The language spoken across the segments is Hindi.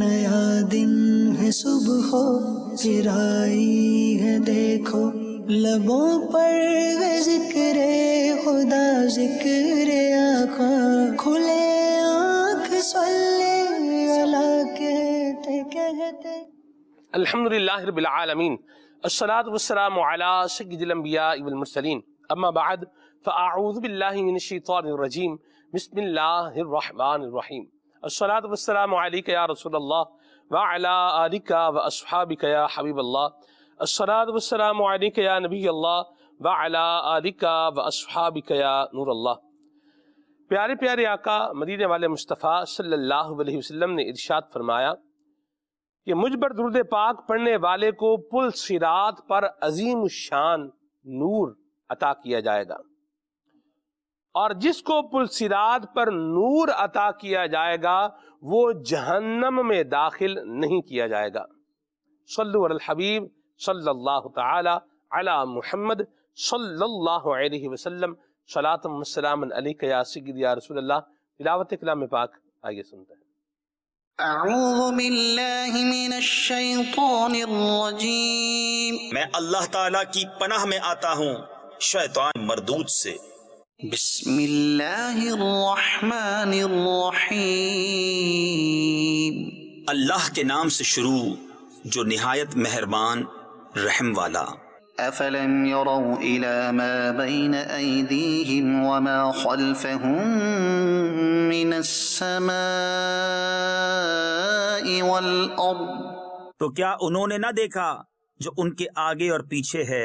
नया दिन है सुबह चिराई है देखो लबों पर जिक्र खुदा जिक्र आखा खुले आँख कहते कहते الحمد بالعالمين الصلاة والسلام على سيد الأنبياء والمرسلين أما بعد فأعوذ بالله من الشيطان الرجيم بسم الله الرحمن الرحيم असलातम या रसूल वाला अलिका व असहाबिक या हबीब अल्लाह असलातम या नबी अल्लाह वाला अलिका व असहाबिक या नूर अल्लाह प्यारे प्यारे आका मदीने वाले मुस्तफ़ा सल्लल्लाहु अलैहि वसल्लम ने इरशाद फरमाया कि मुझ पर दुरुद पाक पढ़ने वाले को पुल सिरात पर अजीम शान नूर अता किया जाएगा और जिसको पुलसिराद पर नूर अता किया जाएगा वो जहन्नम में दाखिल नहीं किया जाएगा सल्लल्लाहु हबीब सल्लल्लाहु ताला अला मुहम्मद सल्लल्लाहु अलैहि वसल्लम सलातम वसलाम अलैक या सय्यद या रसूल अल्लाह तिलावत कलाम पाक आगे सुनते हैं أعوذ بالله من الشيطان الرجيم मैं अल्लाह ताला की पनाह में आता हूँ शैतान मर्दूद से بسم الله الرحمन الرحيم अल्लाह के नाम से शुरू जो निहायत मेहरबान रहम वाला أفلم يروا إلى ما بين أيديهم وما خلفهم من السماء والأرض तो क्या उन्होंने ना देखा जो उनके आगे और पीछे है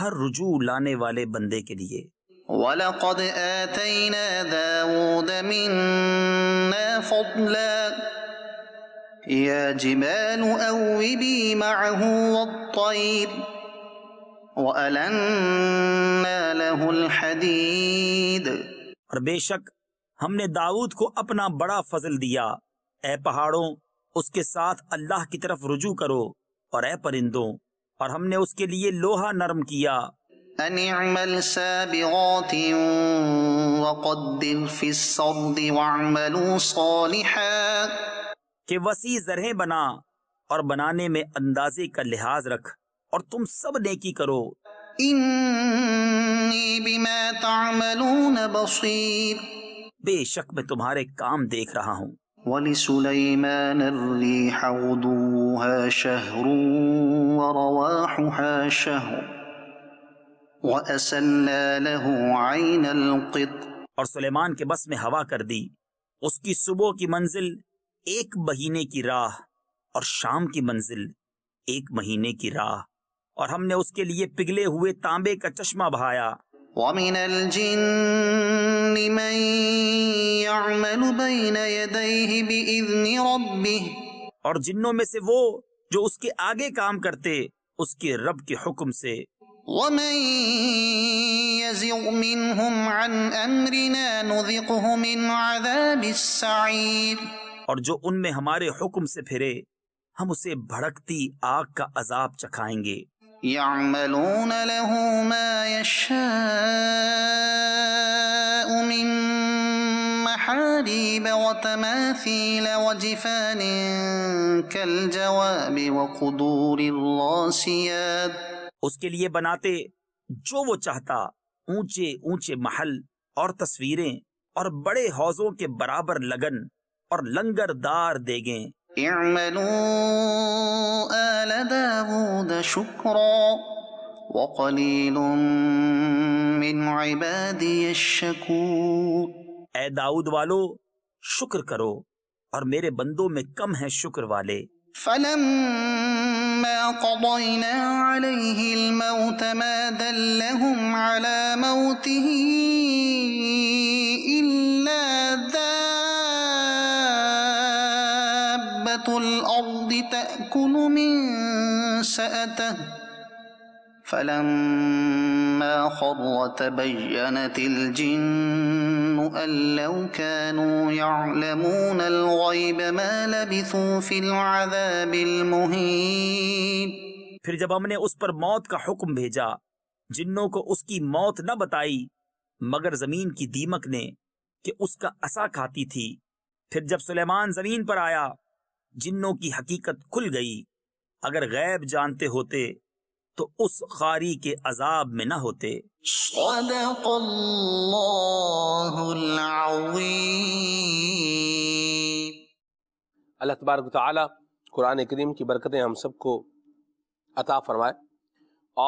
हर रुजू लाने वाले बंदे के लिए और बेशक हमने दाऊद को अपना बड़ा फजल दिया ए पहाड़ों उसके साथ अल्लाह की तरफ रुजू करो और ए परिंदों और हमने उसके लिए लोहा नरम किया أن वसी जरहे बना और बनाने में अंदाजे का लिहाज रख और तुम सब नेकी करो बेशक मैं तुम्हारे काम देख रहा हूँ ولسليمان الريح غدوها شهر ورواحها شهر وأسلنا له عين القط और सुलेमान के बस में हवा कर दी उसकी सुबह की मंजिल एक महीने की राह और शाम की मंजिल एक महीने की राह और हमने उसके लिए पिघले हुए तांबे का चश्मा बहाया ومن الجن من يعمل بين يديه بإذن ربه और जिन्नों में से वो जो उसके आगे काम करते उसके रब के हुक्म से ومن يزغ منهم عن نذقه من عذاب السعير और जो उनमें हमारे हुक्म से फिरे हम उसे भड़कती आग का अजाब चखाएंगे يعملون له ما يشاء من محاريب وتماثيل وجفان كالجواب وقدور الراسيات उसके लिए बनाते जो वो चाहता ऊंचे ऊंचे महल और तस्वीरें और बड़े हौजों के बराबर लगन और लंगरदार देगें اعملوا آل داود شكرا وقليل من عبادي الشكور اے داؤد والو شکر کرو اور میرے بندوں میں کم ہیں شکر والے فلما قضينا عليه الموت ما دلهم على موته من سأته فلما خر تبينت الجن أن لو كانوا يعلمون الغيب ما لبثوا في العذاب المهين फिर जब हमने उस पर मौत का हुक्म भेजा जिन्नों को उसकी मौत न बताई मगर जमीन की दीमक ने कि उसका असा खाती थी फिर जब सुलेमान जमीन पर आया जिन्नों की हकीकत खुल गई अगर गैब जानते होते तो उस खारी के अजाब में न होते अल्लाह तबारक कुरान करीम की बरकतें हम सबको अता फरमाए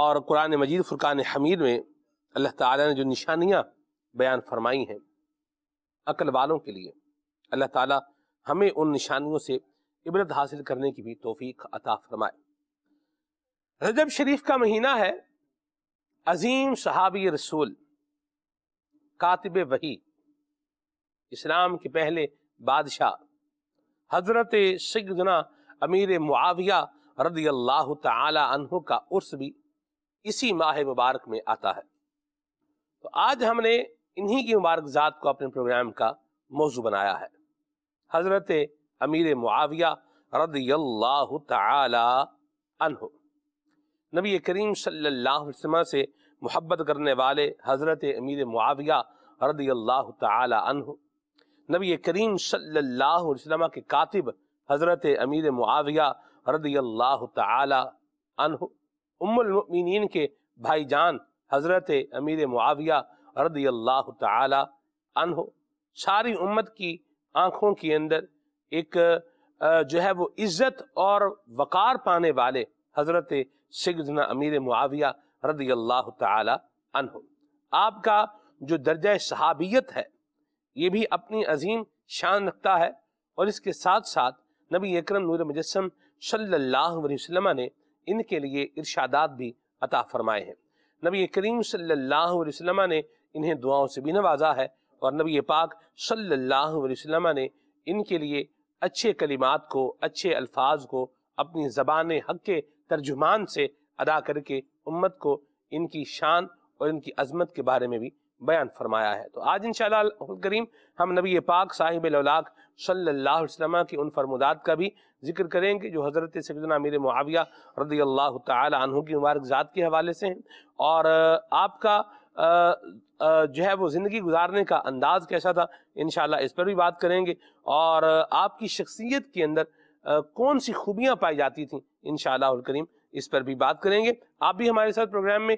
और कुरान मजीद फ़ुरक़ान हमीद में अल्लाह ताला ने जो निशानियाँ बयान फरमाई हैं अकल वालों के लिए अल्लाह ताला हमें उन निशानियों से इबरत हासिल करने की भी तोफीक अता फरमाए रजब शरीफ का महीना है अजीम सहाबी रसूल कातिब वही इस्लाम के पहले बादशाह हजरत सगदना अमीर मुआविया रदी अल्लाह तहों का उर्स भी इसी माह मुबारक में आता है तो आज हमने इन्हीं की मुबारक को अपने प्रोग्राम का मौजू बनाया है हजरत अमीर मुआविया रद्लाह तहो नबी करीम सल्ला से मोहब्बत करने वाले हज़रत अमीर मुआविया रद्लाह तहो नबी करीम सल्ला के कातिब हज़रत अमीर मुआविया रद्लाह तहो उम्मिन के भाईजान हज़रत अमीर मुआविया रद्लाह तहो सारी उम्मत की आँखों के अंदर एक जो है वो इज्जत और वक़ार पाने वाले हज़रत सिगजना अमीर मुआविया रदी अल्लाह तन आपका जो दर्जा सहाबियत है ये भी अपनी अजीम शान रखता है और इसके साथ साथ नबी अक्रम नूर मुजस्म सल्लल्लाहु अलैहि वसल्लम ने इनके लिए इरशादात भी अता फरमाए हैं नबी करीम सल्लल्लाहु अलैहि वसल्लम ने इन्हें दुआओं से भी नवाजा है और नबी पाक सल्लल्लाहु अलैहि वसल्लम ने इनके लिए अच्छे कलिमात को अच्छे अल्फाज को अपनी ज़बान हक के तर्जुमान से अदा करके उम्मत को इनकी शान और इनकी अजमत के बारे में भी बयान फरमाया है तो आज इन करीम हम नबी पाक साहिब लौलाक सल्लल्लाहु अलैहि वसल्लम की उन फरमुदात का भी जिक्र करेंगे जो हज़रत सैदना मीर मुआविया रदी अल्लाह तहु की मुबारक ज़ात के हवाले से हैं और आपका जो है वो ज़िंदगी गुजारने का अंदाज़ कैसा था इन इस पर भी बात करेंगे और आपकी शख्सियत के अंदर कौन सी खूबियाँ पाई जाती थी इन करीम इस पर भी बात करेंगे आप भी हमारे साथ प्रोग्राम में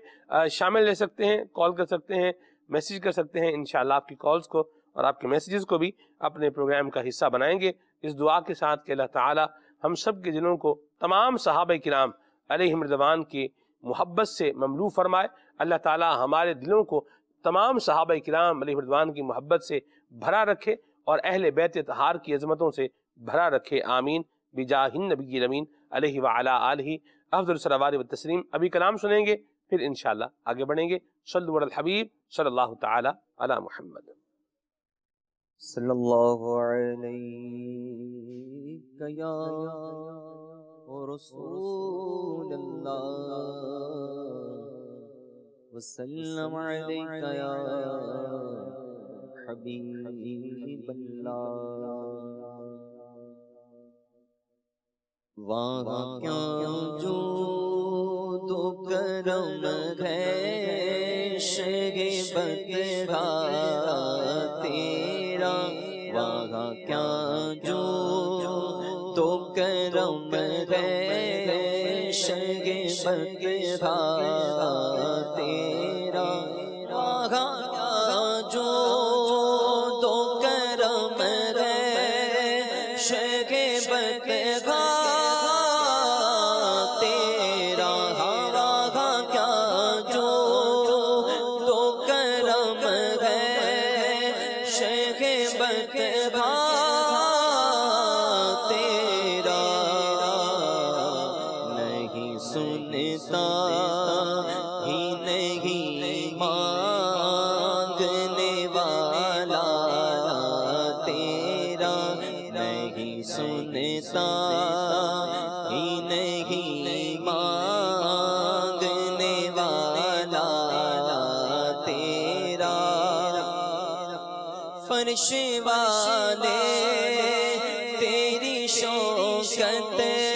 शामिल रह सकते हैं कॉल कर सकते हैं मैसेज कर सकते हैं इन आपकी कॉल्स को और आपके मैसेजेस को भी अपने प्रोग्राम का हिस्सा बनाएंगे इस दुआ के साथ के अल्लाह ताला हम सब के दिलों को तमाम सहाब कराम अलहमरदवान की मोहब्बत से ममलू फरमाए अल्लाह ताला हमारे दिलों को तमाम सहाब कराम अली रिदवान की मोहब्बत से भरा रखे और अहल बैत तहार की अजमतों से भरा रखे आमीन बिजाहिन नबी रमीन अलही वाला तस्लीम अभी कलाम सुनेंगे फिर इन आगे बढ़ेंगे सल हबीब सल्ला तला महमद सल्लल्लाहु अलैहि عليك يا حبيب الله वाह क्या जो तो करम है शेगे बकरा तेरा वाह क्या जो तो करम है शेगे बकरा شتے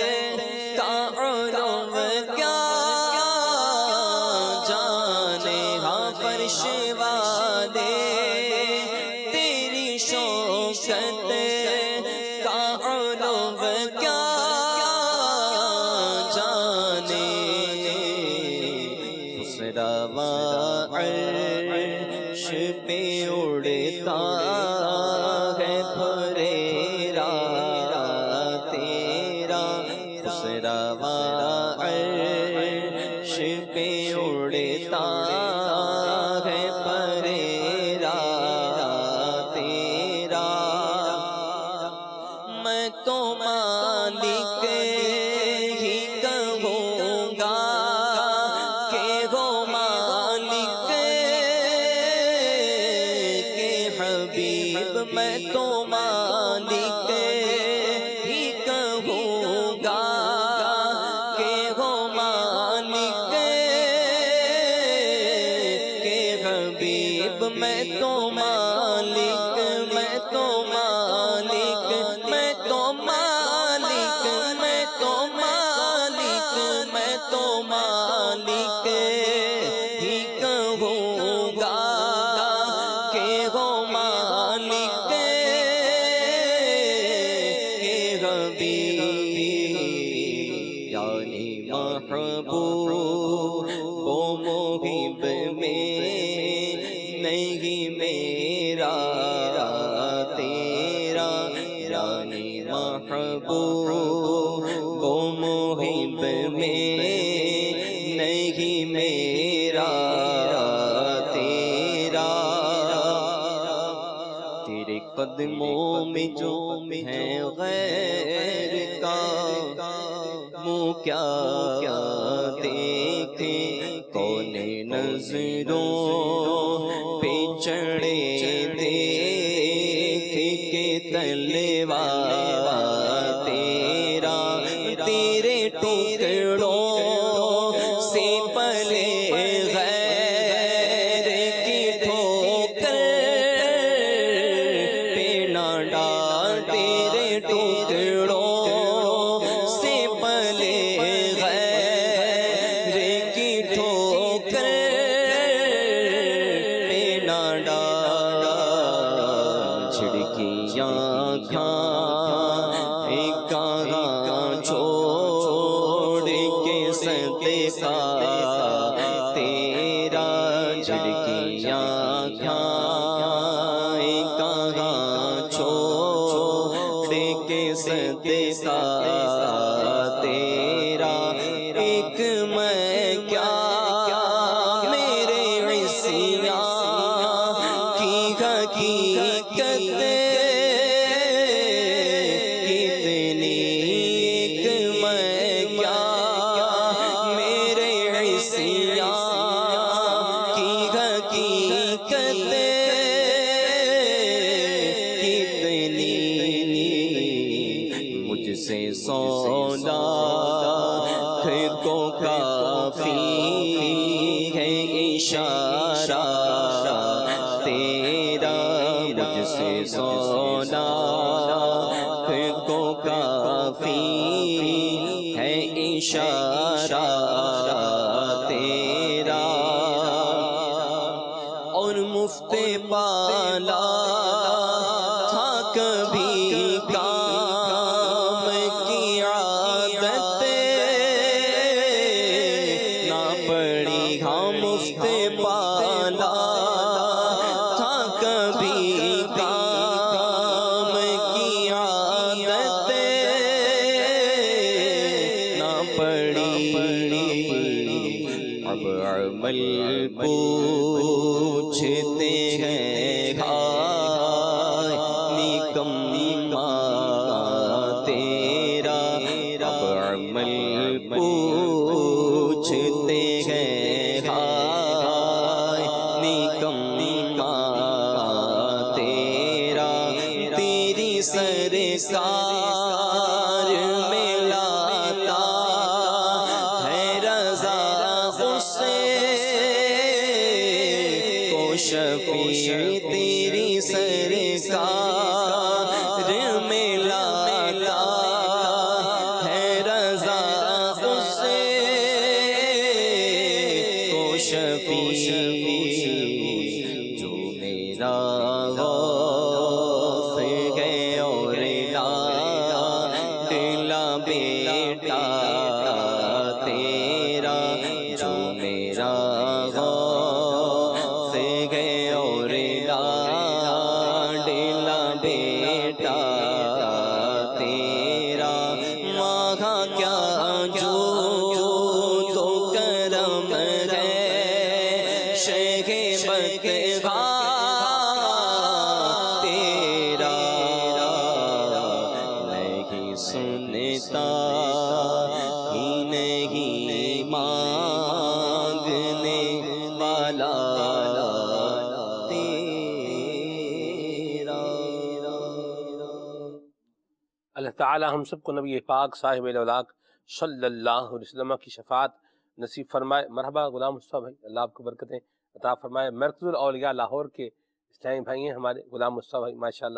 हम सबको नबी पाक साहिब लाक सल्लल्लाहु अलैहि वसल्लम की शफात नसीब फरमाए मरहबा गुलाम मुस्तफ़ा भाई अल्लाह आपको बरकतें अता फरमाए मरकज़ुलौलिया लाहौर के इस्लामी भाई हैं हमारे गुलाम मुस्तफ़ा भाई माशा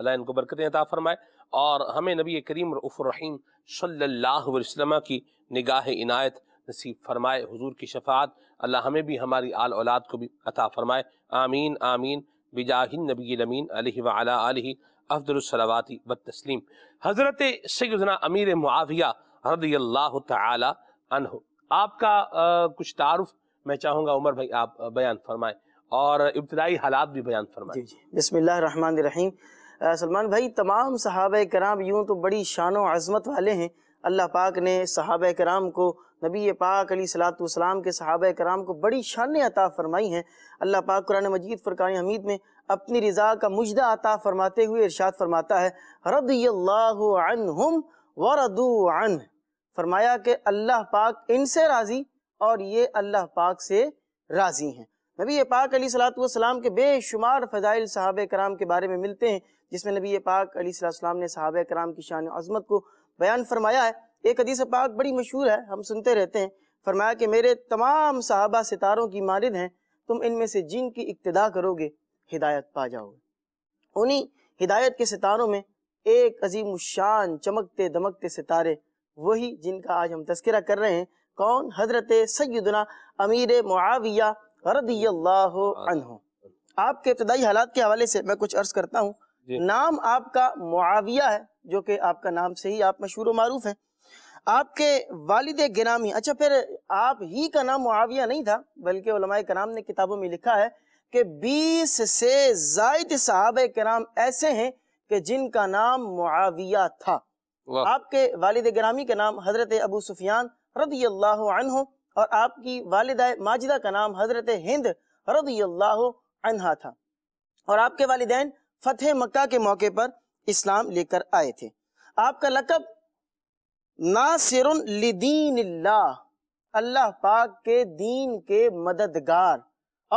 अल्लाह इनको बरकतें अता फरमाए और हमें नबी करीम रफ़ुररहीम सल्लल्लाहु अलैहि वसल्लम की निगाह इनायत नसीब फरमाए हुजूर की शफात अल्लाह हमें भी हमारी आल औलाद को भी अता फरमाए आमीन आमीन बिजाहिन नबी लमीन अलह वाली अफदलसलवाती व तस्लीम हज़रत अमीर मुआविया रदी अल्लाह आपका आ, कुछ तारफ़ मैं चाहूँगा उमर भाई आप बयान फरमाएँ और इब्तदाई हालात भी बयान फरमाएँ बसमिल्लर रहीम सलमान भाई तमाम सहाब कराम यूँ तो बड़ी शान व अजमत वाले हैं अल्लाह पाक ने सहाब कराम को नबी पाक अली सलातम के सहाब कराम को बड़ी शान अता फ़रमाई हैं अल्लाह पाक कुरान मजीद फ़ुरकान हमीद में अपनी रज़ा का मुजदा अता फ़रमाते हुए इरशाद फरमाता है रदम वरदू फरमाया कि अल्लाह पाक इनसे राज़ी और ये अल्लाह पाक से राज़ी हैं नबी पाक अली सलाम के बेशुमार फ़जाइल सहाब कराम के बारे में मिलते हैं जिसमें नबी पाक अली सलाम ने सहाब कराम की शान अजमत को बयान फरमाया है एक हदीस पाक बड़ी मशहूर है हम सुनते रहते हैं फरमाया कि मेरे तमाम साहबा सितारों की मानद हैं तुम इनमें से जिन की इब्तदा करोगे हिदायत पा जाओगे उन्हीं हिदायत के सितारों में एक अजीम शान चमकते दमकते सितारे वही जिनका आज हम तस्करा कर रहे हैं कौन हजरत सैदना अमीर मुआविया आपके इब्तदाई हालात के हवाले से मैं कुछ अर्ज करता हूँ नाम आपका मुआविया है जो कि आपका नाम से ही आप मशहूर मरूफ हैं आपके वालिद गिरामी अच्छा फिर आप ही का नाम मुआविया नहीं था बल्कि कराम ने किताबों में लिखा है कि 20 से जायद साहब कराम ऐसे हैं कि जिनका नाम मुआविया था आपके वालिद गिरामी का नाम हज़रत अबू सुफियान रदी अल्लाह और आपकी वालदा माजिदा का नाम हज़रत हिंद रदी अल्लाह था और आपके वालदे फ़तेह मक्का के मौके पर इस्लाम लेकर आए थे आपका लकब नासिर लिदीन अल्लाह पाक के दीन के मददगार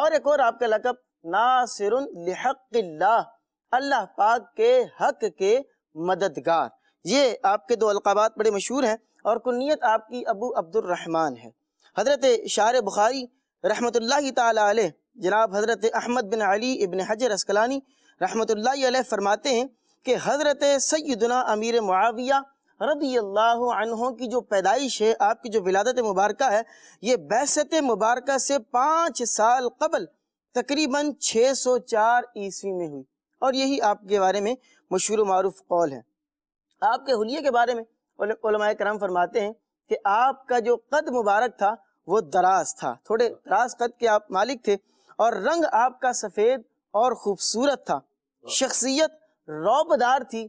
और एक और आपका लकब नासिर अल्लाह पाक के हक के मददगार ये आपके दो अलकाबात बड़े मशहूर हैं और कुनीत आपकी अबू अब्दुलरहमान है हज़रत शार बुखारी रहमत ला जनाब हज़रत अहमद बिन अली इबन हजर अस्कलानी रहमत ला फरमाते हैं कि हज़रत सैदना अमीर मुआविया रबी अल्लाह की जो पैदाइश है आपकी जो विलादत मुबारक है ये बैसत मुबारक से पाँच साल कबल तकरीबन 604 ईस्वी में हुई और यही आपके बारे में मशहूर मरूफ कौल है आपके हलिया के बारे में कराम फरमाते हैं कि आपका जो कद मुबारक था वो दराज था थोड़े दराज कद के आप मालिक थे और रंग आपका सफ़ेद और ख़ूबसूरत था शख्सियत रौबदार थी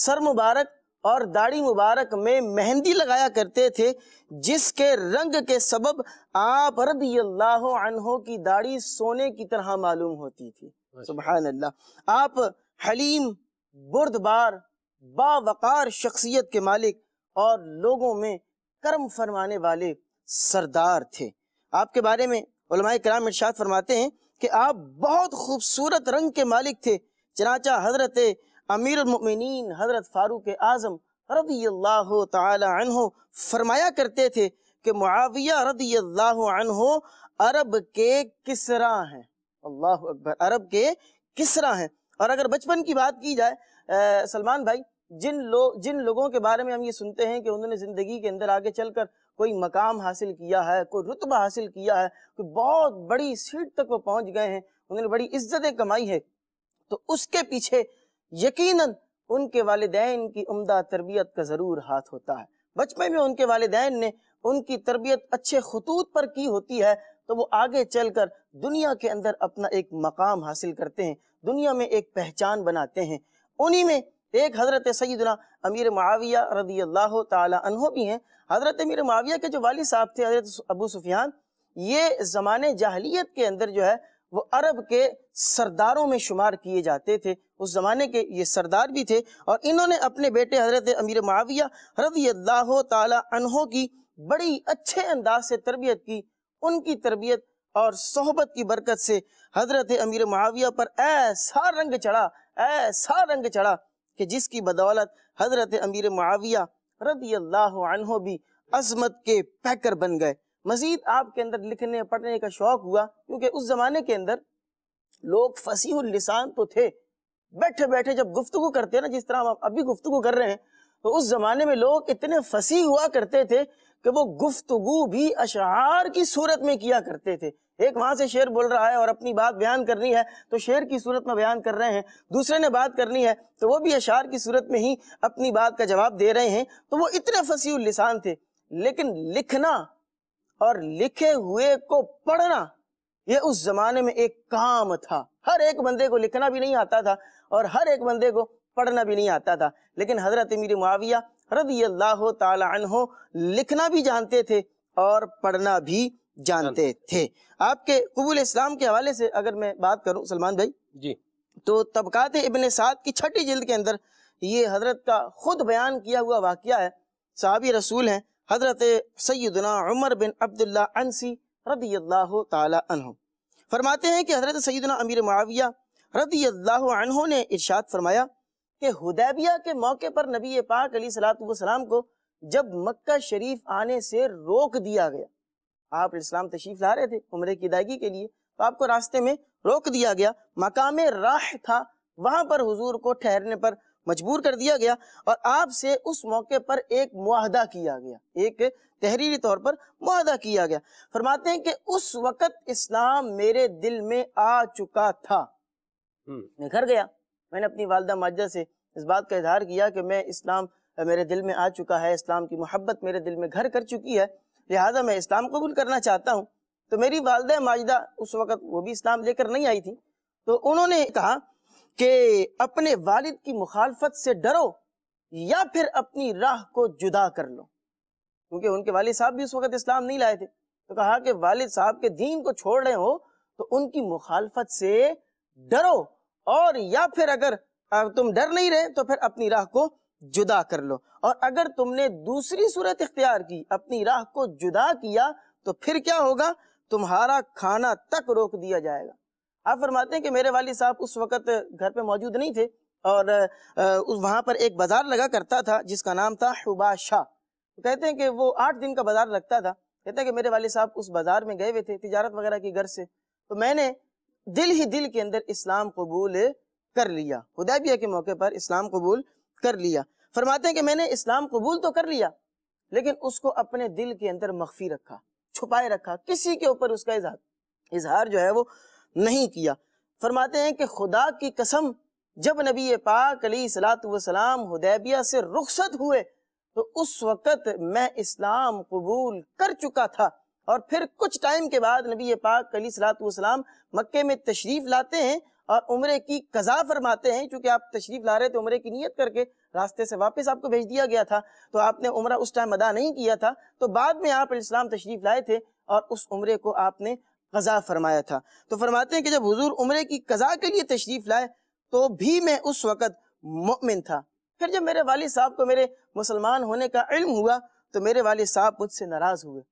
सर मुबारक और दाढ़ी मुबारक में मेहंदी लगाया करते थे जिसके रंग के सबब आप रदी अल्लाह की दाढ़ी सोने की तरह मालूम होती थी अल्लाह अच्छा। आप हलीम बुर्दबार बावकार शख्सियत के मालिक और लोगों में कर्म फरमाने वाले सरदार थे आपके बारे में कराम इरशाद फरमाते हैं कि आप बहुत खूबसूरत रंग के मालिक थे चनाचा हज़रत अमीर मुमिनीन हज़रत फ़ारूक आज़म रदी अल्लाह तहो फरमाया करते थे कि मुआविया रदी अल्लाह अरब के किसरा हैं अल्लाह अकबर अरब के किसरा हैं और अगर बचपन की बात की जाए सलमान भाई जिन लोग जिन लोगों के बारे में हम ये सुनते हैं कि उन्होंने ज़िंदगी के अंदर आगे चलकर कोई मकाम हासिल किया है कोई रुतबा हासिल किया है कोई बहुत बड़ी सीट तक वो पहुंच गए हैं उन्होंने बड़ी इज्जतें कमाई है तो उसके पीछे यकीनन उनके वालदेन की उम्दा तरबियत का ज़रूर हाथ होता है बचपन में उनके वालदेन ने उनकी तरबियत अच्छे खतूत पर की होती है तो वो आगे चल कर दुनिया के अंदर अपना एक मकाम हासिल करते हैं दुनिया में एक पहचान बनाते हैं उन्हीं में एक हज़रत सईदना अमीर माविया रदी अल्लाह तहो भी हैं हज़रत अमीर माविया के जो वाली साहब थे हज़रत अबू सुफियान ये ज़माने जाहलीत के अंदर जो है वो अरब के सरदारों में शुमार किए जाते थे उस ज़माने के ये सरदार भी थे और इन्होंने अपने बेटे हज़रत अमीर माविया रजी अल्लाह तहों की बड़ी अच्छे अंदाज से तरबियत की उनकी तरबियत और सोहबत की बरकत से हज़रत अमीर माविया पर ऐसा रंग चढ़ा ऐसा रंग चढ़ा कि जिसकी बदौलत हज़रत अमीर माविया रदी अल्लाह भी अजमत के पैकर बन गए मजीद आपके अंदर लिखने पढ़ने का शौक हुआ क्योंकि उस जमाने के अंदर लोग फसीह लिसान तो थे बैठे बैठे जब गुफ्तु करते हैं ना जिस तरह आप अभी गुफ्तु कर रहे हैं तो उस जमाने में लोग इतने फसी हुआ करते थे कि वो गुफ्तगु भी अशार की सूरत में किया करते थे एक वहां से शेर बोल रहा है और अपनी बात बयान करनी है तो शेर की सूरत में बयान कर रहे हैं दूसरे ने बात करनी है तो वो भी अशार की सूरत में ही अपनी बात का जवाब दे रहे हैं तो वो इतने फसी लिसान थे लेकिन लिखना और लिखे हुए को पढ़ना यह उस जमाने में एक काम था हर एक बंदे को लिखना भी नहीं आता था और हर एक बंदे को पढ़ना भी नहीं आता था लेकिन हजरत मीर माविया रदी अल्लाह तहो लिखना भी जानते थे और पढ़ना भी जानते थे आपके कबूल इस्लाम के हवाले से अगर मैं बात करूं सलमान भाई जी तो तबकात इबन साद की छठी जिल्द के अंदर ये हजरत का खुद बयान किया हुआ वाक्य है साहबी रसूल हैं हज़रत सैदना उमर बिन अब्दुल्लासी रदी अल्लाह तहु फरमाते हैं कि हज़रत सैदना अमीर माविया रदी अल्लाह ने इर्शाद फरमाया कि हदैबिया के मौके पर नबी पाक अली सलाम को जब मक्का शरीफ आने से रोक दिया गया आप इस्लाम तशीफ ला रहे थे उम्र की अदायगी के लिए तो आपको रास्ते में रोक दिया गया मकाम राह था वहां पर हुजूर को ठहरने पर मजबूर कर दिया गया और आपसे उस मौके पर एक मुआहदा किया गया एक तहरीरी तौर पर मुआहदा किया गया फरमाते हैं कि उस वक़्त इस्लाम मेरे दिल में आ चुका था हम्म। मैं घर गया मैंने अपनी वालदा माजा से इस बात का इजहार किया कि मैं इस्लाम मेरे दिल में आ चुका है इस्लाम की मोहब्बत मेरे दिल में घर कर चुकी है लिहाजा मैं इस्लाम कबूल करना चाहता हूँ तो मेरी वालदा माजदा उस वक़्त वो भी इस्लाम लेकर नहीं आई थी तो उन्होंने कहा कि अपने वालिद की मुखालफत से डरो या फिर अपनी राह को जुदा कर लो क्योंकि उनके वालिद साहब भी उस वक्त इस्लाम नहीं लाए थे तो कहा कि वालिद साहब के दीन को छोड़ रहे हो तो उनकी मुखालफत से डरो और या फिर अगर तुम डर नहीं रहे तो फिर अपनी राह को जुदा कर लो और अगर तुमने दूसरी सूरत इख्तियार की अपनी राह को जुदा किया तो फिर क्या होगा तुम्हारा खाना तक रोक दिया जाएगा आप फरमाते हैं कि मेरे वाली साहब उस वक़्त घर पे मौजूद नहीं थे और वहाँ पर एक बाज़ार लगा करता था जिसका नाम था हुबा शाह कहते हैं कि वो आठ दिन का बाज़ार लगता था कहते हैं कि मेरे वाले साहब उस बाज़ार में गए हुए थे तजारत वगैरह की घर से तो मैंने दिल ही दिल के अंदर इस्लाम कबूल कर लिया हुदैबिया के मौके पर इस्लाम कबूल कर लिया फरमाते हैं कि मैंने इस्लाम कबूल तो कर लिया लेकिन उसको अपने दिल के अंदर मख्फी रखा छुपाए रखा किसी के ऊपर उसका इजहार इजहार जो है वो नहीं किया फरमाते हैं कि खुदा की कसम जब नबी पाक अली सलाम हुदैबिया से रुखसत हुए तो उस वक़्त मैं इस्लाम कबूल कर चुका था और फिर कुछ टाइम के बाद नबी पाक अली सलाम मक्के में तशरीफ़ लाते हैं और उम्र की कज़ा फरमाते हैं क्योंकि आप तशरीफ़ ला रहे थे उम्र की नीयत करके रास्ते से वापस आपको भेज दिया गया था तो आपने उम्र उस टाइम अदा नहीं किया था तो बाद में आप इस्लाम तशरीफ़ लाए थे और उस उम्र को आपने कज़ा फरमाया था तो फरमाते हैं कि जब हुजूर उम्र की कज़ा के लिए तशरीफ़ लाए तो भी मैं उस वक़्त मुमिन था फिर जब मेरे वालिद साहब को मेरे मुसलमान होने का इल्म हुआ तो मेरे वालिद साहब मुझसे नाराज़ हुए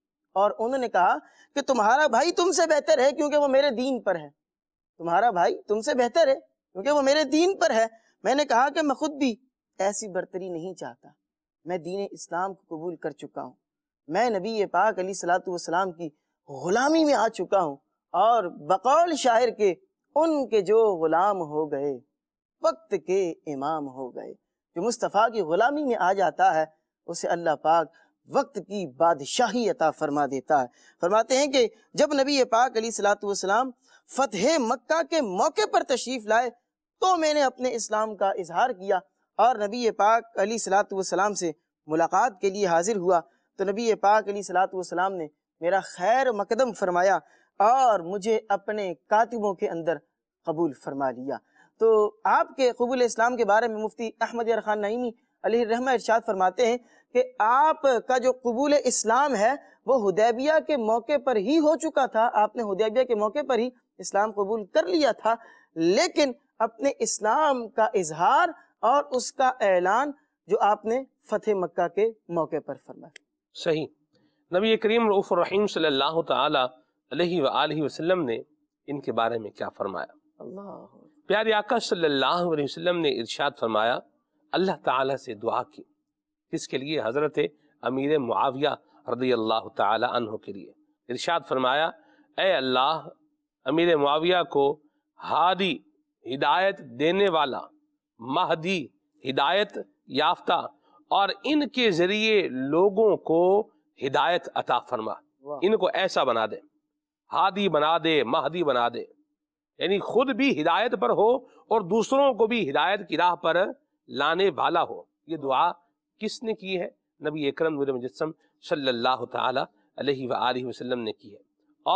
और उन्होंने कहा कि तुम्हारा भाई तुमसे बेहतर है क्योंकि वो मेरे दीन पर है तुम्हारा भाई तुमसे बेहतर है क्योंकि वो मेरे दीन पर है मैंने कहा कि मैं खुद भी ऐसी बर्तरी नहीं चाहता मैं दीन इस्लाम को कबूल कर चुका हूँ मैं नबी पाक अली सलात वसलाम की गुलामी में आ चुका हूँ और बकौल शायर के उनके जो गुलाम हो गए वक्त के इमाम हो गए जो मुस्तफ़ा की गुलामी में आ जाता है उसे अल्लाह पाक वक्त की बादशाही अता फरमा देता है फरमाते हैं कि जब नबी पाक अली सलाम फतेह मक्का के मौके पर तशरीफ़ लाए तो मैंने अपने इस्लाम का इजहार किया और नबी पाक अली सलाम से मुलाकात के लिए हाजिर हुआ तो नबी पाक अली सलाम ने मेरा खैर मकदम फरमाया और मुझे अपने कातिबों के अंदर कबूल फरमा लिया तो आपके कबूल इस्लाम के बारे में मुफ्ती अहमद यार खान नईमी रहमा इरशाद फरमाते हैं कि आपका जो कबूल इस्लाम है वो हुदैबिया के मौके पर ही हो चुका था आपने हुदैबिया के मौके पर ही इस्लाम कबूल कर लिया था लेकिन अपने इस्लाम का इजहार और उसका ऐलान जो आपने फतेह मक्का के मौके पर फरमाया सही नबी करीम रऊफ़रहीम सल्लल्लाहु अलैहि वसल्लम ने इनके बारे में क्या फरमाया प्यारे आका सल्लल्लाहु अलैहि वसल्लम ने इरशाद फरमाया अल्लाह ताला से दुआ की किसके लिए हज़रत अमीर मुआविया रदी अल्लाह तहों के लिए इरशाद फरमाया ए अल्लाह अमीर मुआविया को हादी हिदायत देने वाला महदी हिदायत याफ्ता और इनके ज़रिए लोगों को हिदायत अता फरमा इनको ऐसा बना दे हादी बना दे महदी बना दे यानी खुद भी हिदायत पर हो और दूसरों को भी हिदायत की राह पर लाने वाला हो ये दुआ किसने की है नबी अक्रम नूर मुजस्म सल्लल्लाहु अलैहि व वसल्लम ने की है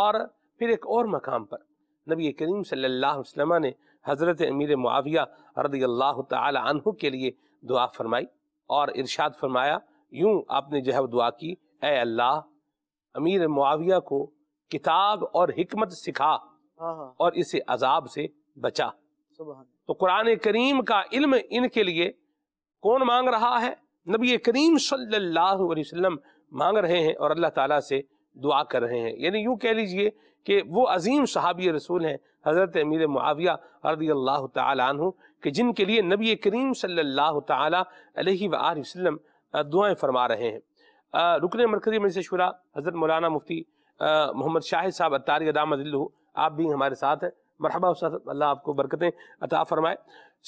और फिर एक और मकाम पर नबी करीम सल्लल्लाहु अलैहि वसल्लम ने हज़रत अमीर मुआविया रदी अल्लाह तहु के लिए दुआ फरमाई और इरशाद फरमाया यूं आपने जो है दुआ की ए अल्लाह अमीर मुआविया को किताब और हिकमत सिखा हाँ, हाँ। और इसे अजाब से बचा तो कुरान करीम का इल्म इनके लिए कौन मांग रहा है नबी करीम सल्लल्लाहु अलैहि वसल्लम मांग रहे हैं और अल्लाह ताला से दुआ कर रहे हैं यानी यूं कह लीजिए कि वो अजीम सहाबी रसूल हैं हज़रत अमीर मुआविया रदी अल्लाह तु कि जिनके लिए नबी करीम सल्लल्लाहु अलैहि वसल्लम दुआएं फरमा रहे हैं रुकन मरकजी मजलिस शुरा हज़रत मौलाना मुफ्ती मोहम्मद शाहिद साहब अतारी अदाम आप भी हमारे साथ हैं मरहबा अल्लाह आपको बरकतें अता फ़रमाए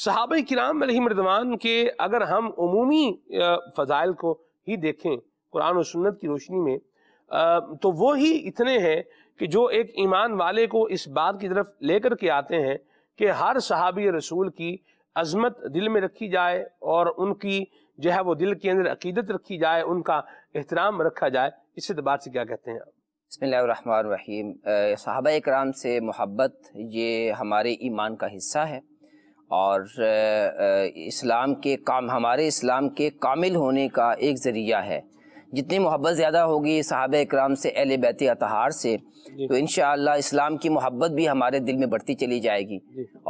सहाब कराम मरदवान के अगर हम अमूमी फ़जाइल को ही देखें कुरान और सुन्नत की रोशनी में तो वो ही इतने हैं कि जो एक ईमान वाले को इस बात की तरफ लेकर के आते हैं कि हर सहाबी रसूल की अजमत दिल में रखी जाए और उनकी जो है वो दिल के अंदर अकीदत रखी जाए उनका एहतराम रखा जाए इस एतबार से क्या कहते हैं आप बसमीम सहाबा कराम से मोहब्बत ये हमारे ईमान का हिस्सा है और इस्लाम के काम हमारे इस्लाम के कामिल होने का एक ज़रिया है जितनी मोहब्बत ज़्यादा होगी सहाब इक्राम से अहल बैत अतहार से तो इन इस्लाम की मोहब्बत भी हमारे दिल में बढ़ती चली जाएगी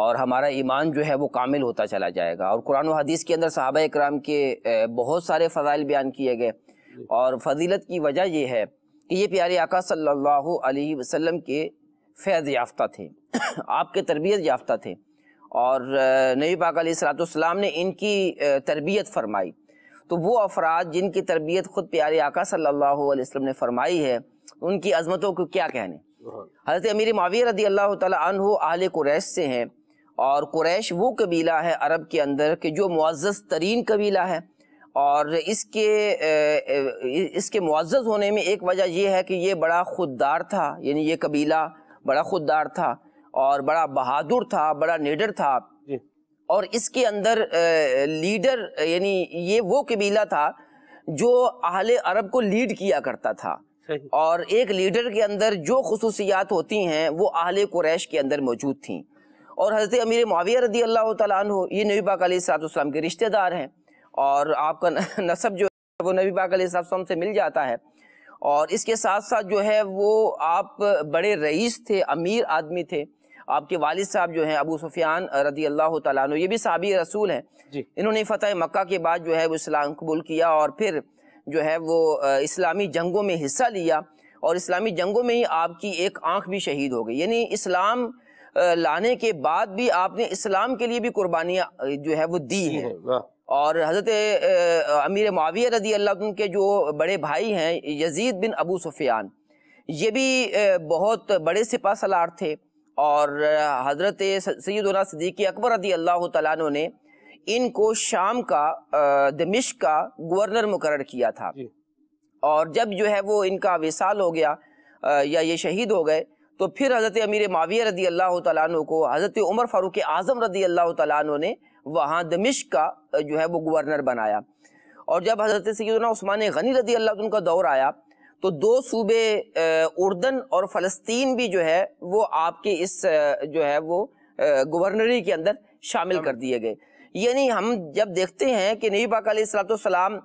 और हमारा ईमान जो है वो कामिल होता चला जाएगा और कुरान हदीस के अंदर सहाबा इक्राम के बहुत सारे फ़जाइल बयान किए गए और फजीलत की वजह यह है कि ये प्यारे आका सल्लल्लाहु अलैहि वसल्लम के फैज़ याफ्ता थे आपके तरबियत याफ्ता थे और नबी पाक सलाम ने इनकी तरबियत फरमाई तो वो अफराद जिनकी तरबियत ख़ुद प्यारे आका सल्लल्लाहु अलैहि वसल्लम ने फरमाई है उनकी अजमतों को क्या कहने हज़रत अमीर माविया रदी अल्लाह तहु आहल कुरैश से हैं और कुरैश वो कबीला है अरब के अंदर कि जो मुआज़ तरीन कबीला है और इसके इसके मुआज़ होने में एक वजह यह है कि ये बड़ा खुददार था यानी ये कबीला बड़ा खुददार था और बड़ा बहादुर था बड़ा निडर था और इसके अंदर लीडर यानी ये वो कबीला था जो अहल अरब को लीड किया करता था और एक लीडर के अंदर जो खसूसियात होती हैं वो अहल कुरैश के अंदर मौजूद थी और हज़रत अमीर माविया रदी अल्लाह तु ये नबी पाक सलाम के रिश्तेदार हैं और आपका नसब जो है वो नबी पाक सम से मिल जाता है और इसके साथ साथ जो है वो आप बड़े रईस थे अमीर आदमी थे आपके वालिद साहब जो हैं अबू सुफियान रदी अल्लाह तु ये भी साबी रसूल हैं इन्होंने फ़तह मक्का के बाद जो है वो इस्लाम कबूल किया और फिर जो है वो इस्लामी जंगों में हिस्सा लिया और इस्लामी जंगों में ही आपकी एक आंख भी शहीद हो गई यानी इस्लाम लाने के बाद भी आपने इस्लाम के लिए भी कुर्बानियाँ जो है वो दी है और हज़रत अमीर माविया रदी अल्लाह के जो बड़े भाई हैं यजीद बिन अबू सुफियान ये भी बहुत बड़े सिपा सलार थे और हज़रत सैदना सदीक़ी अकबर रदी अल्लाह तु ने इनको शाम का दमिश का गवर्नर मुकर किया था और जब जो है वो इनका विसाल हो गया या ये शहीद हो गए तो फिर हज़रत अमीर माविया रदी अल्लाह तु को हज़रत उमर फ़ारूक आज़म रदी अल्लाह तु ने वहाँ दमिश का जो है वो गवर्नर बनाया और जब हज़रत सैदा उस्मान गनी रदी अल्लाह का दौर आया तो दो सूबे उर्दन और फ़लस्तीन भी जो है वो आपके इस जो है वो गवर्नरी के अंदर शामिल कर दिए गए यानी हम जब देखते हैं कि नई पाक सलाम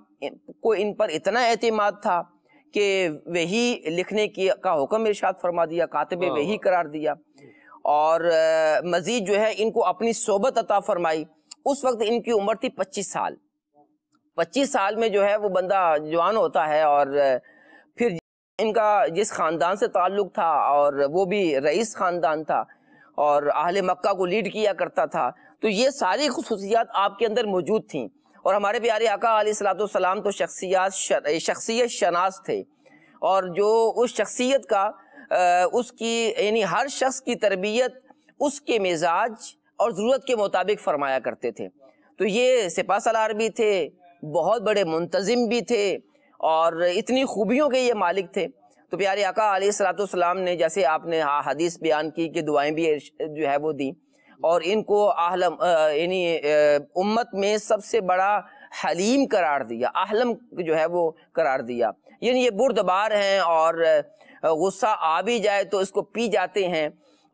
को इन पर इतना अहतमाद था कि वही लिखने की का हुक्म इर्शाद फरमा दिया कातब हाँ, वही हाँ। करार दिया और मज़ीद जो है इनको अपनी सोबत अता फरमाई उस वक्त इनकी उम्र थी पच्चीस साल पच्चीस साल में जो है वो बंदा जवान होता है और फिर इनका जिस ख़ानदान से ताल्लुक़ था और वो भी रईस ख़ानदान था और आहल मक्का को लीड किया करता था तो ये सारी खसूसियात आपके अंदर मौजूद थी और हमारे प्यारे आका सलाम तो शख्सियात शख्सियत शनास थे और जो उस शख्सियत का उसकी यानी हर शख्स की तरबियत उसके मिजाज और ज़रूरत के मुताबिक फरमाया करते थे तो ये सिपा सलार भी थे बहुत बड़े मुंतज़म भी थे और इतनी खूबियों के ये मालिक थे तो प्यारे आका सलाम ने जैसे आपने हदीस बयान की कि दुआएं भी जो है वो दी और इनको आहलम यानी उम्मत में सबसे बड़ा हलीम करार दिया आहलम जो है वो करार दिया यानी ये बुरदबार हैं और गुस्सा आ भी जाए तो इसको पी जाते हैं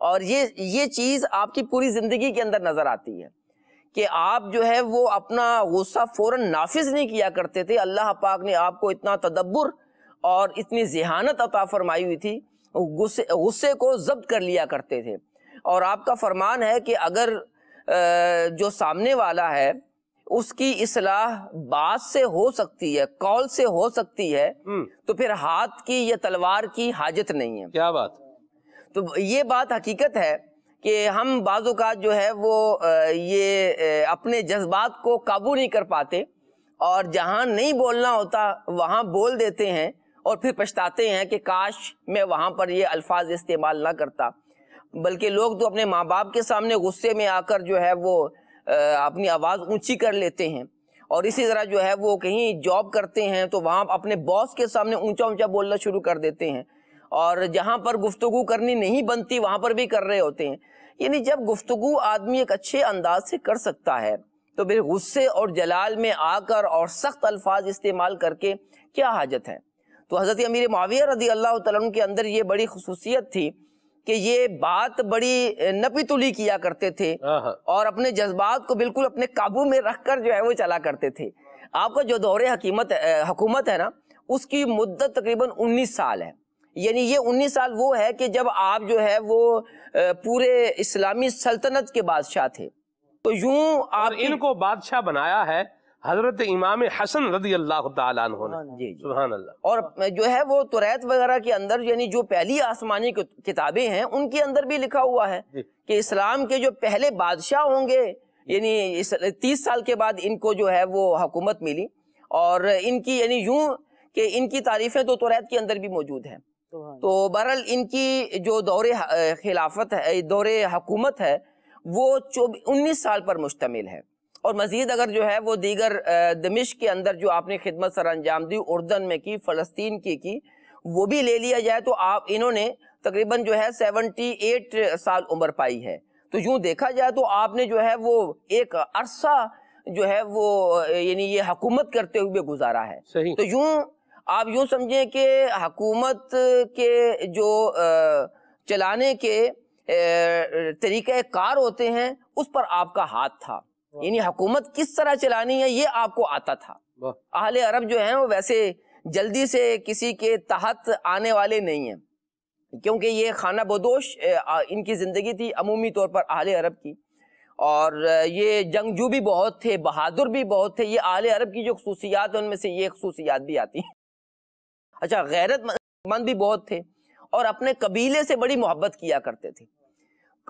और ये ये चीज़ आपकी पूरी ज़िंदगी के अंदर नज़र आती है कि आप जो है वो अपना गुस्सा फौरन नाफिज नहीं किया करते थे अल्लाह पाक ने आपको इतना तदब्बर और इतनी जहानत अता फरमाई हुई थी गुस्से गुस्से को जब्त कर लिया करते थे और आपका फरमान है कि अगर जो सामने वाला है उसकी इसलाह बात से हो सकती है कॉल से हो सकती है हम्म। तो फिर हाथ की या तलवार की हाजत नहीं है क्या बात तो ये बात हकीकत है कि हम बाज़ात जो है वो ये अपने जज्बात को काबू नहीं कर पाते और जहाँ नहीं बोलना होता वहाँ बोल देते हैं और फिर पछताते हैं कि काश मैं वहाँ पर ये अल्फाज इस्तेमाल ना करता बल्कि लोग तो अपने माँ बाप के सामने गुस्से में आकर जो है वो अपनी आवाज़ ऊंची कर लेते हैं और इसी तरह जो है वो कहीं जॉब करते हैं तो वहाँ अपने बॉस के सामने ऊंचा ऊंचा बोलना शुरू कर देते हैं और जहाँ पर गुफ्तु करनी नहीं बनती वहाँ पर भी कर रहे होते हैं यानी जब गुफ्तु आदमी एक अच्छे अंदाज से कर सकता है तो फिर गुस्से और जलाल में आकर और सख्त अल्फाज इस्तेमाल करके क्या हाजत है तो हज़रत अमीर माविया रदी अल्लाह तुम के अंदर ये बड़ी खसूसियत थी कि ये बात बड़ी नपी तुली किया करते थे हाँ, हाँ। और अपने जज्बात को बिल्कुल अपने काबू में रख कर जो है वो चला करते थे आपका जो दौरे हकीमत हकूमत है ना उसकी मुद्दत तकरीबन 19 साल है यानी ये 19 साल वो है कि जब आप जो है वो पूरे इस्लामी सल्तनत के बादशाह थे तो यूं आप इनको बादशाह बनाया है हजरत इमाम हसन रदी हाँ, अल्लाह और जो है वो तुरैत वगैरह के अंदर यानी जो पहली आसमानी किताबें हैं उनके अंदर भी लिखा हुआ है कि इस्लाम के जो पहले बादशाह होंगे यानी तीस साल के बाद इनको जो है वो हुकूमत मिली और इनकी यानी यूं कि इनकी तारीफें तो तुरैत के अंदर भी मौजूद हैं तो, तो बहरहाल इनकी जो दौरे खिलाफत है दौरे हकूमत है वो चौबीस उन्नीस साल पर मुश्तमिल है और मज़ीद अगर जो है वो दीगर दमिश के अंदर जो आपने खिदमत सर अंजाम दी उर्दन में की फ़लस्तीन की की वो भी ले लिया जाए तो आप इन्होंने तकरीबन जो है सेवनटी एट साल उम्र पाई है तो यूँ देखा जाए तो आपने जो है वो एक अरसा जो है वो यानी ये हकूमत करते हुए गुजारा है तो यूँ आप यूँ समझें कि हकूमत के जो चलाने के तरीक़ार होते हैं उस पर आपका हाथ था यानी हकूमत किस तरह चलानी है ये आपको आता था अहल अरब जो हैं वो वैसे जल्दी से किसी के तहत आने वाले नहीं हैं क्योंकि ये खाना बदोश इनकी ज़िंदगी थी अमूमी तौर पर अहल अरब की और ये जंगजू भी बहुत थे बहादुर भी बहुत थे ये आल अरब की जो खसूसियात है उनमें से ये खसूसियात भी आती हैं अच्छा मंद भी बहुत थे और अपने कबीले से बड़ी मोहब्बत किया करते थे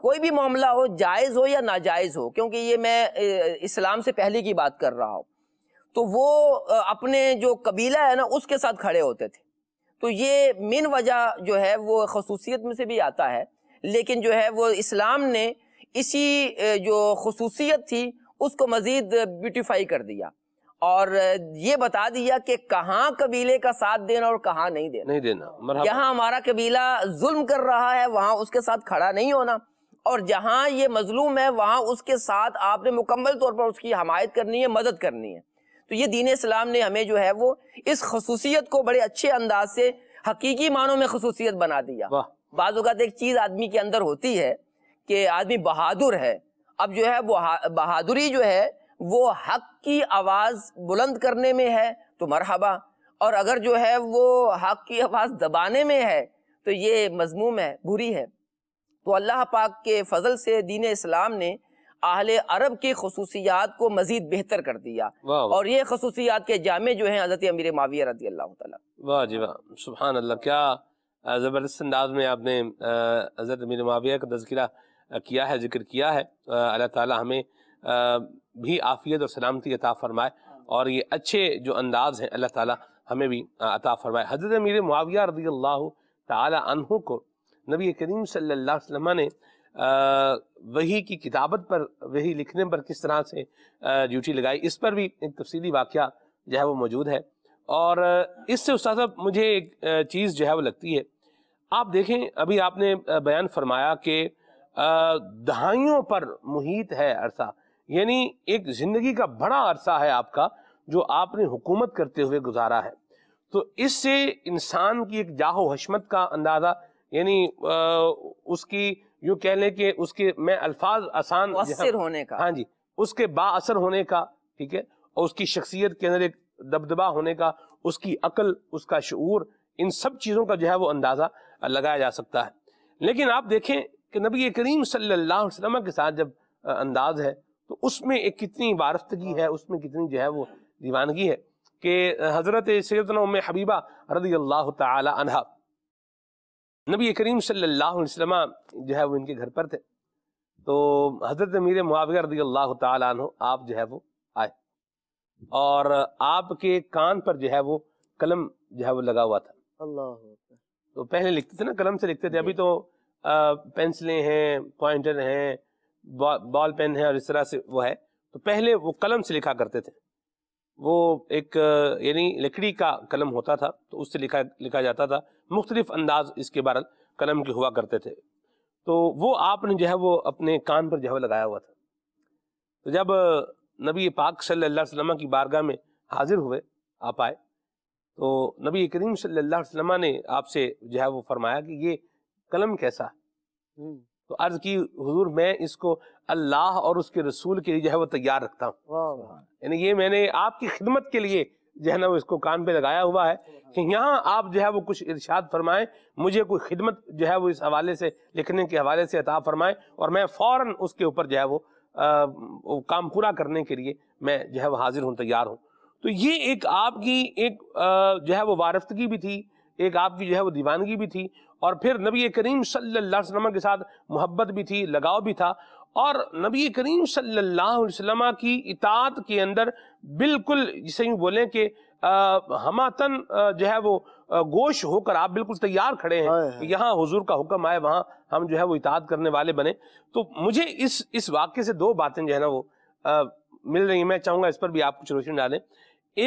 कोई भी मामला हो जायज़ हो या नाजायज़ हो क्योंकि ये मैं इस्लाम से पहले की बात कर रहा हूँ तो वो अपने जो कबीला है ना उसके साथ खड़े होते थे तो ये मेन वजह जो है वो खसूसियत में से भी आता है लेकिन जो है वो इस्लाम ने इसी जो खसूसियत थी उसको मज़ीद ब्यूटिफाई कर दिया और ये बता दिया कि कहाँ कबीले का साथ देना और कहाँ नहीं देना नहीं देना यहाँ हमारा कबीला जुल्म कर रहा है वहाँ उसके साथ खड़ा नहीं होना और जहाँ ये मजलूम है वहाँ उसके साथ आपने मुकम्मल तौर पर उसकी हमायत करनी है मदद करनी है तो ये दीन इस्लाम ने हमें जो है वो इस खसूसियत को बड़े अच्छे अंदाज से हकीकी मानों में खसूसियत बना दिया बाज़ात एक चीज़ आदमी के अंदर होती है कि आदमी बहादुर है अब जो है बहादुरी जो है वो हक की आवाज़ बुलंद करने में है तो मरहबा और अगर जो है वो हक की आवाज़ दबाने में है तो ये मजमूम है बुरी है तो अल्लाह पाक के फजल से दीन इस्लाम ने आहले अरब की खसूसियात को मजीद बेहतर कर दिया और ये खसूसियात के जामे जो है हजरत अमीर माविया रजी अल्लाह वाह जी वाह सुबह अल्लाह क्या ज़बरदस्त अंदाज में आपने हजरत अमीर माविया का तस्करा किया है जिक्र किया है अल्लाह ताला हमें भी आफियत और सलामती अता फरमाए और ये अच्छे जो अंदाज हैं अल्लाह ताला हमें भी अता फरमाए हजरत मीर मुआविया रदी अल्लाह तहों को नबी करीम सल्ला ने वही की किताबत पर वही लिखने पर किस तरह से ड्यूटी लगाई इस पर भी एक तफसीली वाक़ जो है वो मौजूद है और इससे उस मुझे एक चीज़ जो है वो लगती है आप देखें अभी आपने बयान फरमाया कि दहाइयों पर मुहित है अरसा यानी एक जिंदगी का बड़ा अरसा है आपका जो आपने हुकूमत करते हुए गुजारा है तो इससे इंसान की एक जाहो हशमत का अंदाज़ा यानी उसकी यूँ कह लें कि उसके मैं अल्फाज आसान होने का हाँ जी उसके बा असर होने का ठीक है और उसकी शख्सियत के अंदर एक दबदबा होने का उसकी अकल उसका शूर इन सब चीज़ों का जो है वो अंदाज़ा लगाया जा सकता है लेकिन आप देखें कि नबी करीम सल्लल्लाहु अलैहि वसल्लम के साथ जब अंदाज है तो उसमें एक कितनी वारफ्तगी है उसमें कितनी जो है वो दीवानगी है कि हज़रत सैदना उम हबीबा रदी अल्लाह तहा नबी करीम सल्लल्लाहु अलैहि वसल्लम जो है वो इनके घर पर थे तो हज़रत मीर मुआविया रदी अल्लाह तु आप जो है वो आए और आपके कान पर जो है वो कलम जो है वो लगा हुआ था अल्लाह तो पहले लिखते थे ना कलम से लिखते थे अभी तो पेंसिलें हैं पॉइंटर हैं बॉल पेन है और इस तरह से वो है तो पहले वो कलम से लिखा करते थे वो एक यानी लकड़ी का कलम होता था तो उससे लिखा लिखा जाता था मुख्तलिफ अंदाज इसके बारे कलम के हुआ करते थे तो वो आपने जो है वो अपने कान पर जो है लगाया हुआ था तो जब नबी पाक सल्लल्लाहु अलैहि वसल्लम की बारगाह में हाजिर हुए आप आए तो नबी करीम सल्लल्लाहु अलैहि वसल्लम ने आपसे जो है वो फरमाया कि ये कलम कैसा है हम्म। तो अर्ज की हुजूर मैं इसको अल्लाह और उसके रसूल के लिए जो है वो तैयार रखता हूँ यानी ये मैंने आपकी खिदमत के लिए जो है ना वो इसको कान पे लगाया हुआ है कि यहाँ आप जो है वो कुछ इर्शाद फरमाएं मुझे कोई खिदमत जो है वो इस हवाले से लिखने के हवाले से अता फरमाएं और मैं फ़ौर उसके ऊपर जो है वो, आ, वो काम पूरा करने के लिए मैं जो है वो हाजिर हूँ तैयार हूँ तो ये एक आपकी एक जो है वो वारफ्तगी भी थी एक आपकी जो है वो दीवानगी भी थी और फिर नबी करीम सल्लाम के साथ मोहब्बत भी थी लगाव भी था और नबी करीम सल्ला की इतात के अंदर बिल्कुल जिसे यूँ बोलें कि हमातन जो है वो गोश होकर आप बिल्कुल तैयार खड़े हैं यहाँ हुजूर का हुक्म आए वहाँ हम जो है वो इतात करने वाले बने तो मुझे इस इस वाक्य से दो बातें जो है ना वो आ, मिल रही हैं मैं चाहूँगा इस पर भी आप कुछ रोशनी डालें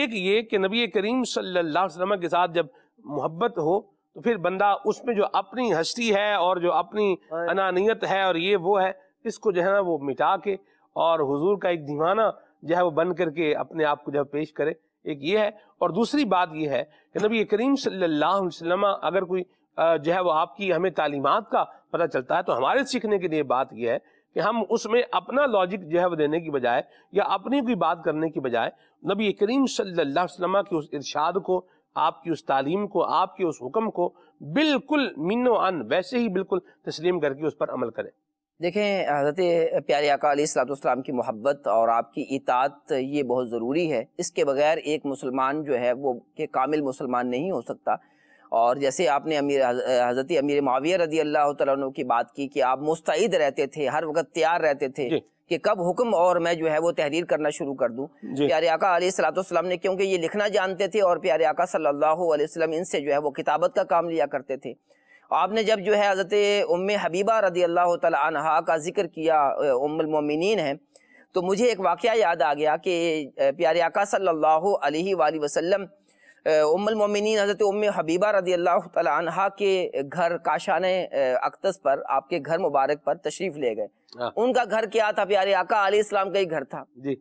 एक ये कि नबी करीम सल्ला के साथ जब मोहब्बत हो तो फिर बंदा उसमें जो अपनी हस्ती है और जो अपनी हाँ। अनानियत है और ये वो है इसको जो है ना वो मिटा के और हुजूर का एक दीवाना जो है वो बन करके अपने आप को जो है पेश करे एक ये है और दूसरी बात ये है कि नबी करीम सल्लल्लाहु अलैहि वसल्लम अगर कोई जो है वो आपकी हमें तालीमत का पता चलता है तो हमारे सीखने के लिए बात यह है कि हम उसमें अपना लॉजिक जो है वो देने की बजाय या अपनी कोई बात करने की बजाय नबी करीम सल्लल्लाहु अलैहि वसल्लम के उस इरशाद को आपकी उस तालीम को आपके उस हुक्म को बिल्कुल मिनो अन वैसे ही बिल्कुल तस्लीम करके उस पर अमल करें देखें हज़रत प्यारे अकालतम की मोहब्बत और आपकी इतात ये बहुत ज़रूरी है इसके बगैर एक मुसलमान जो है वो के कामिल मुसलमान नहीं हो सकता और जैसे आपने अमीर हज़रत अमीर माविया रजी अल्लाह तु की बात की कि आप मुस्तैद रहते थे हर वक्त तैयार रहते थे कि कब हुक्म और मैं जो है वो तहरीर करना शुरू कर दूँ प्यारे आका सलाम ने क्योंकि ये लिखना जानते थे और प्यारे आका सल्लल्लाहु अलैहि वसल्लम इनसे जो है वो किताबत का काम लिया करते थे आपने जब जो है हज़रत उम हबीबा रदी अल्लाह तहा का जिक्र किया उमिन है तो मुझे एक वाक़ याद आ गया कि प्यारे आका सल्लल्लाहु अलैहि वसल्लम उम्मिन हज़रत उम हबीबा रदी अल्लाह तहा के घर काशान अक्तस पर आपके घर मुबारक पर तशरीफ़ ले गए हाँ। उनका घर क्या था प्यारे आका अली इस्लाम का ही घर था जी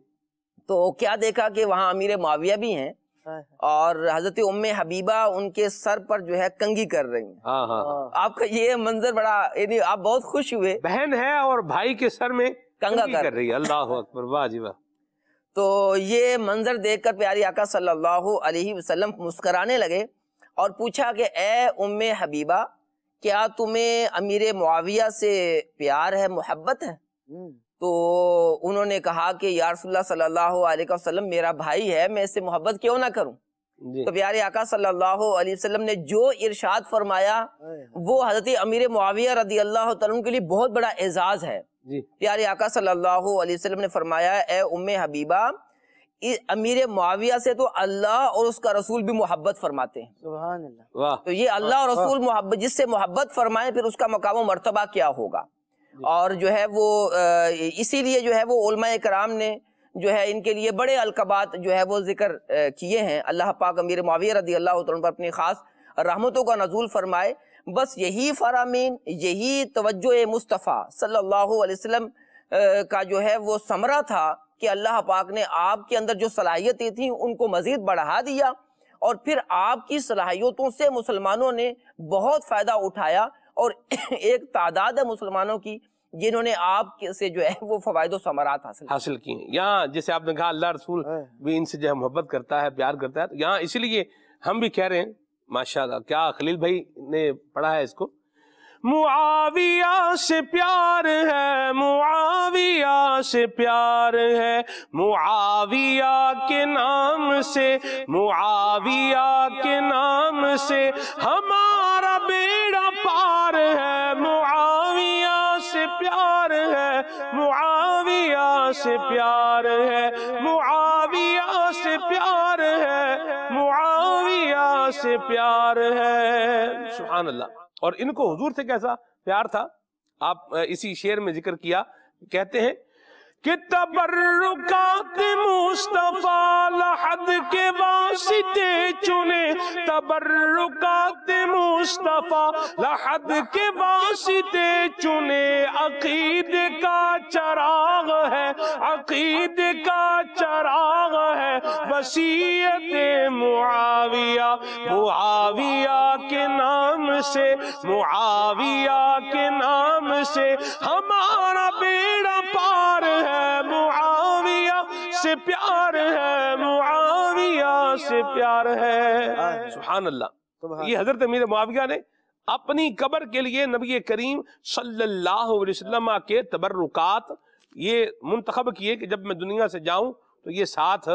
तो क्या देखा कि वहाँ अमीर माविया भी हैं हाँ, हाँ। और हजरत उम हबीबा उनके सर पर जो है कंगी कर रही हैं आपका ये मंजर बड़ा यानी आप बहुत खुश हुए बहन है और भाई के सर में कंगा कर, कर रही है अल्लाह अकबर वाह जी वाह तो ये मंजर देखकर प्यारी आका सल्लल्लाहु अलैहि वसल्लम मुस्कराने लगे और पूछा कि ए उम हबीबा क्या तुम्हें अमीर मुआविया से प्यार है मोहब्बत है हम्म। तो उन्होंने कहा कि यारसोल्ला मेरा भाई है मैं इससे मोहब्बत क्यों ना करूँ तो प्यारे आका सल्लाम ने जो इरशाद फरमाया वो हजरत अमीर मुआविया रदी अल्लाह तुम के लिए बहुत बड़ा एजाज है प्यारे आका सल्लाम ने फरमाया ए हबीबा अमीर मुआविया से तो अल्लाह और उसका रसूल भी मोहब्बत फरमाते हैं तो ये अल्लाह और रसूल मोहब्बत जिससे मोहब्बत फरमाए फिर उसका मकाम मरतबा क्या होगा और जो है वो इसीलिए जो है वो उलमा कराम ने जो है इनके लिए बड़े अलकबात जो है वो जिक्र किए हैं अल्लाह पाक अमीर माविया रदी अल्लाह पर अपनी ख़ास रहमतों का नजूल फरमाए बस यही फरामीन यही तवज्जो मुस्तफ़ा सल्लल्लाहु अलैहि वसल्लम का जो है वो समरा था कि अल्लाह पाक ने आपके अंदर जो सलाहियतें थी उनको मज़ीद बढ़ा दिया और फिर आपकी सलाहियतों से मुसलमानों ने बहुत फ़ायदा उठाया और एक तादाद है मुसलमानों की जिन्होंने आप से जो है वो फवायद समारात हासिल हासिल किए यहाँ जैसे आपने कहा अल्लाह रसूल हाँ। भी इनसे जो है मोहब्बत करता है प्यार करता है यहाँ इसीलिए हम भी कह रहे हैं माशाल्लाह क्या खलील भाई ने पढ़ा है इसको मुआविया से प्यार है मुआविया से प्यार है मुआविया के नाम से मुआविया के नाम से हमारा बेड़ा पार है मुआविया से प्यार है मुआविया से प्यार है मुआविया से प्यार है मुआविया से प्यार है सुबह अल्लाह और इनको हुजूर से कैसा प्यार था आप इसी शेर में जिक्र किया कहते हैं कि तबर्रुकात मुस्तफ़ा लहद के वास्ते चुने तबर्रुकात मुस्तफ़ा लहद के वास्ते चुने अकीद का चराग है अकीद का चराग है वसीयत मुआविया मुआविया के नाम से मुआविया के नाम से हमारा बेड़ा से प्यार है मुआविया से प्यार है हाँ, सुहान अल्लाह ये हजरत अमीर मुआविया ने अपनी कबर के लिए नबी करीम सल्लल्लाहु अलैहि वसल्लम के तबर्रुकात ये मुंतखब किए कि जब मैं दुनिया से जाऊं तो ये साथ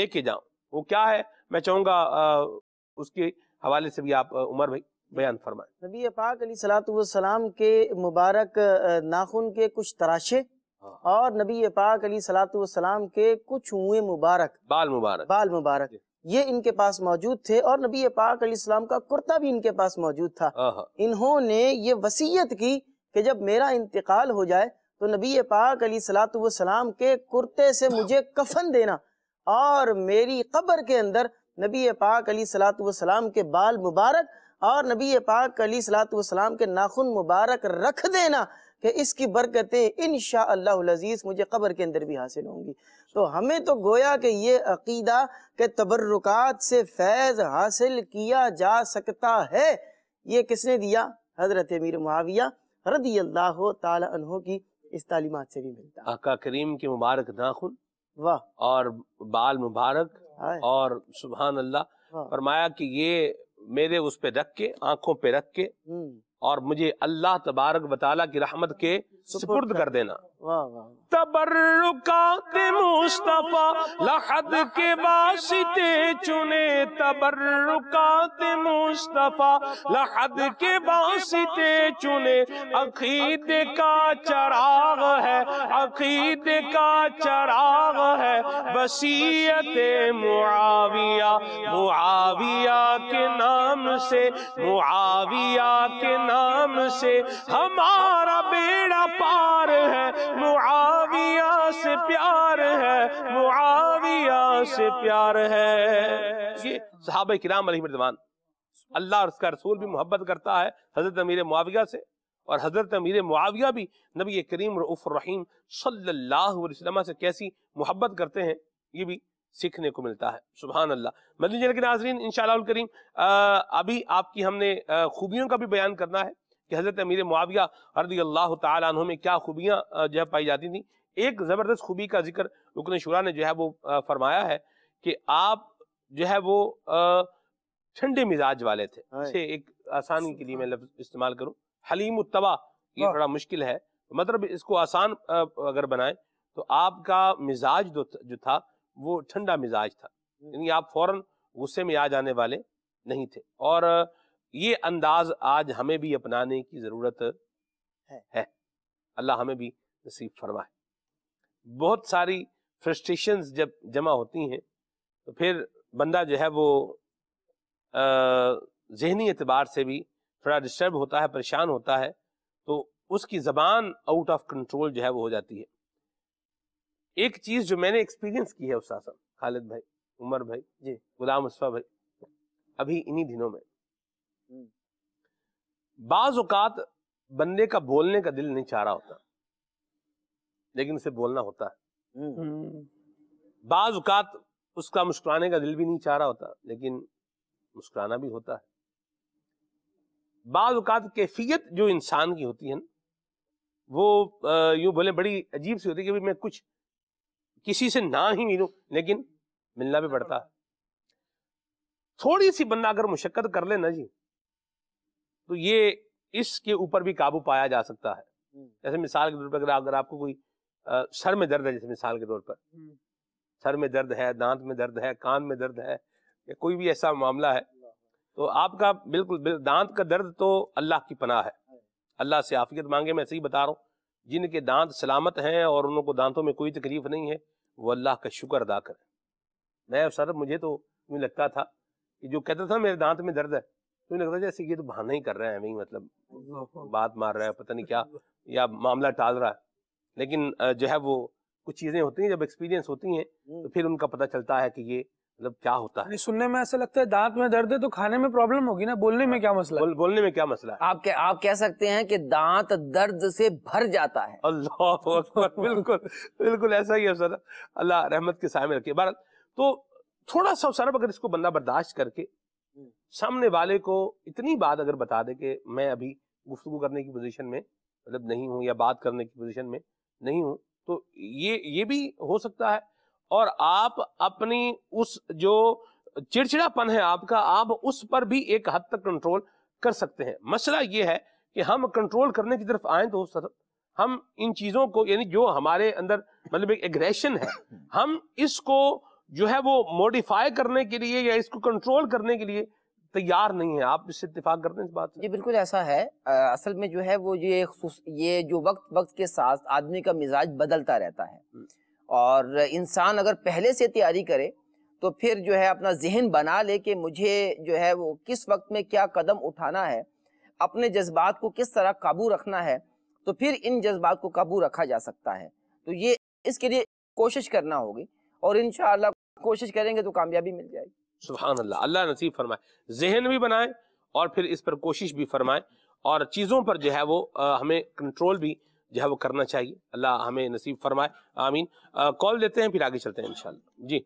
लेके जाऊं वो क्या है मैं चाहूंगा उसके हवाले से भी आप उमर भाई बयान फरमाएं नबी पाक अली सलाम के मुबारक नाखून के कुछ तराशे हाँ। और नबी पाक अली सलाम के कुछ हुए मुबारक बाल मुबारक बाल मुबारक ये इनके पास मौजूद थे और नबी पाक अली सलाम का कुर्ता भी इनके पास मौजूद था हाँ, हाँ। इन्होंने ये वसीयत की कि जब मेरा इंतकाल हो जाए तो नबी पाक अली सलाम के कुर्ते से मुझे कफन देना और मेरी कब्र के अंदर नबी पाक अली सलाम के बाल मुबारक और नबी पाक अली सलाम के नाखुन मुबारक रख देना कि इसकी बरकतें इन शज़ीज़ मुझे कब्र के अंदर भी हासिल होंगी तो हमें तो गोया कि ये अकीदा के तबर्रक से फैज़ हासिल किया जा सकता है ये किसने दिया हज़रत मीर माविया रदी अल्लाह तहो की इस तालीमत से भी मिलता आका करीम की मुबारक नाखुन वाह और बाल मुबारक और सुबहान अल्लाह फरमाया कि ये मेरे उस पे रख के आंखों पे रख के हम्म। और मुझे अल्लाह तबारक बताला की रहमत के सुपुर्द कर देना तबर्रुकात मुस्तफा लहद के वास्ते चुने तबर्रुकात मुस्तफा लहद के वास्ते चुने अकीद का चराग है अकीद का चराग है वसीयत मुआविया मुआविया के नाम से मुआविया के नाम से हमारा बेड़ा पार है मुआविया से प्यार है मुआविया से प्यार है ये साहब किराम अलहमदवान अल्लाह और उसका रसूल भी मोहब्बत करता है हजरत अमीर मुआविया से और हजरत अमीर मुआविया भी नबी करीम रहीम सल्ला से कैसी मोहब्बत करते हैं ये भी सीखने को मिलता है सुबह अल्लाह मदनी के नाजरीन इन करीम अभी आपकी हमने खूबियों का भी बयान करना है कि हज़रत अमीर मुआविया रदी अल्लाह तु में क्या खूबियाँ जो है पाई जाती थी एक ज़बरदस्त खूबी का जिक्र रुकन शुरा ने जो है वो फरमाया है कि आप जो है वो ठंडे मिजाज वाले थे हाँ। इसे एक आसानी के लिए मैं लफ्ज इस्तेमाल करूँ हलीम उत्तवा ये थोड़ा हाँ। मुश्किल है मतलब इसको आसान अगर बनाए तो आपका मिजाज जो था वो ठंडा मिजाज था हम्म। यानी आप फौरन गुस्से में आ जाने वाले नहीं थे और ये अंदाज आज हमें भी अपनाने की जरूरत है, है। अल्लाह हमें भी नसीब फरमाए बहुत सारी फ्रस्ट्रेशन जब जमा होती हैं तो फिर बंदा जो है वो जहनी एतबार से भी थोड़ा डिस्टर्ब होता है परेशान होता है तो उसकी ज़बान आउट ऑफ कंट्रोल जो है वो हो जाती है एक चीज़ जो मैंने एक्सपीरियंस की है उस खालिद भाई उमर भाई जी गुलाम उस्फा भाई अभी इन्हीं दिनों में बाज औकात बंदे का बोलने का दिल नहीं चाह रहा होता लेकिन उसे बोलना होता है हम्म। बाज औकात उसका मुस्कुराने का दिल भी नहीं चाह रहा होता लेकिन मुस्कुराना भी होता है बाज कैफियत जो इंसान की होती है ना वो यूं बोले बड़ी अजीब सी होती है कि मैं कुछ किसी से ना ही मिलूं लेकिन मिलना भी पड़ता है थोड़ी सी बंदा अगर मुशक्कत कर ले ना जी तो ये इसके ऊपर भी काबू पाया जा सकता है हम्म। जैसे मिसाल के तौर पर अगर आपको कोई आ, सर में दर्द है जैसे मिसाल के तौर पर हम्म। सर में दर्द है दांत में दर्द है कान में दर्द है या कोई भी ऐसा मामला है तो आपका बिल्कुल, बिल्कुल दांत का दर्द तो अल्लाह की पनाह है हाँ। अल्लाह से आफियत मांगे मैं सही बता रहा हूँ जिनके दांत सलामत हैं और उनको दांतों में कोई तकलीफ नहीं है वो अल्लाह का शुक्र अदा करें मैं सर मुझे तो यूँ लगता था कि जो कहता था मेरे दांत में दर्द है मुझे लगता है जैसे ये तो बहाना ही कर रहे हैं मतलब बात मार रहा है पता नहीं क्या या मामला टाल रहा है लेकिन जो है वो कुछ चीजें होती हैं जब एक्सपीरियंस होती हैं तो हम्म। फिर उनका पता चलता है कि ये मतलब क्या होता है सुनने में ऐसा लगता है दांत में दर्द है तो खाने में प्रॉब्लम होगी ना बोलने में हाँ, क्या मसला बोल, बोलने में क्या मसला है? आप कह, आप कह सकते हैं कि दांत दर्द से भर जाता है अल्लाह बिल्कुल बिल्कुल ऐसा ही है सर अल्लाह रहमत के साय में रखिए भारत तो थोड़ा सा सर अगर इसको बंदा बर्दाश्त करके सामने वाले को इतनी बात अगर बता दे कि मैं अभी गुफ्तु करने की पोजीशन में मतलब नहीं हूँ या बात करने की पोजीशन में नहीं हूँ तो ये ये भी हो सकता है और आप अपनी उस जो चिड़चिड़ापन है आपका आप उस पर भी एक हद तक कंट्रोल कर सकते हैं मसला ये है कि हम कंट्रोल करने की तरफ आए तो सर हम इन चीज़ों को यानी जो हमारे अंदर मतलब एक एग्रेशन है हम इसको जो है वो मॉडिफाई करने के लिए या इसको कंट्रोल करने के लिए तैयार नहीं है आप इससे इतफाक करते हैं इस बात से जी बिल्कुल ऐसा है आ, असल में जो है वो ये ये जो वक्त वक्त के साथ आदमी का मिजाज बदलता रहता है हम्म। और इंसान अगर पहले से तैयारी करे तो फिर जो है अपना जहन बना ले कि मुझे जो है वो किस वक्त में क्या कदम उठाना है अपने जज्बात को किस तरह काबू रखना है तो फिर इन जज्बात को काबू रखा जा सकता है तो ये इसके लिए कोशिश करना होगी और इन कोशिश करेंगे तो कामयाबी मिल जाएगी सुबहान अल्लाह अल्लाह नसीब फरमाए जहन भी बनाए और फिर इस पर कोशिश भी फरमाए और चीज़ों पर जो है वो हमें कंट्रोल भी जो है वो करना चाहिए अल्लाह हमें नसीब फरमाए आमीन कॉल देते हैं फिर आगे चलते हैं इन जी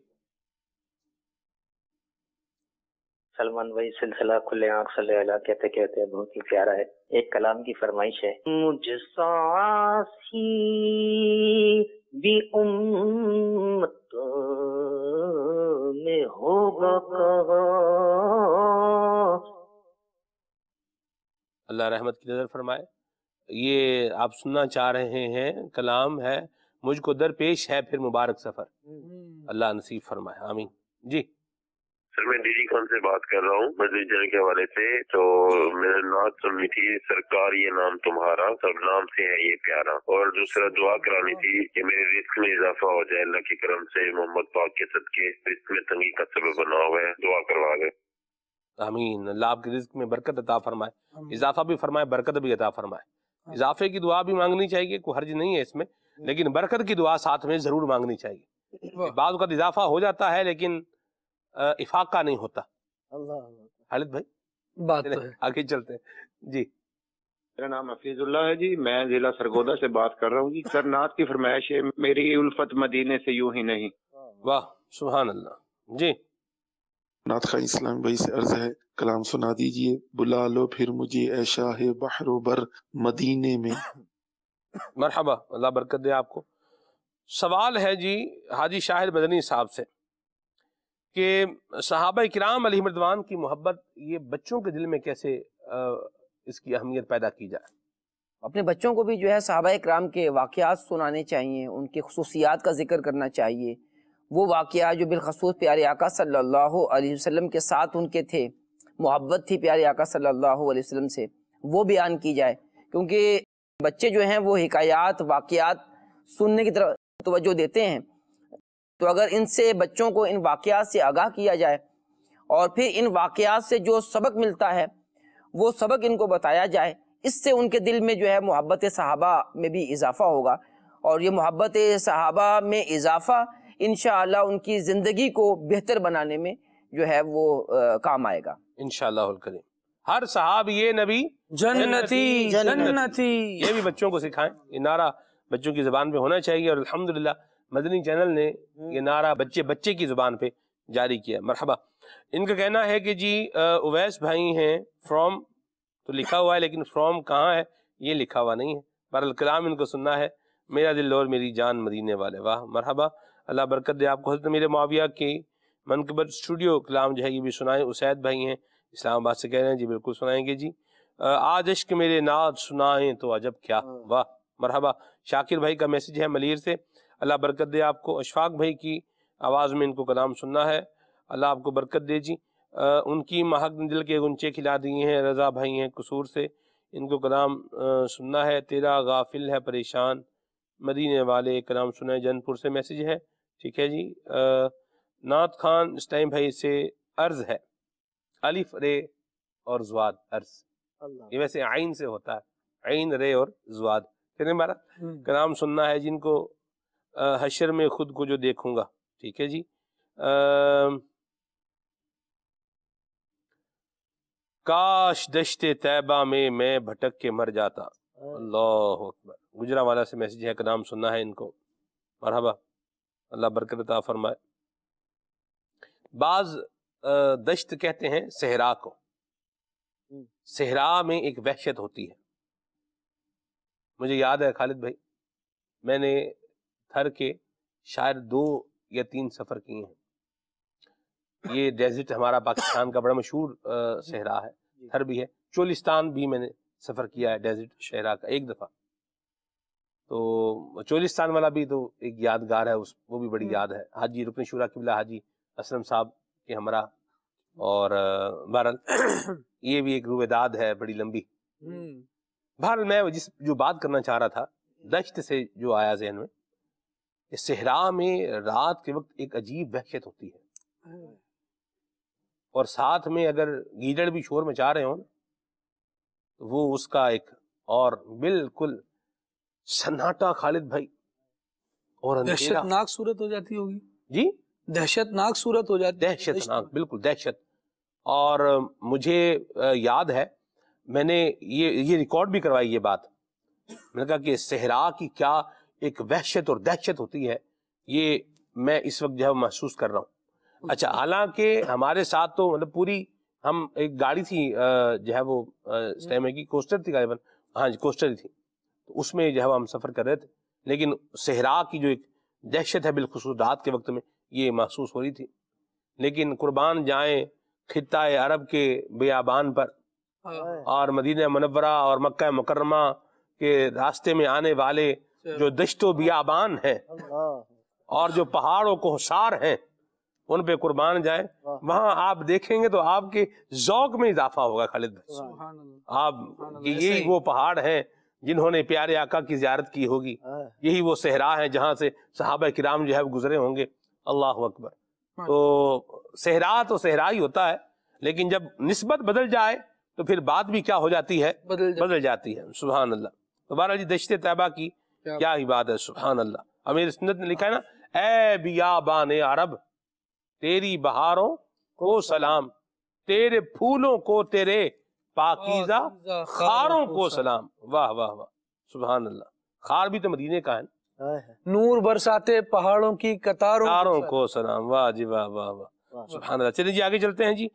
सलमान भाई सिलसिला खुले आँख सल्ला कहते कहते बहुत ही प्यारा है एक कलाम की फरमाइश है मुझ सासी भी उम्मत में होगा कहा अल्लाह रहमत की नज़र फरमाए ये आप सुनना चाह रहे हैं कलाम है मुझको दरपेश है फिर मुबारक सफ़र हम्म। अल्लाह नसीब फरमाए आमीन जी सर मैं डीजी कॉम से बात कर रहा हूँ मजिस्टर के हवाले से तो मेरा नाम सुननी थी सरकार ये नाम तुम्हारा सब नाम से है ये प्यारा और दूसरा दुआ करानी थी कि मेरे रिस्क में इजाफा हो जाए अल्लाह के करम से मोहम्मद पाक के सदके रिस्क में तंगी का सब बना हुआ है दुआ करवा दे आमीन अल्लाह आपके रिस्क में बरकत अता फरमाए इजाफा भी फरमाए बरकत भी अता फरमाए हाँ। इजाफे की दुआ भी मांगनी चाहिए कोई हर्ज नहीं है इसमें हाँ। लेकिन बरकत की दुआ साथ में जरूर मांगनी चाहिए बाद इजाफा हो जाता है लेकिन इफाका नहीं होता खालिद भाई बात तो है। आगे चलते जी मेरा नाम हफीजुल्ला है जी मैं जिला सरगोदा से बात कर रहा हूँ जी सर की फरमाइश है मेरी उल्फत मदीने से यूं ही नहीं वाह सुबह अल्लाह जी नाथ खान इस्लाम भाई से अर्ज है कलाम सुना दीजिए बुला लो फिर मुझे ऐशा है बहरो बर मदीने में मरहबा अल्लाह बरकत दे आपको सवाल है जी हाजी शाहिद मदनी साहब से कि साहब कराम अली मरदवान की मोहब्बत ये बच्चों के दिल में कैसे इसकी अहमियत पैदा की जाए अपने बच्चों को भी जो है सहाबा कराम के वाक़ात सुनाने चाहिए उनकी खसूसियात का जिक्र करना चाहिए वो वाक़ जो बिलखसूस प्यारे आका सल्ला वसम के साथ उनके थे मोहब्बत थी प्यारे आका सल्ला वसम से वो बयान की जाए क्योंकि बच्चे जो हैं वो हिकायात वाक़ात सुनने की तरफ तोज्जो देते हैं तो अगर इनसे बच्चों को इन वाक़ात से आगाह किया जाए और फिर इन वाक़ात से जो सबक मिलता है वो सबक इनको बताया जाए इससे उनके दिल में जो है मोहब्बत सहाबा में भी इजाफा होगा और ये मोहब्बत सहाबा में इजाफा इन उनकी ज़िंदगी को बेहतर बनाने में जो है वो आ, काम आएगा इन करें हर साहब ये नबी जन्नती जन्नती ये भी बच्चों को सिखाएं ये नारा बच्चों की ज़बान पे होना चाहिए और अल्हम्दुलिल्लाह मदनी चैनल ने ये हम्म। नारा बच्चे बच्चे की ज़ुबान पे जारी किया मरहबा इनका कहना है कि जी उवैस भाई हैं फ्रॉम तो लिखा हुआ है लेकिन फ्रॉम कहाँ है ये लिखा हुआ नहीं है बहरल कलाम इनको सुनना है मेरा दिल और मेरी जान मदीने वाले वाह मरहबा अल्लाह बरकत दे आपको हजरत मेरे माविया के मनकबर स्टूडियो कलाम जो है ये भी सुनाएं उसैद भाई हैं इस्लामाबाद से कह रहे हैं जी बिल्कुल सुनाएंगे जी आज इश्क मेरे नाद सुनाएं तो अजब क्या हाँ। वाह मरहबा शाकिर भाई का मैसेज है मलिर से अल्लाह बरकत दे आपको अशफाक भाई की आवाज़ में इनको कलाम सुनना है अल्लाह आपको बरकत दे जी आ, उनकी महक दिल के गुंचे खिला दिए हैं रज़ा भाई हैं कसूर से इनको कलाम सुनना है तेरा गाफिल है परेशान मदीने वाले कलाम सुना है जनपुर से मैसेज है ठीक है जी आ, नात खान इस टाइम भाई से अर्ज़ है अलिफ रे और जुआद अर्ज ये वैसे आइन से होता है आइन रे और जुआद कहते हमारा हम्म। कलाम सुनना है जिनको हशर में खुद को जो देखूंगा ठीक है जी आ, काश दश्ते तैबा में मैं भटक के मर जाता अल्लाह अकबर गुजरा वाला से मैसेज है कदम सुनना है इनको मरहबा अल्लाह बरकत फरमाए बाज दश्त कहते हैं सहरा को सहरा में एक वहशत होती है मुझे याद है खालिद भाई मैंने थर के शायद दो या तीन सफ़र किए हैं ये डेजर्ट हमारा पाकिस्तान का बड़ा मशहूर सहरा है थर भी है चोलिस्तान भी मैंने सफ़र किया है डेजर्ट शहरा का एक दफ़ा तो चोलिस्तान वाला भी तो एक यादगार है उस वो भी बड़ी हम्म। याद है हाजी रुकन शुरा किबला हाजी असलम साहब के हमारा और बहरल ये भी एक रुवेदाद है बड़ी लंबी हम्म। बहरल मैं जिस जो बात करना चाह रहा था दश्त से जो आया जहन में इस सहरा में रात के वक्त एक अजीब वहशत होती है हाँ। और साथ में अगर गीदड़ भी शोर मचा रहे हो ना तो वो उसका एक और बिल्कुल सन्नाटा खालिद भाई और दहशतनाक सूरत हो जाती होगी जी दहशतनाक सूरत हो जाती दहशतनाक बिल्कुल दहशत और मुझे याद है मैंने ये ये रिकॉर्ड भी करवाई ये बात मैंने कहा कि सहरा की क्या एक वहशत और दहशत होती है ये मैं इस वक्त जो है महसूस कर रहा हूँ अच्छा हालांकि हमारे साथ तो मतलब पूरी हम एक गाड़ी थी जो है वो इस हम्म। की कोस्टर थी गालिबन हाँ जी कोस्टर थी तो उसमें जो है हम सफ़र कर रहे थे लेकिन सेहरा की जो एक दहशत है बिलखसूस रात के वक्त में ये महसूस हो रही थी लेकिन कुर्बान जाए खत्ता अरब के बेबान पर हाँ। और मदीना मनवरा और मक्का मुकरमा के रास्ते में आने वाले अच्छा। जो दश्तो बियाबान है और जो पहाड़ों कोहसार है उन पे कुर्बान जाए वहाँ आप देखेंगे तो आपके जौक में इजाफा होगा खालिद भाई आप यही वो पहाड़ है जिन्होंने प्यारे आका की जियारत की होगी हाँ। यही वो सहरा है जहाँ से साहब किराम जो है गुजरे होंगे अल्लाह अकबर हाँ। तो सहरा तो सहरा ही होता है लेकिन जब नस्बत बदल जाए तो फिर बात भी क्या हो जाती है बदल, बदल जाती है सुबह अल्लाह दोबारा तो जी दशत तैबा की क्या इबादत सुबहान अल्लाह अमीर सुन्नत ने लिखा है ना ए बियाबान अरब तेरी बहारों को सलाम तेरे फूलों को तेरे पाकिजा खारों को सलाम वाह वाह वाह सुबहान अल्लाह खार भी तो मदीने का है नूर बरसाते पहाड़ों की कतारों कतारों को सलाम वाह जी वाह वाह वाह सुबहान अल्लाह चलिए जी आगे चलते हैं जी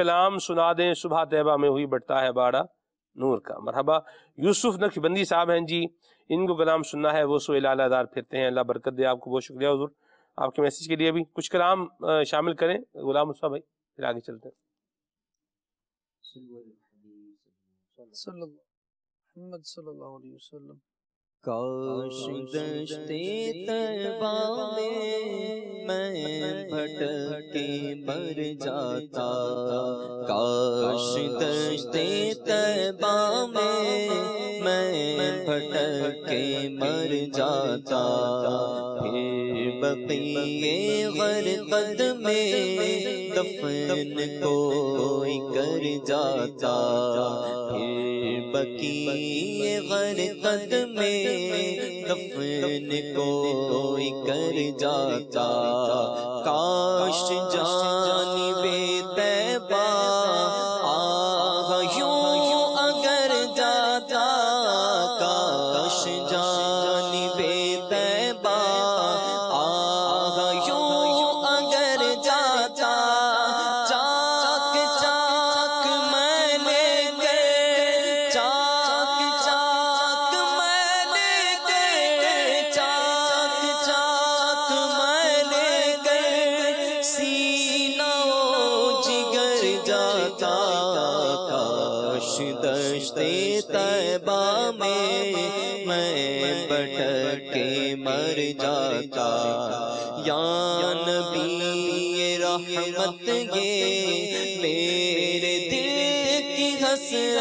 कलाम सुना दें सुबह तैबा में हुई बढ़ता है बाड़ा नूर का मरहबा यूसुफ नक्शबंदी साहब हैं जी इनको कलाम सुनना है वो सोए लादार फिरते हैं अल्लाह बरकत दे आपको बहुत शुक्रिया हजूर आपके मैसेज के लिए भी कुछ कलाम शामिल करें गुलाम मुस्फा भाई फिर आगे चलते हैं काश दस्ते तबा में मैं भटके मर जाता काश दस्ते तबा में मैं मर जाता फिर बकिए गरकद में दफन कोई कर जाता फिर बकिए गरकद में दफन कोई कर जाता काश जान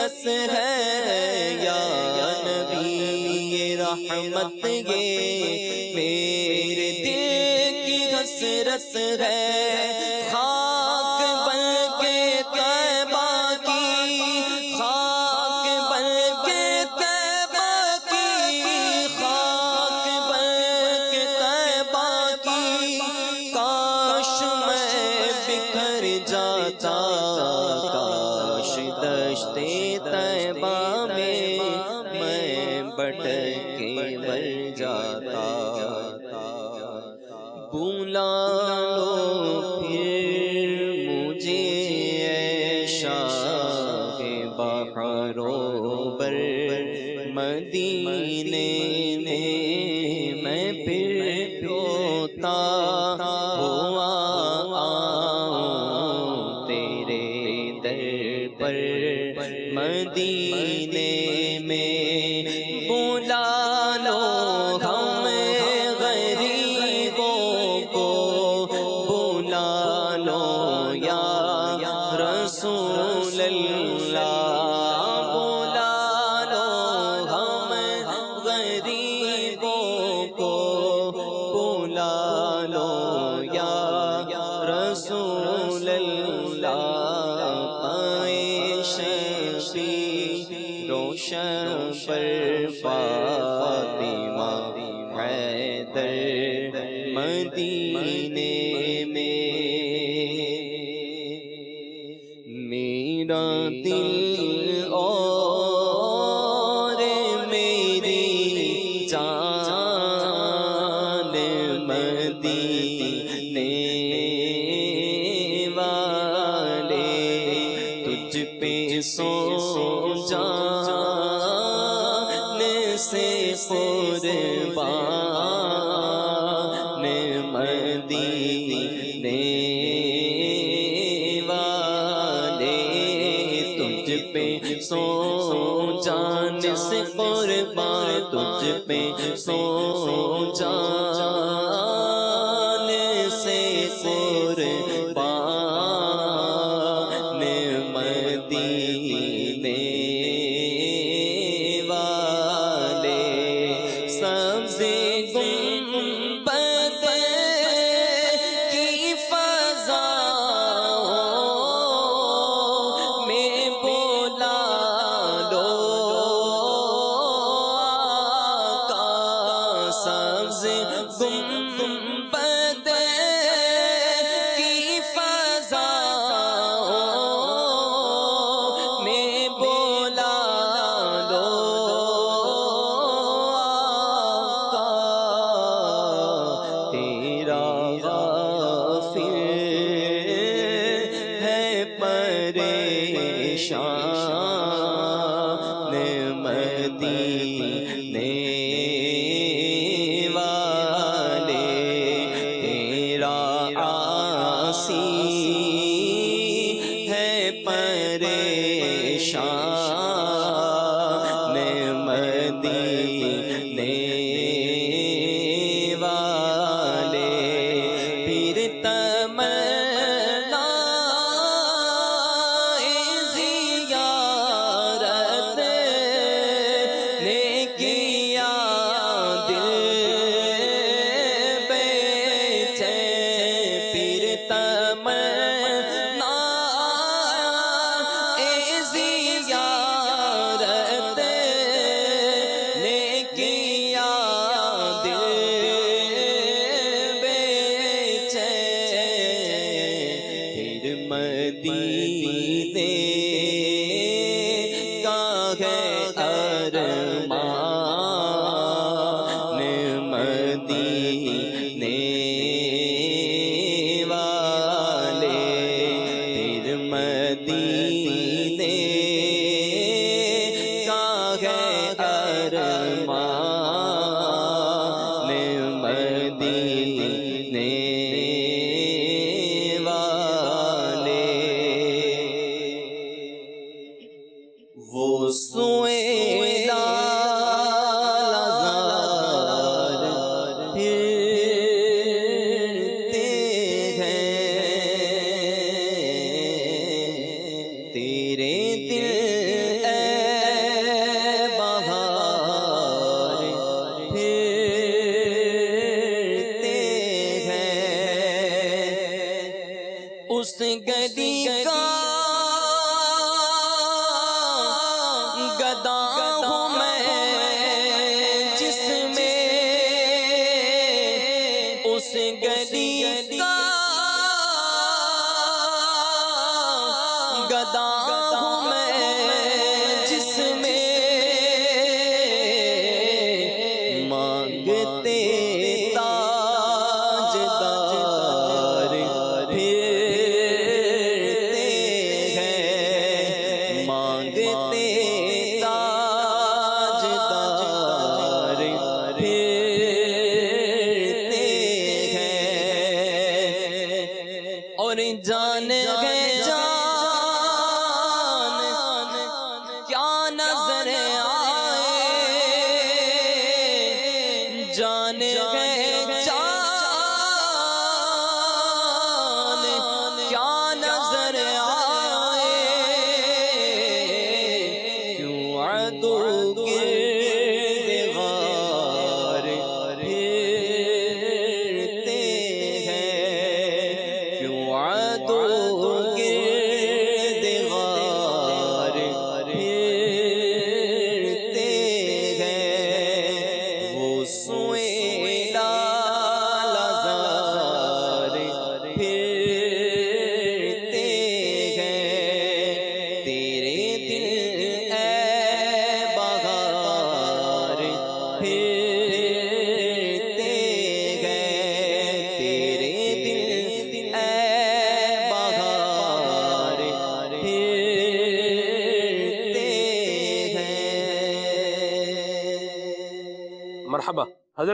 बस है या नबी ये रहमत ये मेरे दिल की हसरत है दे तैबा में मैं बट के मर जाता बुला लो फिर मुझे ऐशा के बहरों पर मदीने so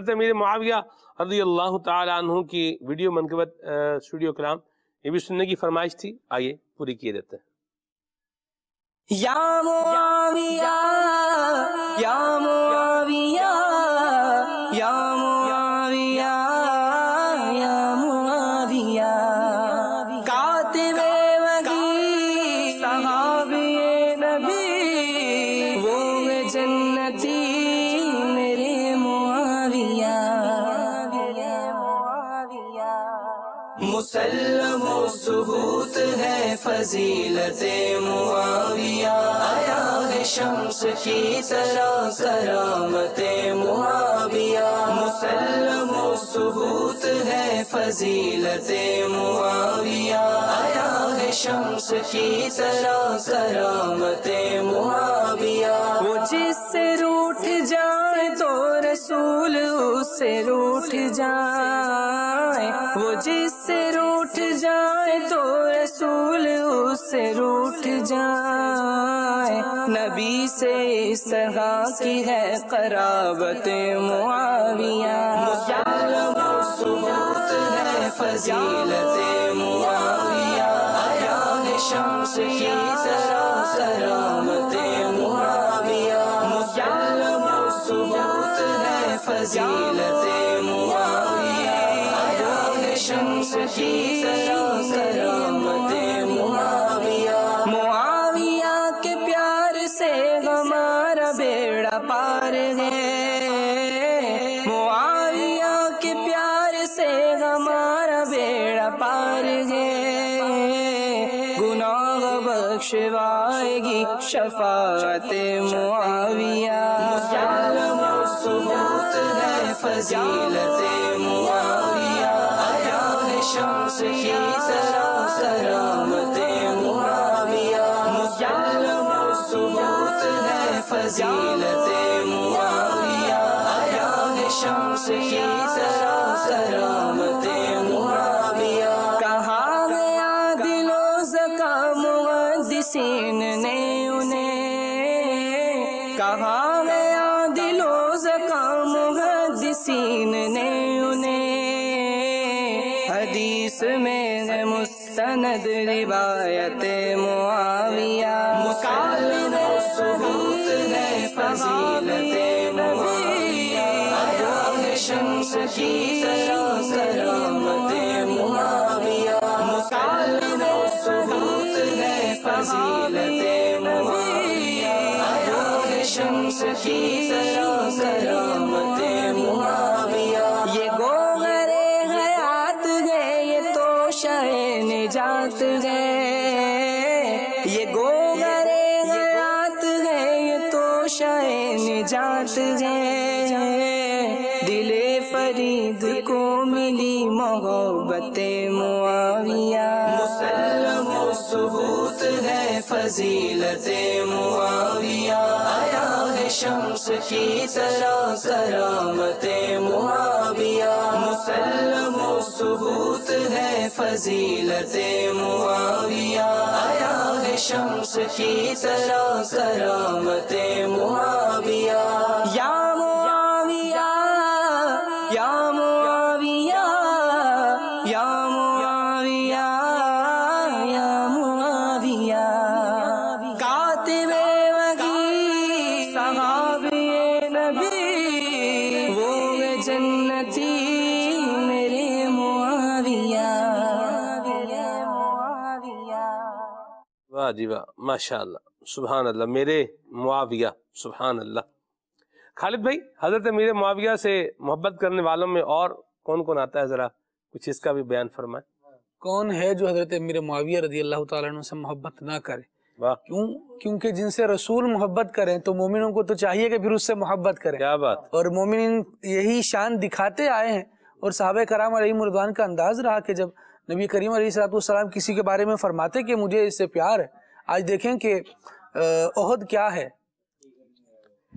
हज़रत अमीर माविया रदी अल्लाह तु की वीडियो मनकबत स्टूडियो कलाम ये भी सुनने की फरमाइश थी आइए पूरी किए देते फजीलत मुआविया आया है शम्स की तरह करामत मुआविया मुसलम सबूत है फजीलत मुआविया आया है शम्स की तरह करामत मुआविया वो जिससे रूठ जाए तो रसूल उससे रूठ जाए वो जिस से रूठ जाए नबी से इस तरह की है कराबत मुआविया फजीलत मुआविया शम्स की तरह करामत मुआविया सबूत है फजीलत मुआविया शम्स की शफात मुआविया मुसलमों सबूत है फजीलत फजीलत मुआविया आया है शम्स की तरह करामत मुआविया मुसलम सबूत है फजीलत मुआविया आया है शम्स की तरह करामत मुआविया माशा सुबहान अल्लाह मेरे मुआविया सुबहान अल्लाह खालिद भाई हजरत मेरे मुआविया से मोहब्बत करने वालों में और कौन कौन आता है ज़रा कुछ इसका भी बयान फरमाए कौन है जो हजरत अमीर माविया रजी अल्लाह तु से मोहब्बत ना करे क्यों क्योंकि जिनसे रसूल मोहब्बत करें तो मोमिनों को तो चाहिए कि फिर उससे मोहब्बत करें क्या बात और मोमिन यही शान दिखाते आए हैं और साहब कराम अली मुर्दान का अंदाज रहा कि जब नबी करीम सलाम किसी के बारे में फरमाते कि मुझे इससे प्यार है आज देखें कि ओहद क्या है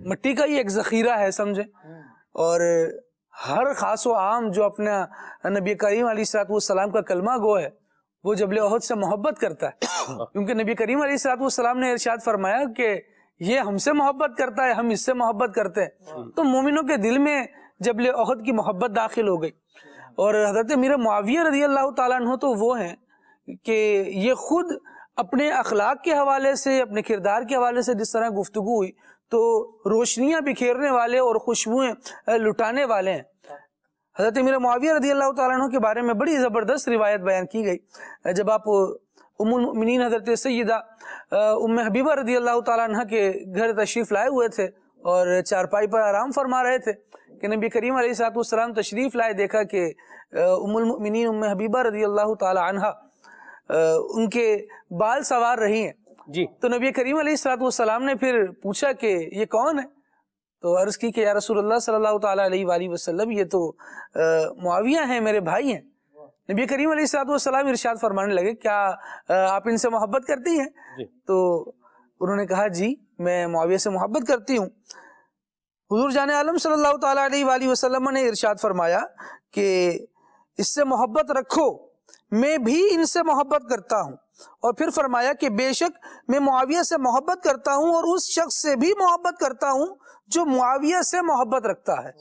मिट्टी का ही एक जखीरा है समझे और हर खास व आम जो अपना नबी करीम सलाम का कलमा गो है वो जबले ओहद से मोहब्बत करता है क्योंकि नबी करीम सलाम ने इरशाद फरमाया कि ये हमसे मोहब्बत करता है हम इससे मोहब्बत करते हैं हाँ। तो मोमिनों के दिल में जबल अहद की मोहब्बत दाखिल हो गई और हजरत मीरा मुआविया रजी अल्लाह तु तो वो हैं कि ये खुद अपने अखलाक के हवाले से अपने किरदार के हवाले से जिस तरह गुफ्तु हुई तो रोशनियाँ बिखेरने वाले और खुशबुएँ लुटाने वाले हैं हज़रत मेरा मुआविया रदी अल्लाह तु के बारे में बड़ी ज़बरदस्त रिवायत बयान की गई जब आप उमिन हज़रत सैदा उम हबीबा रदी अल्लाह तह के घर तशरीफ़ लाए हुए थे और चारपाई पर आराम फरमा रहे थे कि नबी करीम सलाम तशरीफ़ लाए देखा कि उमिन उम हबीबा रदी अल्लाह तह उनके बाल सवार रही हैं जी तो नबी करीम सलाम ने फिर पूछा कि ये कौन है तो अर्ज की कि या रसूल सल्लल्लाहु ये तो मुआविया हैं मेरे भाई हैं नबी करीम सलाम इरशाद फरमाने लगे क्या आप इनसे मोहब्बत करती हैं तो उन्होंने कहा जी मैं मुआविया से मोहब्बत करती हूँ हजूर जान आलम सल्लाम ने इरशाद फरमाया कि इससे मोहब्बत रखो मैं भी इनसे मोहब्बत करता हूँ और फिर फरमाया कि बेशक मैं मुआविया से मोहब्बत करता हूँ और उस शख्स से भी मोहब्बत करता हूँ जो मुआविया से मोहब्बत रखता है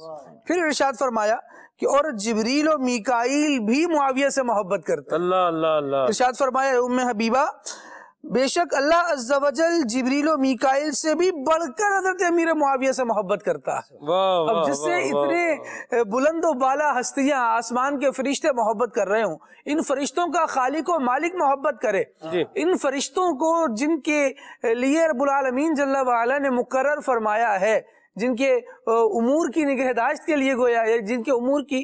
फिर इर्शाद फरमाया कि और जबरील और मिकाइल भी मुआविया से मोहब्बत करता अल्लाह अल्लाह अल्लाह फरमाया उम्म हबीबा बेशक अल्लाह अज्जवजल जिब्रील मीकाइल से भी बढ़कर हजरत अमीर मुआविया से मोहब्बत करता है अब जिससे इतने बुलंद बाला हस्तियां आसमान के फरिश्ते मोहब्बत कर रहे हूँ इन फरिश्तों का खालिक और मालिक मोहब्बत करे इन फरिश्तों को जिनके लिए रबालमीन जल्ला वाला ने मुकर फरमाया है जिनके उमूर की निगहदाश्त के लिए गोया है जिनके उमूर की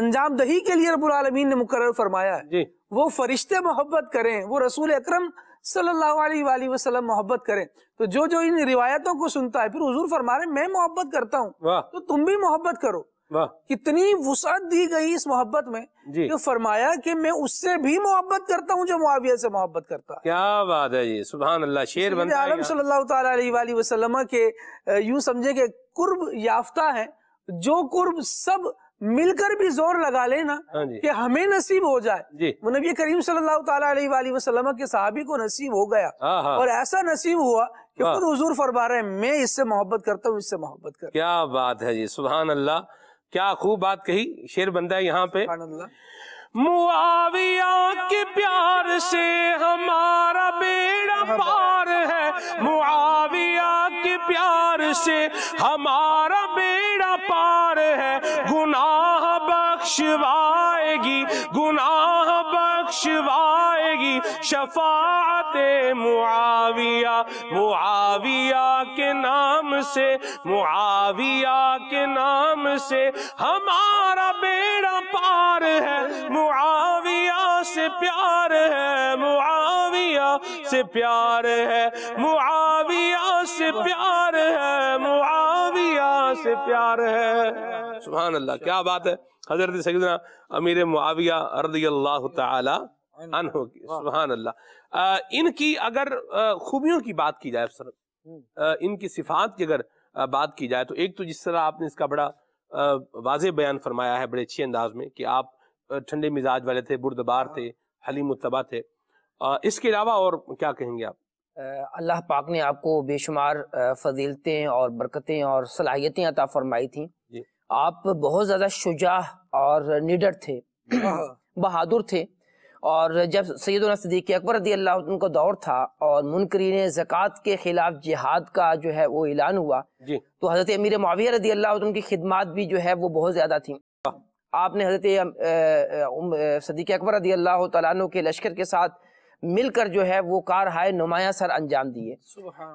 अंजाम दही के लिए रबालमीन ने मुकर फरमाया है वो फरिश्ते मोहब्बत करें वो रसूल अक्रम सल्लल्लाहु अलैहि वसल्लम मोहब्बत करें तो जो जो इन रिवायतों को सुनता है फिर हजूर फरमा रहे मैं मोहब्बत करता हूँ तो तुम भी मोहब्बत करो कितनी वसात दी गई इस मोहब्बत में जो फरमाया कि मैं उससे भी मोहब्बत करता हूँ जो मुआविया से मोहब्बत करता क्या बात है ये सुबह अल्लाह शेर बनता आलम सल्लल्लाहु अलैहि वसल्लम के यूं समझे के कुर्ब याफ्ता है जो कुर्ब सब मिलकर भी जोर लगा लेना हाँ कि हमें नसीब हो जाए वो नबी करीम सल्लल्लाहु अलैहि वसल्लम के साहबी को नसीब हो गया हाँ, हाँ। और ऐसा नसीब हुआ कि खुद हजूर फरमा रहे मैं इससे मोहब्बत करता हूँ इससे मोहब्बत कर क्या बात है जी सुबह अल्लाह क्या खूब बात कही शेर बंदा यहाँ पे मुआविया के प्यार से हमारा बेड़ा पार है मुआविया के प्यार से हमारा बेड़ा पार है गुनाह बख्शवाएगी गुनाह बख्श बख्शवाएगी शफात मुआविया मुआविया के नाम से मुआविया के नाम से हमारा बेड़ा पार है मुआविया से प्यार है मुआविया से प्यार है मुआविया से प्यार है मुआविया से प्यार है सुबह अल्लाह क्या बात है हजरत सईदना अमीर मुआविया रदी अल्लाह तला सुबहान अल्लाह इनकी अगर खूबियों की बात की जाए सर हम्म। इनकी सिफात की अगर बात की जाए तो एक तो जिस तरह आपने इसका बड़ा वाज बयान फरमाया है बड़े अच्छे अंदाज में कि आप ठंडे मिजाज वाले थे बुरदबार हाँ। थे हलीम उतबा थे इसके अलावा और क्या कहेंगे आप अल्लाह पाक ने आपको बेशुमार फजीलतें और बरकतें और सलाहियतें अता फरमाई थी आप बहुत ज़्यादा शुजा और निडर थे बहादुर थे और जब सैदुल सदीक अकबर रदी अल्लाह उनको दौर था और मुनकरीन ज़क़़त के ख़िलाफ़ जिहाद का जो है वो ऐलान हुआ तो हज़रत अमीर माविया रदी अल्लाह उनकी खिदमत भी जो है वो बहुत ज़्यादा थी आपने हज़रत सदीक अकबर रदी अल्लाह तु के लश्कर के साथ मिलकर जो है वो कार हाय नुमाया सर अंजाम दिए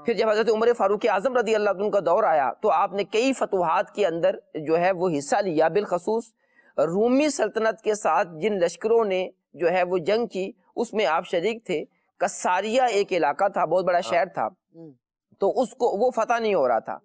फिर जब हज़रत उमर फारूक आजम रदी अल्लाह का दौर आया तो आपने कई फतवाहत के अंदर जो है वो हिस्सा लिया बिलखसूस रूमी सल्तनत के साथ जिन लश्करों ने जो है वो जंग की उसमें आप शरीक थे कसारिया एक इलाका था बहुत बड़ा हाँ। शहर था हम्म। तो उसको वो फतेह नहीं हो रहा था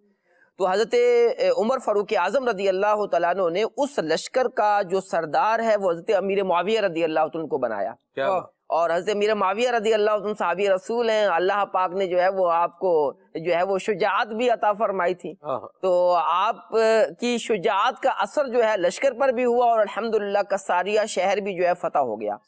तो हज़रत उमर फारूक आज़म रदी अल्लाह तु ने उस लश्कर का जो सरदार है वो हज़रत अमीर मुआविया रदी अल्लाह को बनाया क्या तो और हज़रत मीर माविया रजी अल्लाह साहबी रसूल हैं अल्लाह पाक ने जो है वो आपको जो है वो शुजात भी अता फरमाई थी हाँ, हाँ। तो आप की शुजात का असर जो है लश्कर पर भी हुआ और का कसारिया शहर भी जो है फतेह हो गया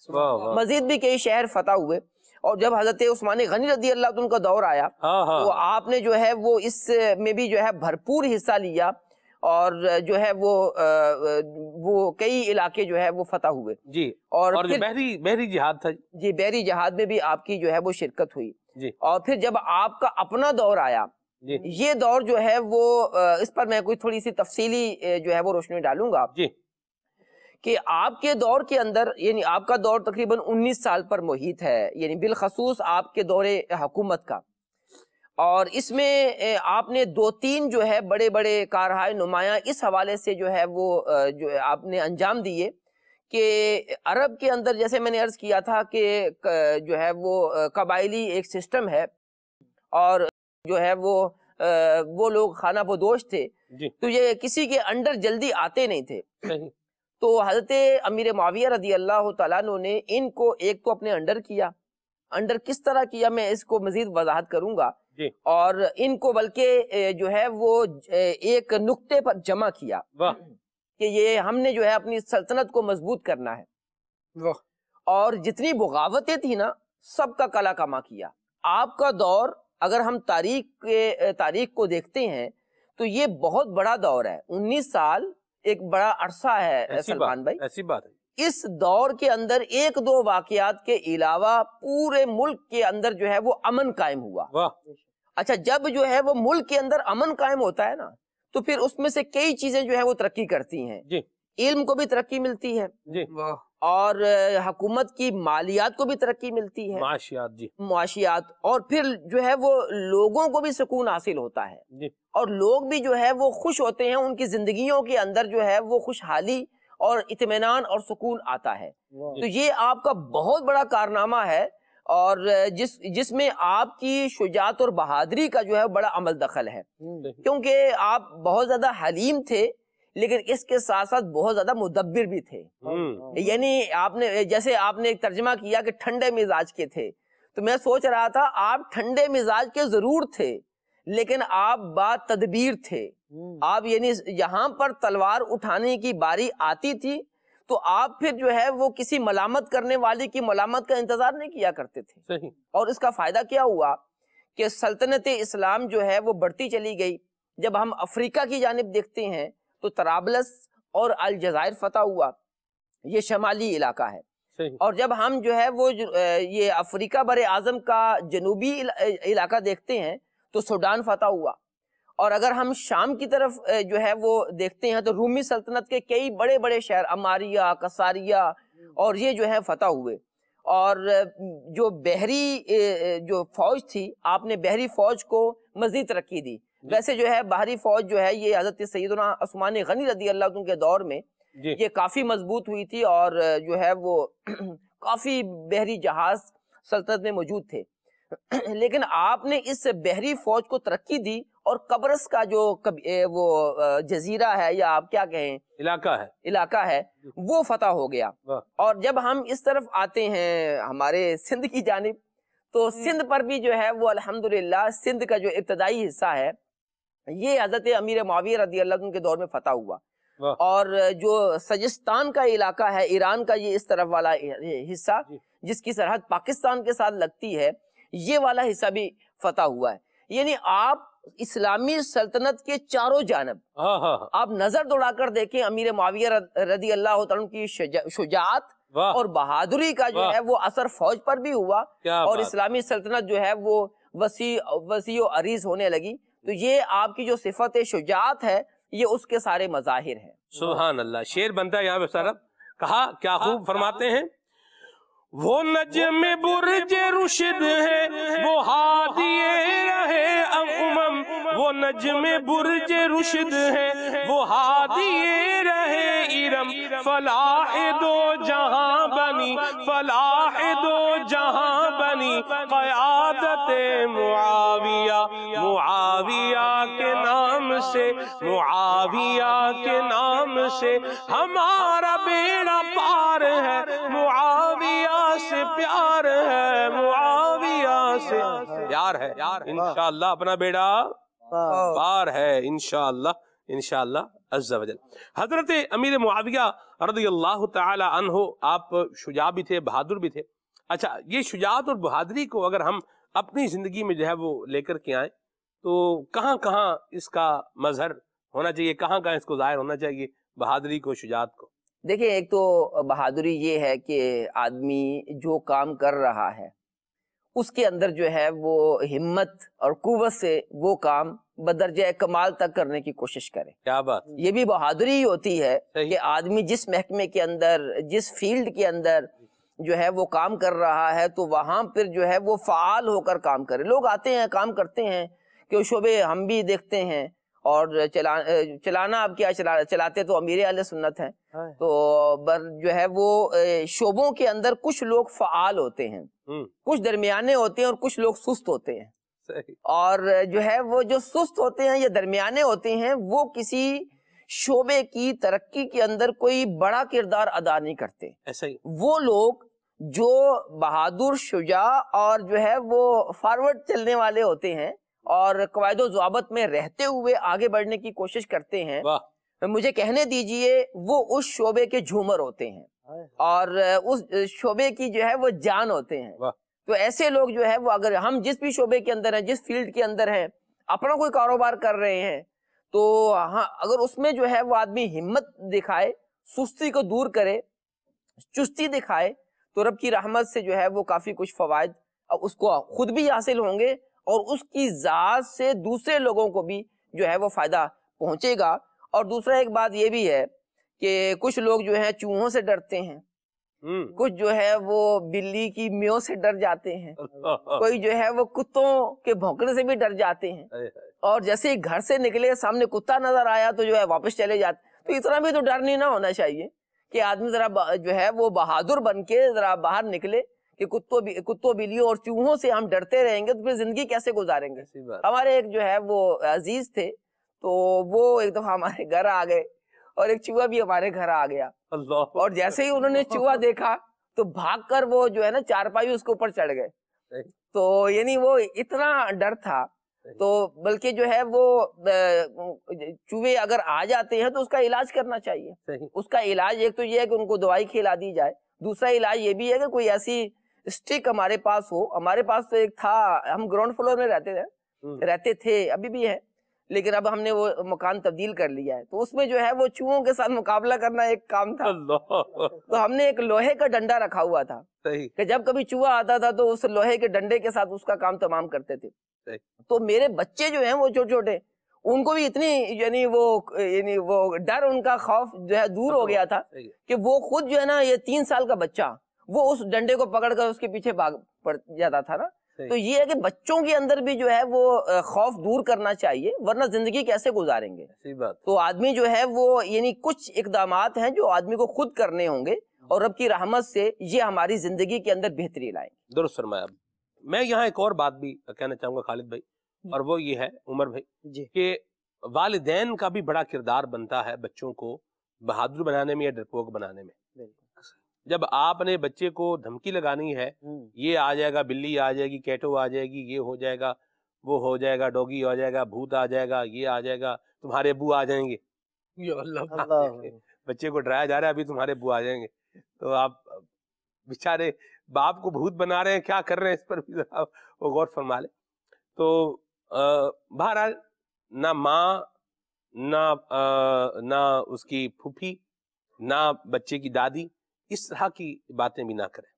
मजीद भी कई शहर फतेह हुए और जब हजरत उस्मान गनी रजी अल्लाह का दौर आया हाँ, तो आपने जो है वो इस में भी जो है भरपूर हिस्सा लिया और जो है वो वो कई इलाके जो है वो फतह हुए जी और, और बहरी बहरी जिहाद था जी बहरी जिहाद में भी आपकी जो है वो शिरकत हुई जी और फिर जब आपका अपना दौर आया ये दौर जो है वो इस पर मैं कोई थोड़ी सी तफसीली जो है वो रोशनी डालूंगा जी कि आपके दौर के अंदर यानी आपका दौर तकरीबन 19 साल पर मोहित है यानी बिलखसूस आपके दौरे हुकूमत का और इसमें आपने दो तीन जो है बड़े बड़े कार नुमाया इस हवाले से जो है वो जो है आपने अंजाम दिए कि अरब के अंदर जैसे मैंने अर्ज़ किया था कि जो है वो कबायली एक सिस्टम है और जो है वो वो लोग खाना बदोश थे तो ये किसी के अंडर जल्दी आते नहीं थे तो हजरत अमीर माविया रदी अल्लाह तु ने इनको एक तो अपने अंडर किया अंडर किस तरह किया मैं इसको मज़ीद वजाहत करूंगा और इनको बल्कि जो है वो एक नुक्ते पर जमा किया कि ये हमने जो है अपनी सल्तनत को मजबूत करना है और जितनी बगावतें थी ना सबका कला कमा किया आपका दौर अगर हम तारीख के तारीख को देखते हैं तो ये बहुत बड़ा दौर है उन्नीस साल एक बड़ा अरसा है सलमान भाई ऐसी बात है इस दौर के अंदर एक दो वाकयात के अलावा पूरे मुल्क के अंदर जो है वो अमन कायम हुआ वाह अच्छा जब जो है वो मुल्क के अंदर अमन कायम होता है ना तो फिर उसमें से कई चीजें जो है वो तरक्की करती हैं इल्म को भी तरक्की मिलती है जी और हकूमत की मालियात को भी तरक्की मिलती है माशियात जी माशियात और फिर जो है वो लोगों को भी सुकून हासिल होता है जी और लोग भी जो है वो खुश होते हैं उनकी जिंदगियों के अंदर जो है वो खुशहाली और इतमान और सुकून आता है तो ये आपका बहुत बड़ा कारनामा है और जिस जिसमें आपकी शुजात और बहादरी का जो है बड़ा अमल दखल है हम्म। क्योंकि आप बहुत ज़्यादा हलीम थे लेकिन इसके साथ साथ बहुत ज्यादा मुदब्बिर भी थे हम्म। यानी आपने जैसे आपने एक तर्जमा किया कि ठंडे मिजाज के थे तो मैं सोच रहा था आप ठंडे मिजाज के जरूर थे लेकिन आप बात तदबीर थे हम्म। आप यानी यहाँ पर तलवार उठाने की बारी आती थी तो आप फिर जो है वो किसी मलामत करने वाले की मलामत का इंतजार नहीं किया करते थे और इसका फायदा क्या हुआ कि सल्तनत इस्लाम जो है वो बढ़ती चली गई जब हम अफ्रीका की जानब देखते हैं तो तराबलस और अलजायर फतेह हुआ ये शमाली इलाका है और जब हम जो है वो ये अफ्रीका बर आजम का जनूबी इलाका देखते हैं तो सूडान फतेह हुआ और अगर हम शाम की तरफ जो है वो देखते हैं तो रूमी सल्तनत के कई बड़े बड़े शहर अमारिया कसारिया और ये जो है फतह हुए और जो बहरी जो फौज थी आपने बहरी फौज को मजीद तरक्की दी वैसे जो है बाहरी फौज जो है ये हजरत सैदान गनी रदी अल्लाह के दौर में ये काफ़ी मजबूत हुई थी और जो है वो काफ़ी बहरी जहाज सल्तनत में मौजूद थे लेकिन आपने इस बहरी फौज को तरक्की दी और कब्रस का जो कब, ए, वो जजीरा है या आप क्या कहें इलाका है इलाका है वो फतह हो गया और जब हम इस तरफ आते हैं हमारे सिंध की जानब तो हम्म। सिंध पर भी जो है वो अल्हम्दुलिल्लाह सिंध का जो इब्तदाई हिस्सा है ये हजरत अमीर मावी रदी अल्लाह के दौर में फतह हुआ और जो सजिस्तान का इलाका है ईरान का ये इस तरफ वाला हिस्सा जिसकी सरहद पाकिस्तान के साथ लगती है ये वाला हिस्सा भी फतेह हुआ है यानी आप इस्लामी सल्तनत के चारों जानब हाँ, हाँ, हाँ। आप नजर दौड़ाकर देखें अमीर माविया रदी अल्लाह की शुजात और बहादुरी का जो है वो असर फौज पर भी हुआ और इस्लामी सल्तनत जो है वो वसी वसी अरीज होने लगी तो ये आपकी जो सिफत शुजात है ये उसके सारे मजाहिर है सुबह अल्लाह शेर बनता है यहाँ पे सारा कहा क्या खूब फरमाते हैं वो नजम बुरज रुशद है वो हादिए रहे अमम वो नजम बुरज रुशद है वो हादिए रहे इरम फलाह दो जहां बनी फलाह दो जहां बनी कयादत मुआविया मुआविया के नाम से मुआविया के नाम से हमारा बेड़ा पार है मुआ प्यार है मुआविया से प्यार है इनशाला अपना बेड़ा पार है इनशाला इनशाला हजरत अमीर मुआविया रदी अल्लाह तहो आप शुजा भी थे बहादुर भी थे अच्छा ये शुजात और बहादुरी को अगर हम अपनी ज़िंदगी में जो है वो लेकर के आए तो कहाँ कहाँ इसका मजहर होना चाहिए कहाँ कहाँ इसको ज़ाहिर होना चाहिए बहादुरी को शुजात को देखिए एक तो बहादुरी ये है कि आदमी जो काम कर रहा है उसके अंदर जो है वो हिम्मत और कुवत से वो काम बदरजा कमाल तक करने की कोशिश करे क्या बात ये भी बहादुरी ही होती है कि आदमी जिस महकमे के अंदर जिस फील्ड के अंदर जो है वो काम कर रहा है तो वहां पर जो है वो फ़ाल होकर काम करे लोग आते हैं काम करते हैं कि शोबे हम भी देखते हैं और चला चलाना अब क्या चला चलाते तो अमीर अल सुन्नत हैं हाँ। तो बर जो है वो शोबों के अंदर कुछ लोग फ़ाल होते हैं हम्म। कुछ दरमियाने होते हैं और कुछ लोग सुस्त होते हैं और जो है वो जो सुस्त होते हैं या दरमियाने होते हैं वो किसी शोबे की तरक्की के अंदर कोई बड़ा किरदार अदा नहीं करते ऐसा ही वो लोग जो बहादुर शुजा और जो है वो फॉरवर्ड चलने वाले होते हैं और कवायद जवाबत में रहते हुए आगे बढ़ने की कोशिश करते हैं मुझे कहने दीजिए वो उस शोबे के झूमर होते हैं और उस शोबे की जो है वो जान होते हैं तो ऐसे लोग जो है वो अगर हम जिस भी शोबे के अंदर हैं जिस फील्ड के अंदर हैं अपना कोई कारोबार कर रहे हैं तो हाँ अगर उसमें जो है वो आदमी हिम्मत दिखाए सुस्ती को दूर करे चुस्ती दिखाए तो रब की रहमत से जो है वो काफी कुछ फवायद उसको खुद भी हासिल होंगे और उसकी ज़ात से दूसरे लोगों को भी जो है वो फ़ायदा पहुँचेगा और दूसरा एक बात ये भी है कि कुछ लोग जो है चूहों से डरते हैं हम्म। कुछ जो है वो बिल्ली की म्यो से डर जाते हैं कोई जो है वो कुत्तों के भौंकने से भी डर जाते हैं और जैसे ही घर से निकले सामने कुत्ता नजर आया तो जो है वापस चले जाते तो इतना भी तो डर नहीं ना होना चाहिए कि आदमी जरा जो है वो बहादुर बन के जरा बाहर निकले कि कुत्तों कुत्तों बिलियों और चूहों से हम डरते रहेंगे तो फिर जिंदगी कैसे गुजारेंगे हमारे एक जो है वो अजीज थे तो वो एक दफा हमारे घर आ गए और एक चूहा भी हमारे घर आ गया और जैसे ही उन्होंने चूहा देखा तो भाग कर वो जो है ना चारपाई उसके ऊपर चढ़ गए तो यानी वो इतना डर था तो बल्कि जो है वो चूहे अगर आ जाते हैं तो उसका इलाज करना चाहिए उसका इलाज एक तो ये है कि उनको दवाई खिला दी जाए दूसरा इलाज ये भी है कि कोई ऐसी स्टिक हमारे पास हो हमारे पास तो एक था हम ग्राउंड फ्लोर में रहते थे हम्म। रहते थे अभी भी है लेकिन अब हमने वो मकान तब्दील कर लिया है तो उसमें जो है वो चूहों के साथ मुकाबला करना एक काम था तो हमने एक लोहे का डंडा रखा हुआ था सही। कि जब कभी चूहा आता था तो उस लोहे के डंडे के साथ उसका काम तमाम करते थे सही। तो मेरे बच्चे जो हैं वो छोटे छोटे उनको भी इतनी यानी वो यानी वो डर उनका खौफ जो है दूर हो गया था कि वो खुद जो है ना ये तीन साल का बच्चा वो उस डंडे को पकड़कर उसके पीछे भाग पड़ जाता था ना तो ये है कि बच्चों के अंदर भी जो है वो खौफ दूर करना चाहिए वरना जिंदगी कैसे गुजारेंगे बात तो आदमी जो है वो यानी कुछ इकदाम हैं जो आदमी को खुद करने होंगे और रब की रहमत से ये हमारी जिंदगी के अंदर बेहतरी लाए दुरुस्त फरमाया मैं यहाँ एक और बात भी कहना चाहूंगा खालिद भाई और वो ये है उमर भाई के वालदेन का भी बड़ा किरदार बनता है बच्चों को बहादुर बनाने में या डरपोक बनाने में जब आपने बच्चे को धमकी लगानी है ये आ जाएगा बिल्ली आ जाएगी कैटो आ जाएगी ये हो जाएगा वो हो जाएगा डॉगी आ जाएगा भूत आ जाएगा ये आ जाएगा तुम्हारे अबू आ जाएंगे बच्चे को डराया जा रहा है अभी तुम्हारे अबू आ जाएंगे तो आप बेचारे बाप को भूत बना रहे हैं क्या कर रहे हैं इस पर भी वो गौर फरमा ले तो बहरहाल ना माँ ना आ, ना उसकी फूफी ना बच्चे की दादी इस तरह की बातें भी ना करें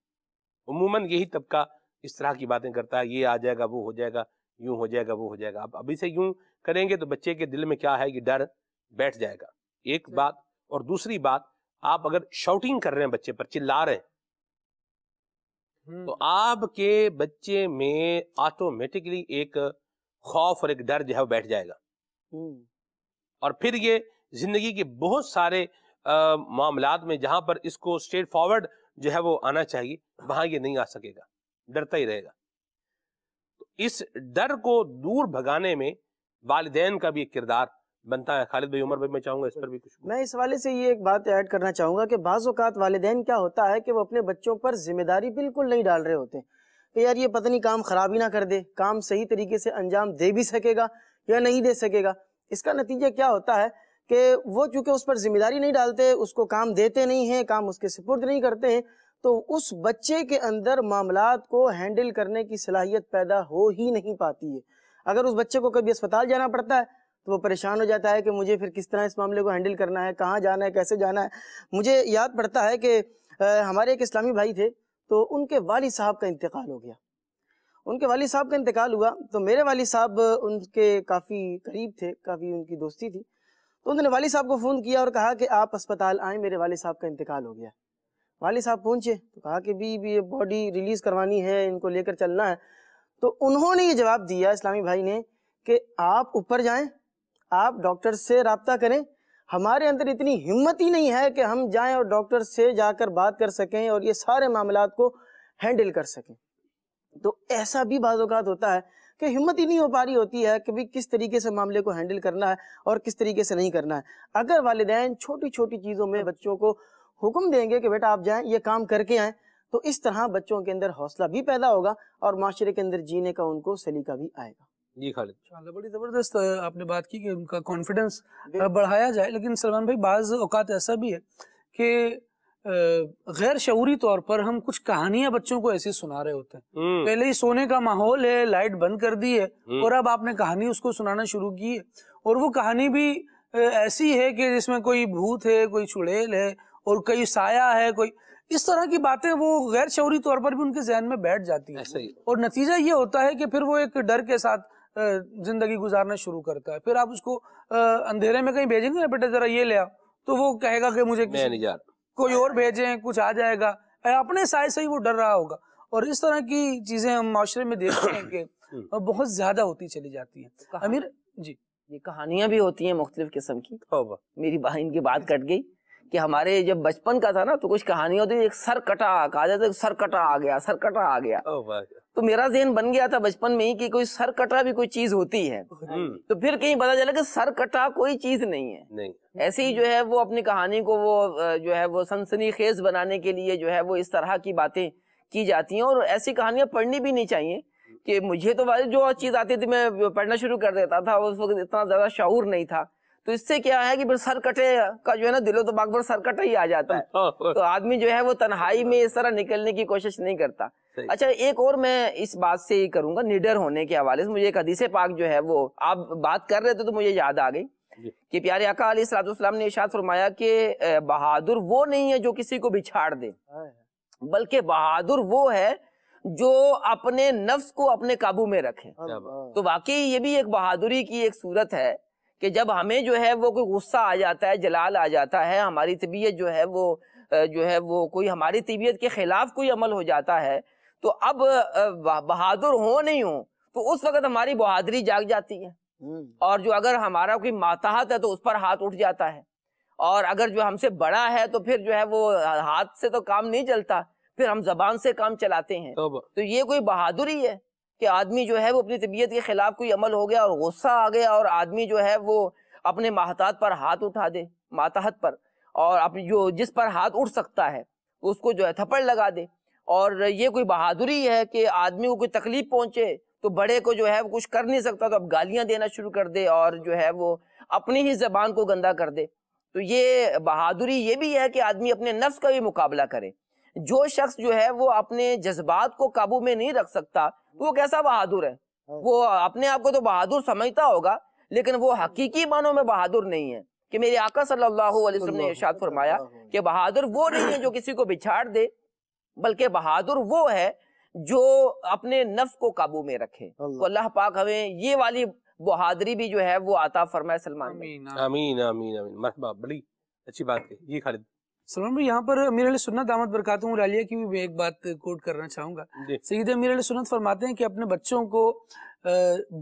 उमूमन यही तबका इस तरह की बातें करता है ये आ जाएगा वो हो जाएगा यूं हो जाएगा वो हो जाएगा अब अभी से यूं करेंगे तो बच्चे के दिल में क्या है ये डर बैठ जाएगा एक बात और दूसरी बात आप अगर शाउटिंग कर रहे हैं बच्चे पर चिल्ला रहे हैं तो आपके बच्चे में ऑटोमेटिकली एक खौफ और एक डर जो है वो बैठ जाएगा और फिर ये जिंदगी के बहुत सारे मामला में जहां पर इसको स्ट्रेट फॉरवर्ड जो है वो आना चाहिए वहां ये नहीं आ सकेगा डरता ही रहेगा तो इस डर को दूर भगाने में वालदेन का भी एक किरदार बनता है खालिद भाई उमर भाई मैं चाहूंगा इस पर भी कुछ मैं इस वाले से ये एक बात ऐड करना चाहूंगा कि बाजात अवत वालदेन क्या होता है कि वो अपने बच्चों पर जिम्मेदारी बिल्कुल नहीं डाल रहे होते कि यार ये पता नहीं काम खराब ही ना कर दे काम सही तरीके से अंजाम दे भी सकेगा या नहीं दे सकेगा इसका नतीजा क्या होता है कि वो चूँकि उस पर जिम्मेदारी नहीं डालते उसको काम देते नहीं हैं काम उसके सुपुर्द नहीं करते हैं तो उस बच्चे के अंदर मामला को हैंडल करने की सलाहियत पैदा हो ही नहीं पाती है अगर उस बच्चे को कभी अस्पताल जाना पड़ता है तो वो परेशान हो जाता है कि मुझे फिर किस तरह इस मामले को हैंडल करना है कहाँ जाना है कैसे जाना है मुझे याद पड़ता है कि हमारे एक इस्लामी भाई थे तो उनके वाली साहब का इंतकाल हो गया उनके वाली साहब का इंतकाल हुआ तो मेरे वाली साहब उनके काफ़ी करीब थे काफ़ी उनकी दोस्ती थी तो उन्होंने वाली साहब को फ़ोन किया और कहा कि आप अस्पताल आए मेरे वाले साहब का इंतकाल हो गया वाले साहब पहुंचे तो कहा कि भी ये बॉडी रिलीज़ करवानी है इनको लेकर चलना है तो उन्होंने ये जवाब दिया इस्लामी भाई ने कि आप ऊपर जाएं आप डॉक्टर से रबता करें हमारे अंदर इतनी हिम्मत ही नहीं है कि हम जाएं और डॉक्टर से जाकर बात कर सकें और ये सारे मामला को हैंडल कर सकें तो ऐसा भी बाज़ात होता है कि हिम्मत ही नहीं हो पा रही होती है कि भाई किस तरीके से मामले को हैंडल करना है और किस तरीके से नहीं करना है अगर वालदेन छोटी छोटी चीज़ों में बच्चों को हुक्म देंगे कि बेटा आप जाएँ ये काम करके आएँ तो इस तरह बच्चों के अंदर हौसला भी पैदा होगा और माशरे के अंदर जीने का उनको सलीका भी आएगा जी खालिद बड़ी ज़बरदस्त आपने बात की कि उनका कॉन्फिडेंस बढ़ाया जाए लेकिन सलमान भाई बाज़ अवकात ऐसा भी है कि गैर शौरी तौर पर हम कुछ कहानियां बच्चों को ऐसी सुना रहे होते हैं हम्म। पहले ही सोने का माहौल है लाइट बंद कर दी है हम्म। और अब आपने कहानी उसको सुनाना शुरू की है और वो कहानी भी ऐसी है कि जिसमें कोई भूत है कोई चुड़ैल है और कोई साया है कोई इस तरह की बातें वो गैर शौरी तौर पर भी उनके जहन में बैठ जाती है और नतीजा ये होता है कि फिर वो एक डर के साथ जिंदगी गुजारना शुरू करता है फिर आप उसको अंधेरे में कहीं भेजेंगे ना बेटा जरा ये ले आओ तो वो कहेगा कि मुझे मैं नहीं जा रहा कोई और भेजें कुछ आ जाएगा अपने साय से ही वो डर रहा होगा और इस तरह की चीजें हम माशरे में देखते हैं कि हम्म। बहुत ज्यादा होती चली जाती हैं अमीर जी ये कहानियां भी होती हैं मुख्तलिफ किस्म की मेरी बहन की बात कट गई कि हमारे जब बचपन का था ना तो कुछ कहानियां होती एक सर कटा कहा जाता सर कटा आ गया सर कटा आ गया तो मेरा जेन बन गया था बचपन में ही कि कोई सर कटा भी कोई चीज होती है हम्म। तो फिर कहीं पता चला कि सर कटा कोई चीज नहीं है नहीं। ऐसे ही जो है वो अपनी कहानी को वो जो है वो सनसनी खेज बनाने के लिए जो है वो इस तरह की बातें की जाती हैं और ऐसी कहानियां पढ़नी भी नहीं चाहिए कि मुझे तो जो चीज आती थी मैं पढ़ना शुरू कर देता था उस वक्त इतना ज्यादा शौर नहीं था तो इससे क्या है कि फिर सर कटे का जो है ना दिलो दिमाग पर सर कटा ही आ जाता है हाँ, हाँ। तो आदमी जो है वो तन्हाई में इस तरह निकलने की कोशिश नहीं करता अच्छा एक और मैं इस बात से ही करूंगा निडर होने के हवाले से मुझे एक हदीस पाक जो है वो आप बात कर रहे थे तो मुझे याद आ गई कि प्यारे अका सलाम ने इशाद फरमाया कि बहादुर वो नहीं है जो किसी को भी छाड़ दे हाँ, बल्कि बहादुर वो है जो अपने नफ्स को अपने काबू में रखे तो वाकई ये भी एक बहादुरी की एक सूरत है कि जब हमें जो है वो कोई गुस्सा आ जाता है जलाल आ जाता है हमारी तबीयत जो है वो जो है वो कोई हमारी तबीयत के ख़िलाफ़ कोई अमल हो जाता है तो अब बहादुर हो नहीं हो तो उस वक़्त हमारी बहादुरी जाग जाती है हम्म। और जो अगर हमारा कोई माताहत है तो उस पर हाथ उठ जाता है और अगर जो हमसे बड़ा है तो फिर जो है वो हाथ से तो काम नहीं चलता फिर हम जबान से काम चलाते हैं तो ये कोई बहादुरी है कि आदमी जो है वो अपनी तबीयत के ख़िलाफ़ कोई अमल हो गया और गुस्सा आ गया और आदमी जो है वो अपने माहतात पर हाथ उठा दे माताहत पर और अपनी जो जिस पर हाथ उठ सकता है उसको जो है थप्पड़ लगा दे और ये कोई बहादुरी है कि आदमी को कोई तकलीफ पहुंचे तो बड़े को जो है वो कुछ कर नहीं सकता तो अब गालियां देना शुरू कर दे और जो है वो अपनी ही जबान को गंदा कर दे तो ये बहादुरी ये भी है कि आदमी अपने नफ्स का भी मुकाबला करे जो शख्स जो है वो अपने जज्बात को काबू में नहीं रख सकता तो वो कैसा बहादुर है हाँ। वो अपने आप को तो बहादुर समझता होगा लेकिन वो हाँ। हकीकी मानों में बहादुर नहीं है कि मेरे आका सल्लल्लाहु अलैहि वसल्लम ने इरशाद फरमाया कि बहादुर वो नहीं है जो किसी को बिछाड़ दे बल्कि बहादुर वो है जो अपने नफ्स को काबू में रखे तो अल्लाह पाक हमें ये वाली बहादुरी भी जो है वो आता फरमाए सलमान आमीन आमीन आमीन मरहबा बड़ी अच्छी बात है ये खालिद सलमान भाई यहाँ पर मेरे लिए सुन्नत आमद बरकात हूँ रालिया की भी मैं एक बात कोट करना चाहूंगा सईद मेरे लिए सुन्नत फरमाते हैं कि अपने बच्चों को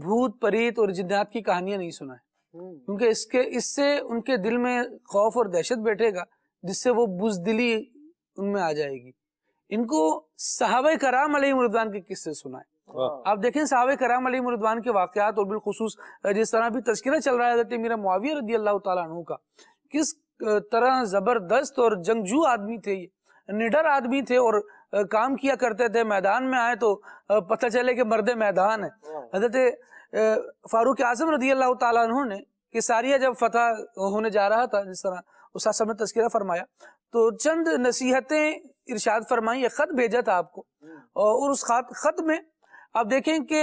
भूत परीत और जिन्नात की कहानियां नहीं सुनाए हम्म। क्योंकि इसके इससे उनके दिल में खौफ और दहशत बैठेगा जिससे वो बुजदिली उनमें आ जाएगी इनको साहब कराम अली मुरदान के किस्से सुनाए आप देखें साहब कराम अली मुरदवान के वाकत और बिलखसूस जिस तरह भी तस्करा चल रहा है मीरा मुआविया रदी अल्लाह तु किस तरह जबरदस्त और जंगजू आदमी थे ये निडर आदमी थे और काम किया करते थे मैदान में आए तो पता चले कि मर्द मैदान है हाँ। हजरत फारूक आजम रदी अल्लाह तु ने कि सारिया जब फतेह होने जा रहा था जिस तरह उस आसम ने तस्करा फरमाया तो चंद नसीहतें इरशाद फरमाई खत भेजा था आपको हाँ। और उस खत खत में आप देखें कि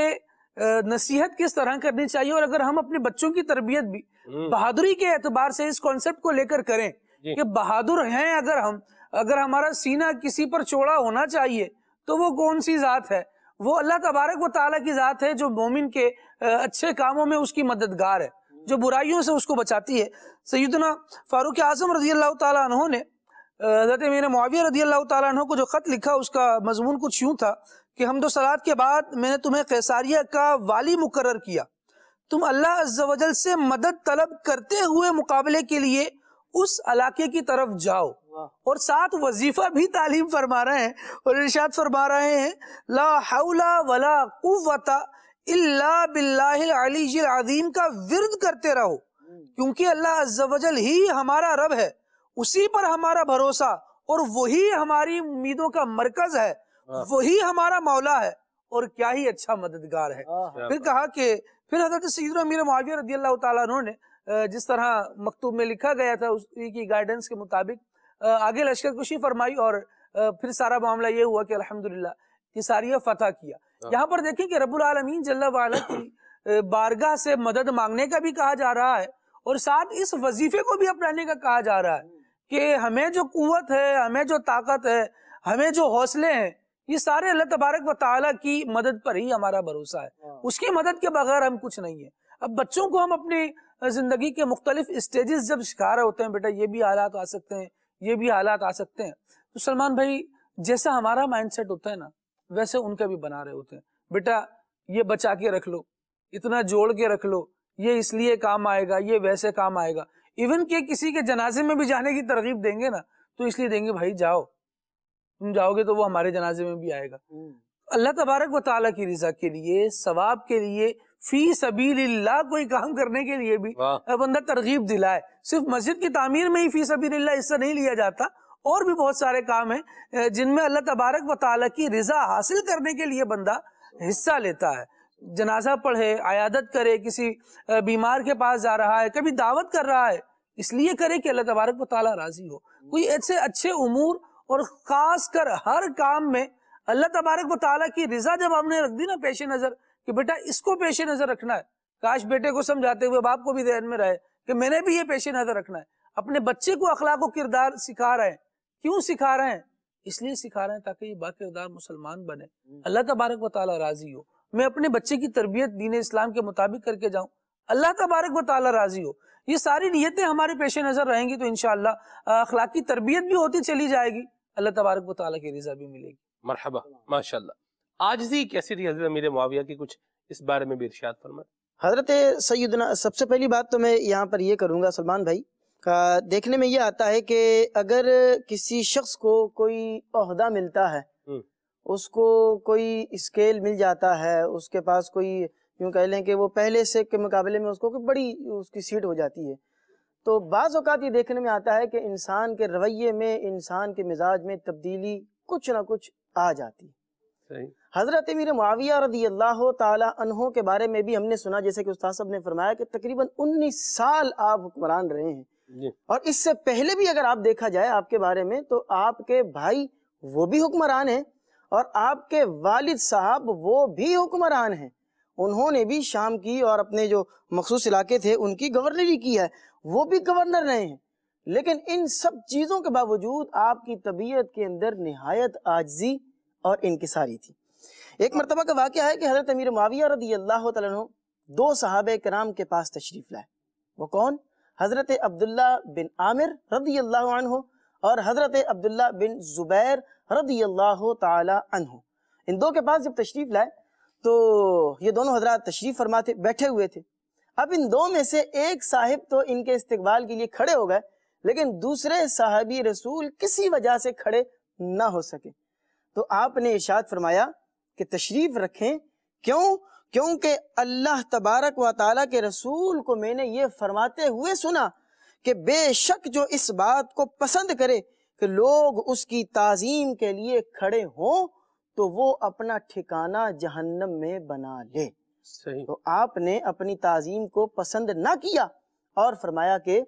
नसीहत किस तरह करनी चाहिए और अगर हम अपने बच्चों की तरबियत भी हम्म। बहादुरी के एतबार से इस कॉन्सेप्ट को लेकर करें कि बहादुर हैं अगर हम अगर हमारा सीना किसी पर चौड़ा होना चाहिए तो वो कौन सी जात है वो अल्लाह तबारक व ताला की जात है जो मोमिन के अच्छे कामों में उसकी मददगार है जो बुराइयों से उसको बचाती है सयदना फारूक आजम रजी अल्लाह तु ने हजरत मेरे मुआविया रजी अल्लाह तु को जो ख़त लिखा उसका मजमून कुछ यूँ था कि हम दो सलाद के बाद मैंने तुम्हें कैसारिया का वाली मुकर किया तुम अल्लाह अज्जल से मदद तलब करते हुए मुकाबले के लिए उस इलाके की तरफ जाओ और साथ वजीफा भी तालीम फरमा रहे हैं और इर्शाद फरमा रहे हैं ला हौला वला कुवता इल्ला बिल्लाहिल अलीजिल अजीम का विरद करते रहो हम्म। क्योंकि अल्लाह अज्जल ही हमारा रब है उसी पर हमारा भरोसा और वही हमारी उम्मीदों का मरकज है वही हमारा मौला है और क्या ही अच्छा मददगार है फिर कहा कि फिर हजरत अमीर माविया रदी अल्लाह तु ने जिस तरह मकतूब में लिखा गया था उसकी गाइडेंस के मुताबिक आगे लश्कर कुशी फरमाई और फिर सारा मामला ये हुआ कि अलहमदिल्ला कि सारिया फतेह किया हाँ। यहाँ पर देखें कि रबुल आलमीन जल्ला की बारगाह से मदद मांगने का भी कहा जा रहा है और साथ इस वजीफे को भी अपनाने का कहा जा रहा है कि हमें जो कुत है हमें जो ताकत है हमें जो हौसले हैं ये सारे अल्लाह तबारक व ताली की मदद पर ही हमारा भरोसा है हाँ। उसकी मदद के बगैर हम कुछ नहीं है अब बच्चों को हम अपने जिंदगी के मुख्तलिफ स्टेजेस जब सिखा रहे होते हैं बेटा ये भी हालात आ सकते हैं ये भी हालात आ सकते हैं तो सलमान भाई जैसा हमारा सेट होता है ना वैसे उनके भी बना रहे होते हैं बेटा ये बचा के रख लो इतना जोड़ के रख लो ये इसलिए काम आएगा ये वैसे काम आएगा इवन के किसी के जनाजे में भी जाने की तरगीब देंगे ना तो इसलिए देंगे भाई जाओ तुम जाओगे तो वो हमारे जनाजे में भी आएगा हम्म। अल्लाह तबारक व ताली की रजा के लिए सवाब के लिए फी सबील्ला कोई काम करने के लिए भी बंदा तरगीब दिलाए सिर्फ मस्जिद की तामीर में ही फी सबील्ला हिस्सा नहीं लिया जाता और भी बहुत सारे काम है जिनमें अल्लाह तबारक व ताली की रजा हासिल करने के लिए बंदा हिस्सा लेता है जनाजा पढ़े आयादत करे किसी बीमार के पास जा रहा है कभी दावत कर रहा है इसलिए करे कि अल्लाह तबारक व ताली राजी हो हम्म। कोई ऐसे अच्छे उमूर और खासकर हर काम में अल्लाह तबारक वाली की रजा जब हमने रख दी ना पेश नज़र कि बेटा इसको पेश नज़र रखना है काश बेटे को समझाते हुए बाप को भी ध्यान में रहे कि मैंने भी ये पेश नज़र रखना है अपने बच्चे को अखलाक किरदार सिखा रहे हैं क्यों सिखा रहे हैं इसलिए सिखा रहे हैं ताकि ये बाकिरदार मुसलमान बने हम्म। अल्लाह तबारक वाली राजी हो मैं अपने बच्चे की तरबियत दीन इस्लाम के मुताबिक करके जाऊँ अल्लाह तबारक व राजी हो ये सारी नीयतें हमारे पेश नज़र रहेंगी तो अखलाक अखलाकी तरबियत भी होती चली जाएगी अल्लाह तबारक वाली की रजा भी मिलेगी मरहबा माशा आजजी कैसी थी हजरत अमीर मुआविया की कुछ इस बारे में भी इर्शाद फरमाए हजरत सैदना सबसे पहली बात तो मैं यहाँ पर यह करूँगा सलमान भाई का देखने में ये आता है कि अगर किसी शख्स को कोई अहदा मिलता है हम्म। उसको कोई स्केल मिल जाता है उसके पास कोई यूँ कह लें कि वो पहले से के मुकाबले में उसको कोई बड़ी उसकी सीट हो जाती है तो बाज़ ये देखने में आता है कि इंसान के रवैये में इंसान के मिजाज में तब्दीली कुछ ना कुछ आ जाती हज़रत मीर माविया रदी अल्लाह तहों के बारे में भी हमने सुना जैसे कि उस्ताद साहब ने फरमाया कि तकरीबन उन्नीस साल आप हुक्मरान रहे हैं और इससे पहले भी अगर आप देखा जाए आपके बारे में तो आपके भाई वो भी हुक्मरान हैं और आपके वालिद साहब वो भी हुक्मरान हैं उन्होंने भी शाम की और अपने जो मखसूस इलाके थे उनकी गवर्नरी की है वो भी गवर्नर रहे हैं लेकिन इन सब चीज़ों के बावजूद आपकी तबीयत के अंदर नहायत आजी और इनकसारी थी एक मरतबा का वाक़ है कि हज़रत अमीर माविया रदी अल्लाह तु दो सहाब कराम के पास तशरीफ़ लाए वो कौन हज़रत अब्दुल्ला बिन आमिर रदी अल्लाह हो और हज़रत अब्दुल्ला बिन ज़ुबैर रदी अल्लाह तन इन दो के पास जब तशरीफ़ लाए तो ये दोनों हजरात तशरीफ फरमा थे बैठे हुए थे अब इन दो में से एक साहिब तो इनके इस्तकबाल के लिए खड़े हो गए लेकिन दूसरे साहबी रसूल किसी वजह से खड़े ना हो सके तो आपने इशाद फरमाया कि तशरीफ रखें क्यों क्योंकि अल्लाह तबारक व ताली के रसूल को मैंने ये फरमाते हुए सुना कि बेशक जो इस बात को पसंद करे कि लोग उसकी ताजीम के लिए खड़े हों तो वो अपना ठिकाना जहन्नम में बना ले सही। तो आपने अपनी ताजीम को पसंद ना किया और फरमाया के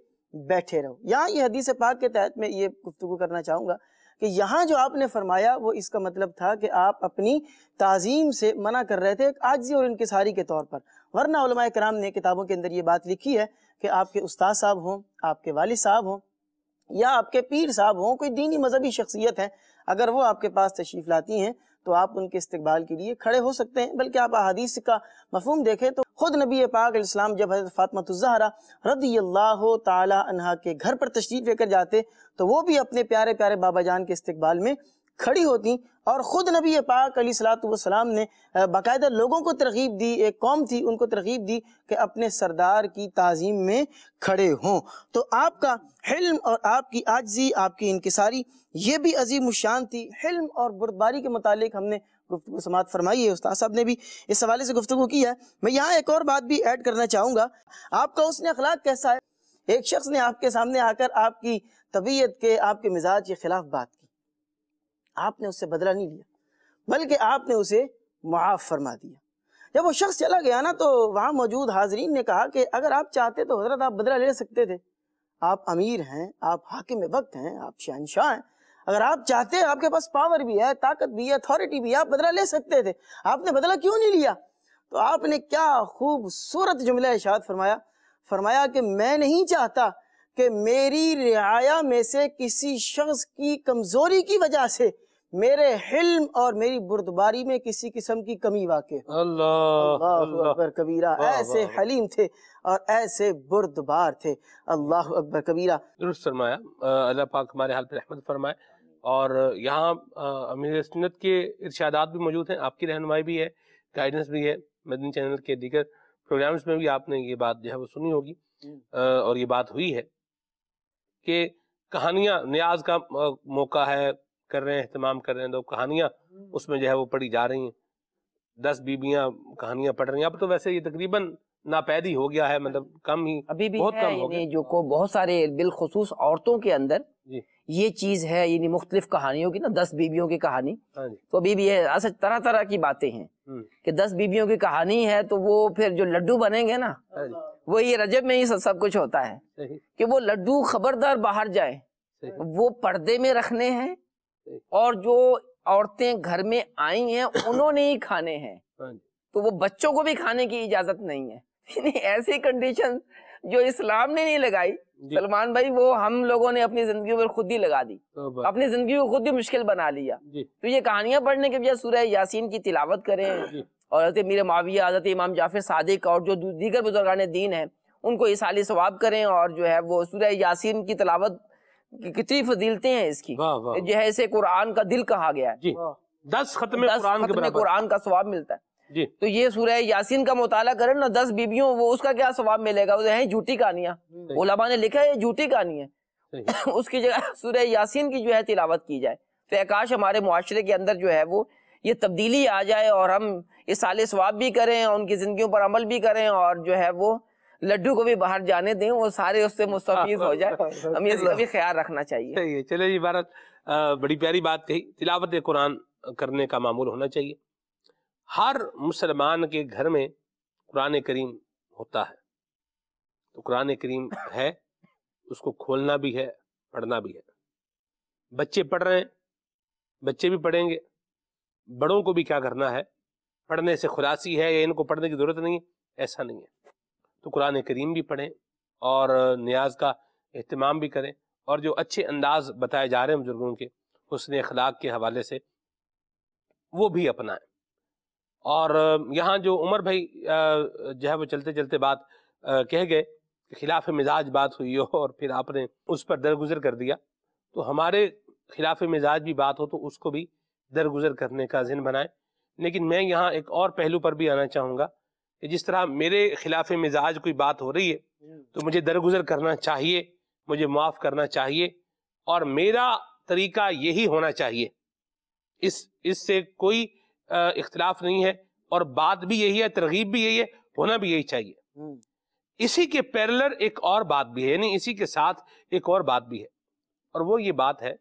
बैठे रहो यहाँ ये हदीस पाक के तहत मैं ये गुफ्तु करना चाहूंगा कि यहाँ जो आपने फरमाया वो इसका मतलब था कि आप अपनी ताजीम से मना कर रहे थे आजी और इनके सारी के तौर पर वरना कराम ने किताबों के अंदर ये बात लिखी है कि आपके उस्ताद साहब हों आपके वाल साहब हों या आपके पीर साहब हों कोई दीनी मजहबी शख्सियत है अगर वो आपके पास तशरीफ़ लाती हैं तो आप उनके इस्तबाल के लिए खड़े हो सकते हैं बल्कि आप अदीस का मफहम देखें तो खुद नबी पाक इस्लाम जब हजरत फातमतरा रदी अल्लाह तला के घर पर तशरीफ़ लेकर जाते तो वो भी अपने प्यारे प्यारे बाबा जान के इस्तबाल में खड़ी होती और ख़ुद नबी पाक अली सलाम ने बाकायदा लोगों को तरगीब दी एक कौम थी उनको तरगीब दी कि अपने सरदार की तज़ीम में खड़े हों तो आपका हिल्म और आपकी आजी आपकी इनकसारी ये भी अजीम शान थी हिल्म और बुरदबारी के मतलब हमने गुफ्तु समात फरमाई है उस्ताद साहब ने भी इस हवाले से गुफ्तु की है मैं यहाँ एक और बात भी ऐड करना चाहूँगा आपका उसने अखलाक कैसा है एक शख्स ने आपके सामने आकर आपकी तबीयत के आपके मिजाज के ख़िलाफ़ बात आपने उससे बदला नहीं लिया बल्कि आपने उसे मुआफ़ फरमा दिया जब वो शख्स चला गया ना तो वहाँ मौजूद हाजरीन ने कहा कि अगर आप चाहते तो हजरत आप बदला ले सकते थे आप अमीर हैं आप हाकिम वक्त हैं आप शहनशाह हैं अगर आप चाहते हैं आपके पास पावर भी है ताकत भी है अथॉरिटी भी है आप बदला ले सकते थे आपने बदला क्यों नहीं लिया तो आपने क्या खूबसूरत जुमला इशाद फरमाया फरमाया कि मैं नहीं चाहता कि मेरी रियाया में से किसी शख्स की कमज़ोरी की वजह से मेरे हिल्म और मेरी बुर्दबारी में किसी किस्म की कमी वाक़ अकबर कबीरा ऐसे हलीम थे और ऐसे बुर्दबार थे अल्लाह अकबर कबीरा फरमाया अल्लाह पाक हमारे हाल पर रहमत फरमाए और यहाँ अमीर सन्नत के इर्शादात भी मौजूद हैं आपकी रहनमाई भी है गाइडेंस भी है मदनी चैनल के दीगर प्रोग्राम्स में भी आपने ये बात जो है वो सुनी होगी और ये बात हुई है कि कहानियां न्याज का मौका है कर रहे हैं अहतमाम कर रहे हैं तो कहानियां हम्म। उसमें जो है वो पढ़ी जा रही हैं दस बीबियां कहानियां पढ़ रही हैं अब तो वैसे ये तकरीबन नापैदी हो गया है मतलब कम ही अभी भी बहुत कम हो गया जो को बहुत सारे बिलखसूस औरतों के अंदर ये चीज है यानी मुख्तलिफ कहानियों की ना दस बीबियों की कहानी हाँ तो अभी भी है तरह तरह की बातें हैं हम्म। कि दस बीबियों की कहानी है तो वो फिर जो लड्डू बनेंगे ना हाँ वो ये रजब में ही सब, सब कुछ होता है कि वो लड्डू खबरदार बाहर जाए वो पर्दे में रखने हैं और जो औरतें घर में आई हैं उन्होंने ही खाने हैं हाँ तो वो बच्चों को भी खाने की इजाजत नहीं है ऐसी कंडीशन जो इस्लाम ने नहीं लगाई सलमान भाई वो हम लोगों ने अपनी जिंदगी पर खुद ही लगा दी तो अपनी जिंदगी को खुद ही मुश्किल बना लिया तो ये कहानियां पढ़ने के बजाय सूर्य यासीन की तिलावत करें और हजरत मीर माविया हजरत इमाम जाफिर सादिक और जो दीगर बुजुर्गान दीन है उनको इस साली स्वाब करें और जो है वो सूर्य यासीन की तिलावत कितनी फजीलते हैं इसकी जो है इसे कुरान का दिल कहा गया है दस खत्म कुरान का स्वाब मिलता है जी तो ये सूर्य यासीन का मुताला करें ना दस बीबियों वो उसका क्या स्वाब मिलेगा वो है झूठी कहानियां ओलाबा ने लिखा है झूठी कहानी है उसकी जगह सूर्य यासीन की जो है तिलावत की जाए तो आकाश हमारे माशरे के अंदर जो है वो ये तब्दीली आ जाए और हम ये साल स्वाब भी करें और उनकी जिंदगी पर अमल भी करें और जो है वो लड्डू को भी बाहर जाने दें वो सारे उससे मुस्तफ़ हो जाए हमें इसका भी ख्याल रखना चाहिए चले जी भारत बड़ी प्यारी बात कही तिलावत कुरान करने का मामूल होना चाहिए हर मुसलमान के घर में कुरान करीम होता है तो कुरान करीम है उसको खोलना भी है पढ़ना भी है बच्चे पढ़ रहे हैं बच्चे भी पढ़ेंगे बड़ों को भी क्या करना है पढ़ने से खुलासी है या इनको पढ़ने की ज़रूरत नहीं है ऐसा नहीं है तो कुरान करीम भी पढ़ें और न्याज का अहतमाम भी करें और जो अच्छे अंदाज बताए जा रहे हैं बुजुर्गों के उसने अखलाक के हवाले से वो भी अपनाएं और यहाँ जो उमर भाई जो है वो चलते चलते बात कह गए खिलाफ मिजाज बात हुई हो और फिर आपने उस पर दरगुजर कर दिया तो हमारे खिलाफ मिजाज भी बात हो तो उसको भी दरगुजर करने का जिन बनाए लेकिन मैं यहाँ एक और पहलू पर भी आना चाहूँगा कि जिस तरह मेरे खिलाफ मिजाज कोई बात हो रही है हम्म। तो मुझे दरगुजर करना चाहिए मुझे माफ़ करना चाहिए और मेरा तरीका यही होना चाहिए इस इससे कोई इख्तलाफ नहीं है और बात भी यही है तरगीब भी यही है होना भी यही चाहिए हम्म। इसी के पैरलर एक और बात भी है यानी इसी के साथ एक और बात भी है और वो ये बात है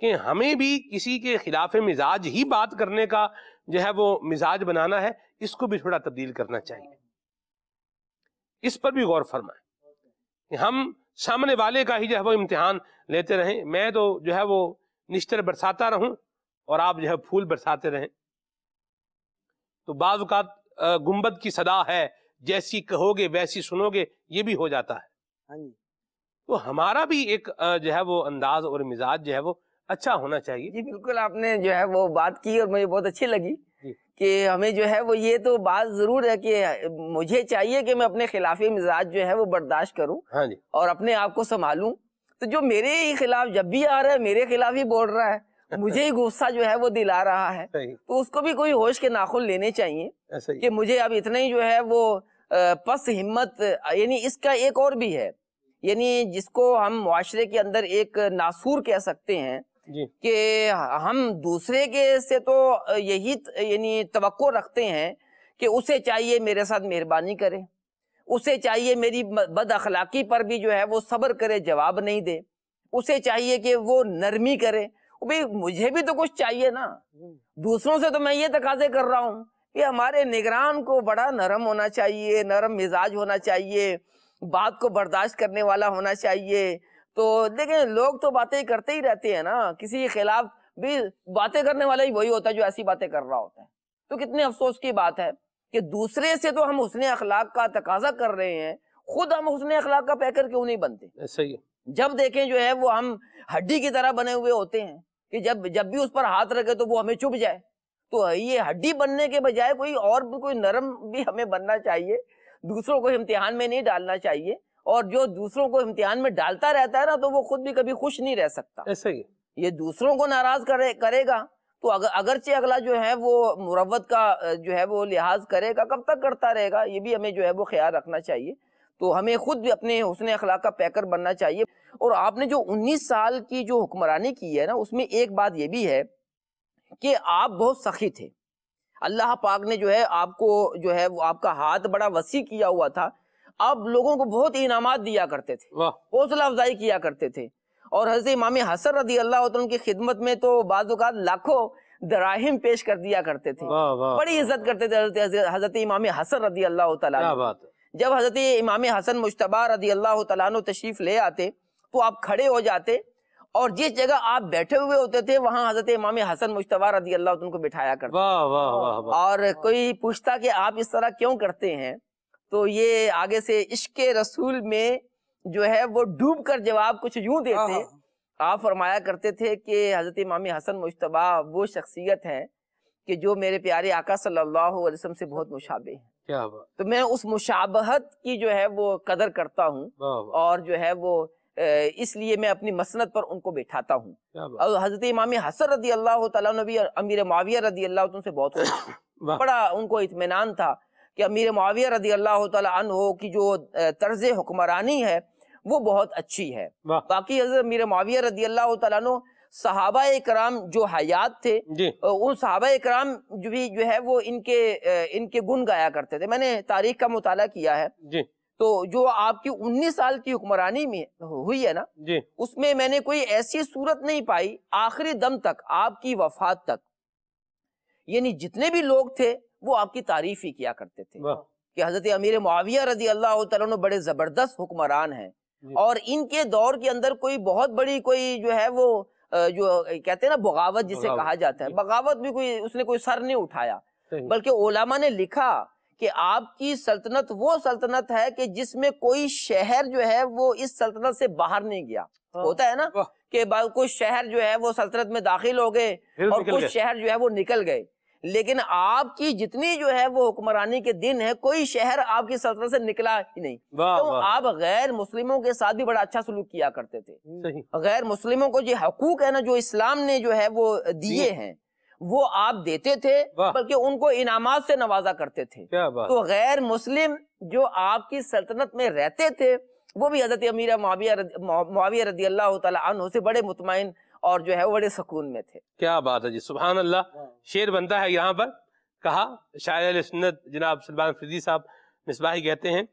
कि हमें भी किसी के खिलाफ मिजाज ही बात करने का जो है वो मिजाज बनाना है इसको भी थोड़ा तब्दील करना चाहिए इस पर भी गौर फरमाए कि हम सामने वाले का ही जो है वो इम्तिहान लेते रहें मैं तो जो है वो निश्चर बरसाता रहूं और आप जो है फूल बरसाते रहें तो बाज़ात गुम्बद की सदा है जैसी कहोगे वैसी सुनोगे ये भी हो जाता है हाँ तो हमारा भी एक जो है वो अंदाज और मिजाज जो है वो अच्छा होना चाहिए जी बिल्कुल आपने जो है वो बात की और मुझे बहुत अच्छी लगी कि हमें जो है वो ये तो बात जरूर है कि मुझे चाहिए कि मैं अपने खिलाफी मिजाज जो है वो बर्दाश्त करूं हाँ जी और अपने आप को संभालूं तो जो मेरे ही खिलाफ जब भी आ रहा है मेरे खिलाफ ही बोल रहा है मुझे ही गुस्सा जो है वो दिला रहा है तो उसको भी कोई होश के नाखुन लेने चाहिए हाँ, कि मुझे अब इतना ही जो है वो पस हिम्मत यानी इसका एक और भी है यानी जिसको हम मुआरे के अंदर एक नासूर कह सकते हैं कि हम दूसरे के से तो यही यानी तो रखते हैं कि उसे चाहिए मेरे साथ मेहरबानी करे उसे चाहिए मेरी बद अखलाकी पर भी जो है वो सब्र करे जवाब नहीं दे उसे चाहिए कि वो नरमी करे भाई मुझे भी तो कुछ चाहिए ना दूसरों से तो मैं ये तकाजे कर रहा हूँ कि हमारे निगरान को बड़ा नरम होना चाहिए नरम मिजाज होना चाहिए बात को बर्दाश्त करने वाला होना चाहिए तो देखें लोग तो बातें करते ही रहते हैं ना किसी के खिलाफ भी बातें करने वाला ही वही होता है जो ऐसी बातें कर रहा होता है तो कितने अफसोस की बात है कि दूसरे से तो हम उसने अखलाक का तकाजा कर रहे हैं खुद हम उसने अखलाक का पैकर क्यों नहीं बनते सही जब देखें जो है वो हम हड्डी की तरह बने हुए होते हैं कि जब जब भी उस पर हाथ रखे तो वो हमें चुभ जाए तो ये हड्डी बनने के बजाय कोई और कोई नरम भी हमें बनना चाहिए दूसरों को इम्तिहान में नहीं डालना चाहिए और जो दूसरों को इम्तिहान में डालता रहता है ना तो वो खुद भी कभी खुश नहीं रह सकता ऐसे ही ये दूसरों को नाराज करे करेगा तो अगर अगरचे अगला जो है वो मुरवत का जो है वो लिहाज करेगा कब तक करता रहेगा ये भी हमें जो है वो ख्याल रखना चाहिए तो हमें खुद भी अपने हुसन अखलाक का पैकर बनना चाहिए और आपने जो 19 साल की जो हुक्मरानी की है ना उसमें एक बात यह भी है कि आप बहुत सखी थे अल्लाह पाक ने जो है आपको जो है वो आपका हाथ बड़ा वसी किया हुआ था आप लोगों को बहुत इनाम दिया करते थे हौसला अफजाई किया करते थे और हजरत इमाम हसन रदी अल्लाह की खिदमत में तो बाज़ात लाखों दराहिम पेश कर दिया करते थे बड़ी इज्जत करते थे हजरत इमाम हसन रदी अल्लाह तला जब हज़रत इमाम हसन मुशतबा रदी अल्लाह तु तशरीफ़ ले आते तो आप खड़े हो जाते और जिस जगह आप बैठे हुए होते थे वहां हज़रत इमाम हसन मुशतबा रदी अल्लाह को बिठाया करते वाह वाह वाह और कोई पूछता कि आप इस तरह क्यों करते हैं तो ये आगे से इश्क रसूल में जो है वो डूब कर जवाब कुछ यूं देते हाँ, हाँ। आप फरमाया करते थे कि हज़रत इमाम हसन मुशतबा वो शख्सियत है कि जो मेरे प्यारे आका सल्लल्लाहु अलैहि वसल्लम से बहुत मुशाबे हैं क्या बात तो मैं उस मुशाबहत की जो है वो कदर करता हूँ और जो है वो इसलिए मैं अपनी मसनत पर उनको बैठाता हूँ हजरत इमाम हसन रदी अल्लाह तबी अमीर माविया रदी अल्लाह तुमसे बहुत बड़ा उनको इतमान था कि अमीर माविया रदी अल्लाह तन की जो तर्ज हुक्मरानी है वो बहुत अच्छी है बाकी हजरत अमीर माविया रदी अल्लाह तु सहाबा कराम जो हयात थे उन सहाबा कराम जो भी जो है वो इनके इनके गुण गाया करते थे मैंने तारीख का मुताला किया है तो जो आपकी 19 साल की हुक्मरानी में हुई है ना जी। उसमें मैंने कोई ऐसी सूरत नहीं पाई आखिरी दम तक आपकी वफात तक यानी जितने भी लोग थे वो आपकी तारीफ ही किया करते थे कि हजरत अमीर मुआविया रजी अल्लाह बड़े जबरदस्त हुक्मरान हैं और इनके दौर के अंदर कोई बहुत बड़ी कोई जो है वो जो कहते हैं ना बगावत जिसे कहा जाता है बगावत भी कोई उसने कोई सर नहीं उठाया बल्कि ओलामा ने लिखा कि आपकी सल्तनत वो सल्तनत है कि जिसमें कोई शहर जो है वो इस सल्तनत से बाहर नहीं गया होता है ना कि कुछ शहर जो है वो सल्तनत में दाखिल हो गए और कुछ शहर जो है वो निकल गए लेकिन आपकी जितनी जो है वो हुक्मरानी के दिन है कोई शहर आपकी सल्तनत से निकला ही नहीं तो आप गैर मुस्लिमों के साथ भी बड़ा अच्छा सलूक किया करते थे गैर मुस्लिमों को जो हकूक है ना जो इस्लाम ने जो है वो दिए हैं वो आप देते थे बल्कि उनको इनामात से नवाजा करते थे तो गैर मुस्लिम जो आपकी सल्तनत में रहते थे वो भी हजरत अमीर मुआविया रदी अल्लाह तन से बड़े मुतमिन और जो है बड़े सुकून में थे क्या बात है जी सुबह अल्लाह हाँ। शेर बनता है यहाँ पर कहा शायर सुन्नत जनाब सलमान फिजी साहब मिसबाही कहते हैं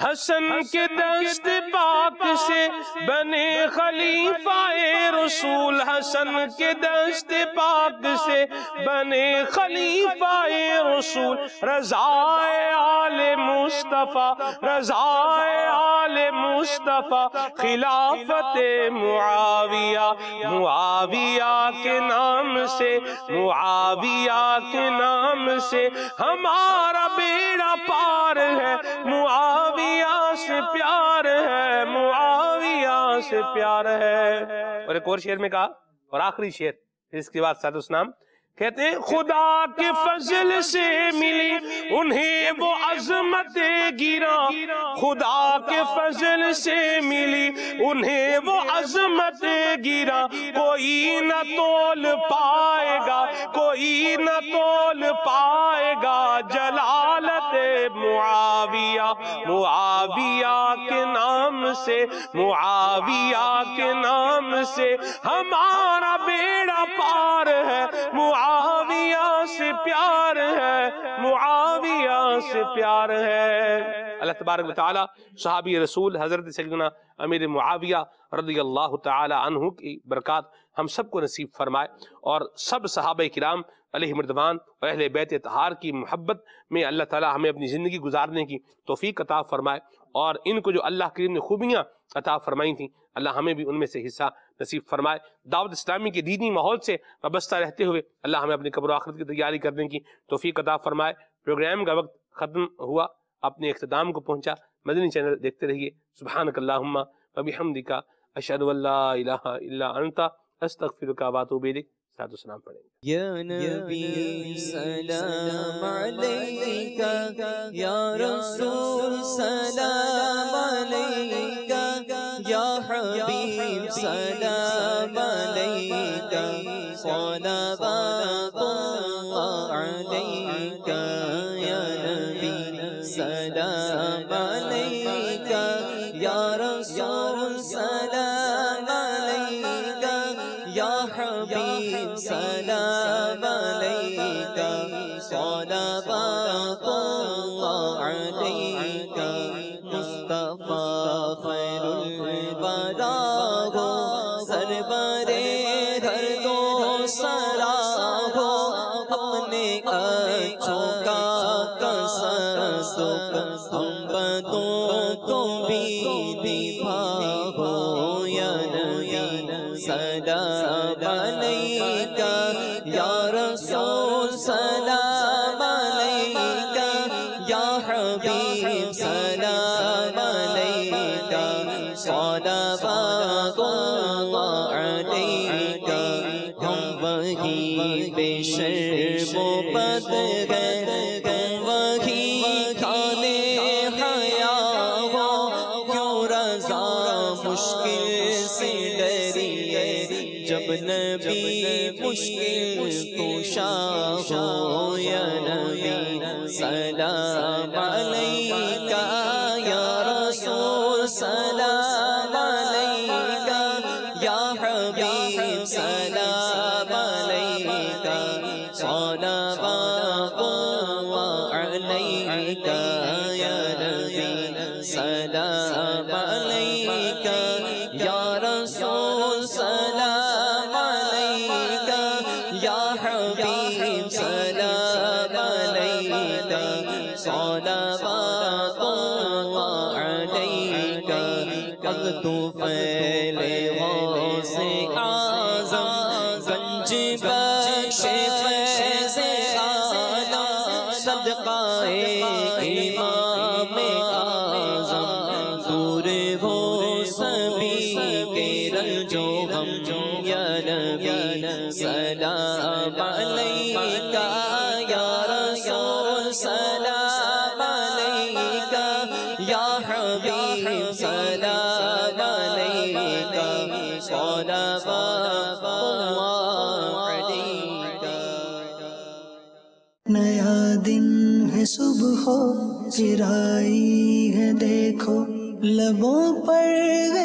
हसन के दस्त पाक से बने खलीफाए रसूल हसन के दस्त पाक से बने खलीफाए रसूल रजाए आले मुस्तफ़ा रजाए आले मुस्तफ़ा खिलाफत मुआविया मुआविया के नाम से मुआविया के नाम से हमारा पार है मुआविया से प्यार है मुआविया से प्यार है और एक और शेर में कहा और आखिरी शेर इसके बाद साधु नाम कहते हैं खुदा के फजल से मिली उन्हें वो अजमत गिरा खुदा के फजल से मिली उन्हें वो अजमत गिरा कोई न तोल पाएगा कोई न तोल पाएगा जलालत मुआविया मुआविया के नाम से मुआविया के नाम से हमारा बेड़ा पार है मुआ मुआविया से प्यार है मुआविया से प्यार है अल्लाह तबारक ताली सहाबी रसूल हज़रत सजना अमीर मुआविया रदी अल्लाह तहु की बरक़ात हम सबको नसीब फरमाए और सब सहाब कराम अलमरदवान और अहल बैत तहार की मोहब्बत में अल्लाह ताली हमें अपनी ज़िंदगी गुजारने की तोफ़ी कताब फ़रमाए और इनको जो अल्लाह करीम ने खूबियाँ अता फरमाई थी अल्लाह हमें भी उनमें से हिस्सा नसीब फरमाए दावत इस्लामी के दीनी माहौल से वाबस्ता रहते हुए अल्लाह हमें अपनी कब्र आखरत की तैयारी करने की तोफ़ी अता फरमाए प्रोग्राम का वक्त ख़त्म हुआ अपने अख्ताम को पहुँचा मदनी चैनल देखते रहिए सुबहान कल्लाम्मा वबी हमदिका अशद अल्ला अंता अस्तफ़िर का वातुबिलिक salatu salam padhenge ya nabi salam alayka ya rasul salam alayka ya habib salam alayka salawat मुश्किल कुशा हो या चिराई है देखो लबों पर